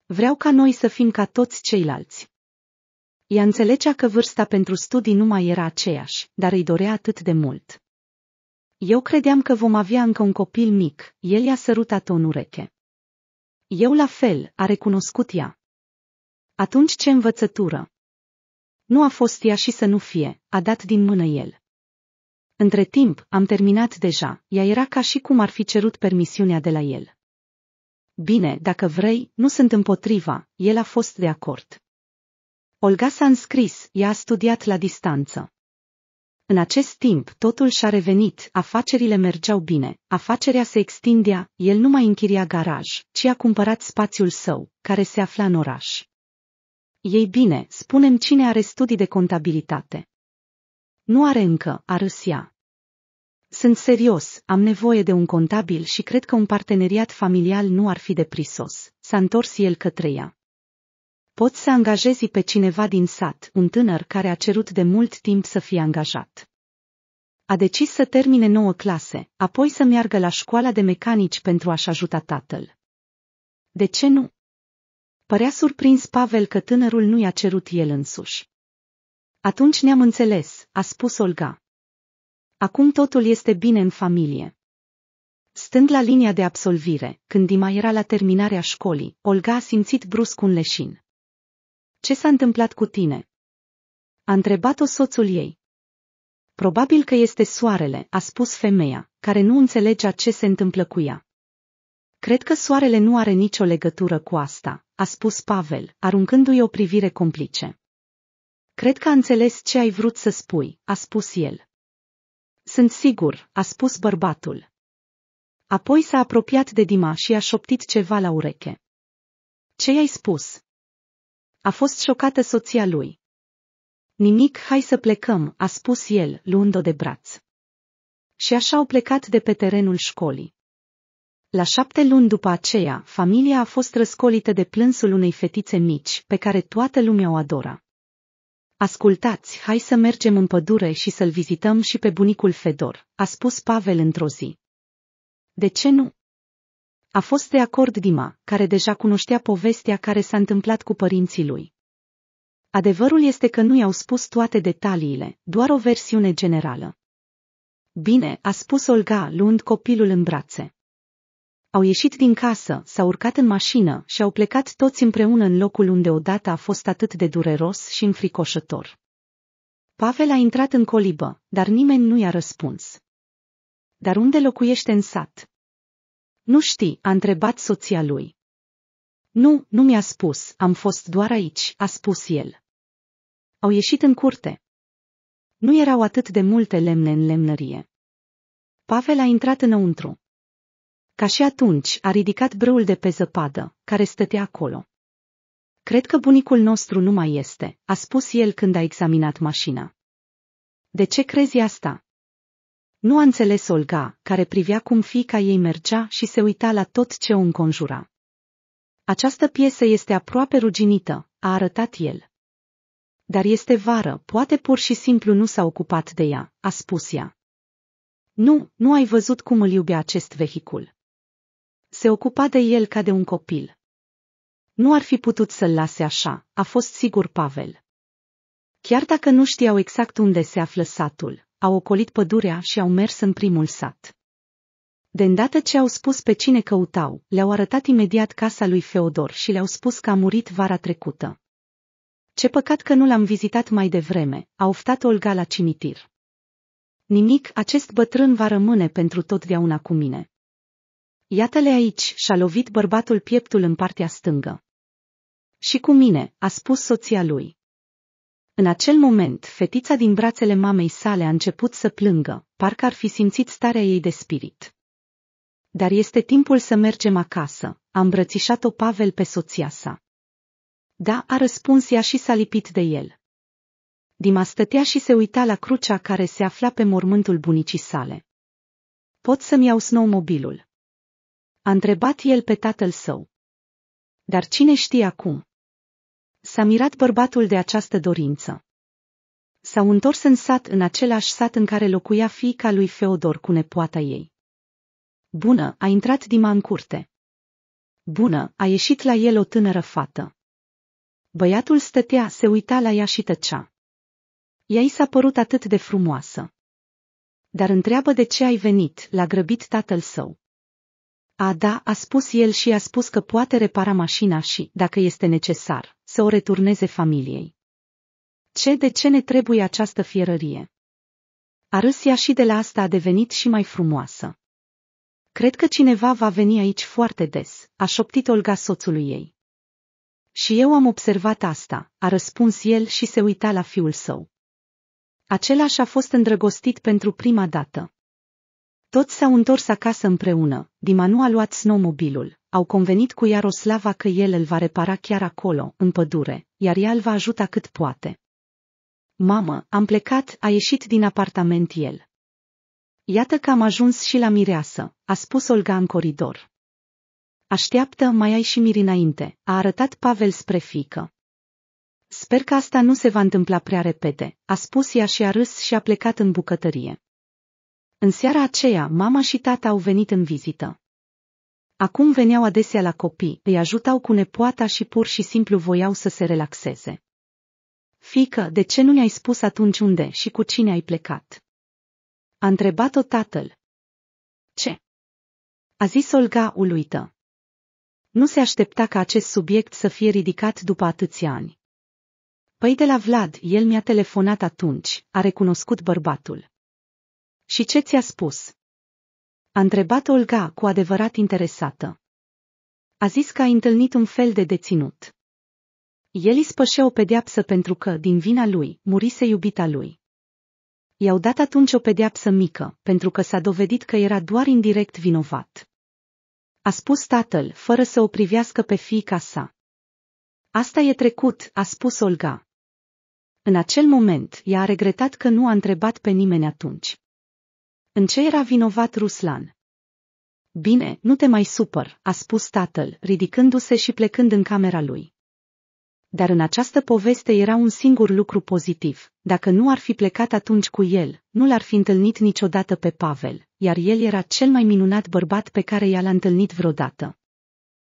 Vreau ca noi să fim ca toți ceilalți. Ea înțelegea că vârsta pentru studii nu mai era aceeași, dar îi dorea atât de mult. Eu credeam că vom avea încă un copil mic, el i-a sărutat-o în ureche. Eu la fel, a recunoscut ea. Atunci ce învățătură? Nu a fost ea și să nu fie, a dat din mână el. Între timp, am terminat deja, ea era ca și cum ar fi cerut permisiunea de la el. Bine, dacă vrei, nu sunt împotriva, el a fost de acord. Olga s-a înscris, ea a studiat la distanță. În acest timp totul și-a revenit, afacerile mergeau bine, afacerea se extindea, el nu mai închiria garaj, ci a cumpărat spațiul său, care se afla în oraș. Ei bine, spunem cine are studii de contabilitate. Nu are încă, a râs ea. Sunt serios, am nevoie de un contabil și cred că un parteneriat familial nu ar fi de prisos. S-a întors el către ea. Poți să angajezi pe cineva din sat, un tânăr care a cerut de mult timp să fie angajat. A decis să termine nouă clase, apoi să meargă la școala de mecanici pentru a-și ajuta tatăl. De ce nu? Părea surprins Pavel că tânărul nu i-a cerut el însuși. Atunci ne-am înțeles, a spus Olga. Acum totul este bine în familie. Stând la linia de absolvire, când Dima era la terminarea școlii, Olga a simțit brusc un leșin. Ce s-a întâmplat cu tine? A întrebat-o soțul ei. Probabil că este soarele, a spus femeia, care nu înțelegea ce se întâmplă cu ea. Cred că soarele nu are nicio legătură cu asta, a spus Pavel, aruncându-i o privire complice. Cred că a înțeles ce ai vrut să spui, a spus el. Sunt sigur, a spus bărbatul. Apoi s-a apropiat de Dima și a șoptit ceva la ureche. Ce i-ai spus? A fost șocată soția lui. Nimic, hai să plecăm, a spus el, luând-o de braț. Și așa au plecat de pe terenul școlii. La șapte luni după aceea, familia a fost răscolită de plânsul unei fetițe mici, pe care toată lumea o adora. Ascultați, hai să mergem în pădure și să-l vizităm și pe bunicul Fedor, a spus Pavel într-o zi. De ce nu? A fost de acord Dima, care deja cunoștea povestea care s-a întâmplat cu părinții lui. Adevărul este că nu i-au spus toate detaliile, doar o versiune generală. Bine, a spus Olga, luând copilul în brațe. Au ieșit din casă, s-au urcat în mașină și au plecat toți împreună în locul unde odată a fost atât de dureros și înfricoșător. Pavel a intrat în colibă, dar nimeni nu i-a răspuns. Dar unde locuiește în sat? Nu știi, a întrebat soția lui. Nu, nu mi-a spus, am fost doar aici, a spus el. Au ieșit în curte. Nu erau atât de multe lemne în lemnărie. Pavel a intrat înăuntru. Ca și atunci, a ridicat brâul de pe zăpadă, care stătea acolo. Cred că bunicul nostru nu mai este, a spus el când a examinat mașina. De ce crezi asta? Nu a înțeles Olga, care privea cum fica ei mergea și se uita la tot ce o înconjura. Această piesă este aproape ruginită, a arătat el. Dar este vară, poate pur și simplu nu s-a ocupat de ea, a spus ea. Nu, nu ai văzut cum îl iubea acest vehicul se ocupa de el ca de un copil. Nu ar fi putut să-l lase așa, a fost sigur Pavel. Chiar dacă nu știau exact unde se află satul, au ocolit pădurea și au mers în primul sat. De îndată ce au spus pe cine căutau, le-au arătat imediat casa lui Feodor și le-au spus că a murit vara trecută. Ce păcat că nu l-am vizitat mai devreme, a oftat Olga la cimitir. Nimic, acest bătrân va rămâne pentru totdeauna cu mine. Iată-le aici, și-a lovit bărbatul pieptul în partea stângă. Și cu mine, a spus soția lui. În acel moment, fetița din brațele mamei sale a început să plângă, parcă ar fi simțit starea ei de spirit. Dar este timpul să mergem acasă, a îmbrățișat-o Pavel pe soția sa. Da, a răspuns ea și s-a lipit de el. Dima stătea și se uita la crucea care se afla pe mormântul bunicii sale. Pot să-mi iau snowmobilul. A întrebat el pe tatăl său. Dar cine știe acum? S-a mirat bărbatul de această dorință. S-au întors în sat, în același sat în care locuia fiica lui Feodor cu nepoata ei. Bună, a intrat Dima în curte. Bună, a ieșit la el o tânără fată. Băiatul stătea, se uita la ea și tăcea. Ea i s-a părut atât de frumoasă. Dar întreabă de ce ai venit, l-a grăbit tatăl său. A da, a spus el și a spus că poate repara mașina și, dacă este necesar, să o returneze familiei. Ce de ce ne trebuie această fierărie? Arâsia și de la asta a devenit și mai frumoasă. Cred că cineva va veni aici foarte des, a șoptit Olga soțului ei. Și eu am observat asta, a răspuns el și se uita la fiul său. Același a fost îndrăgostit pentru prima dată. Toți s-au întors acasă împreună, nu a luat snowmobilul, au convenit cu Iaroslava că el îl va repara chiar acolo, în pădure, iar ea îl va ajuta cât poate. Mamă, am plecat, a ieșit din apartament el. Iată că am ajuns și la mireasă, a spus Olga în coridor. Așteaptă, mai ai și miri înainte, a arătat Pavel spre fică. Sper că asta nu se va întâmpla prea repede, a spus ea și a râs și a plecat în bucătărie. În seara aceea, mama și tata au venit în vizită. Acum veneau adesea la copii, îi ajutau cu nepoata și pur și simplu voiau să se relaxeze. Fică, de ce nu ne-ai spus atunci unde și cu cine ai plecat? A întrebat-o tatăl. Ce? A zis Olga uluită. Nu se aștepta ca acest subiect să fie ridicat după atâția ani. Păi de la Vlad, el mi-a telefonat atunci, a recunoscut bărbatul. Și ce ți-a spus? A întrebat Olga cu adevărat interesată. A zis că a întâlnit un fel de deținut. El îi spășea o pedeapsă pentru că, din vina lui, murise iubita lui. I-au dat atunci o pedeapsă mică, pentru că s-a dovedit că era doar indirect vinovat. A spus tatăl, fără să o privească pe fiica sa. Asta e trecut, a spus Olga. În acel moment, ea a regretat că nu a întrebat pe nimeni atunci. În ce era vinovat Ruslan? Bine, nu te mai supăr, a spus tatăl, ridicându-se și plecând în camera lui. Dar în această poveste era un singur lucru pozitiv. Dacă nu ar fi plecat atunci cu el, nu l-ar fi întâlnit niciodată pe Pavel, iar el era cel mai minunat bărbat pe care i-a întâlnit vreodată.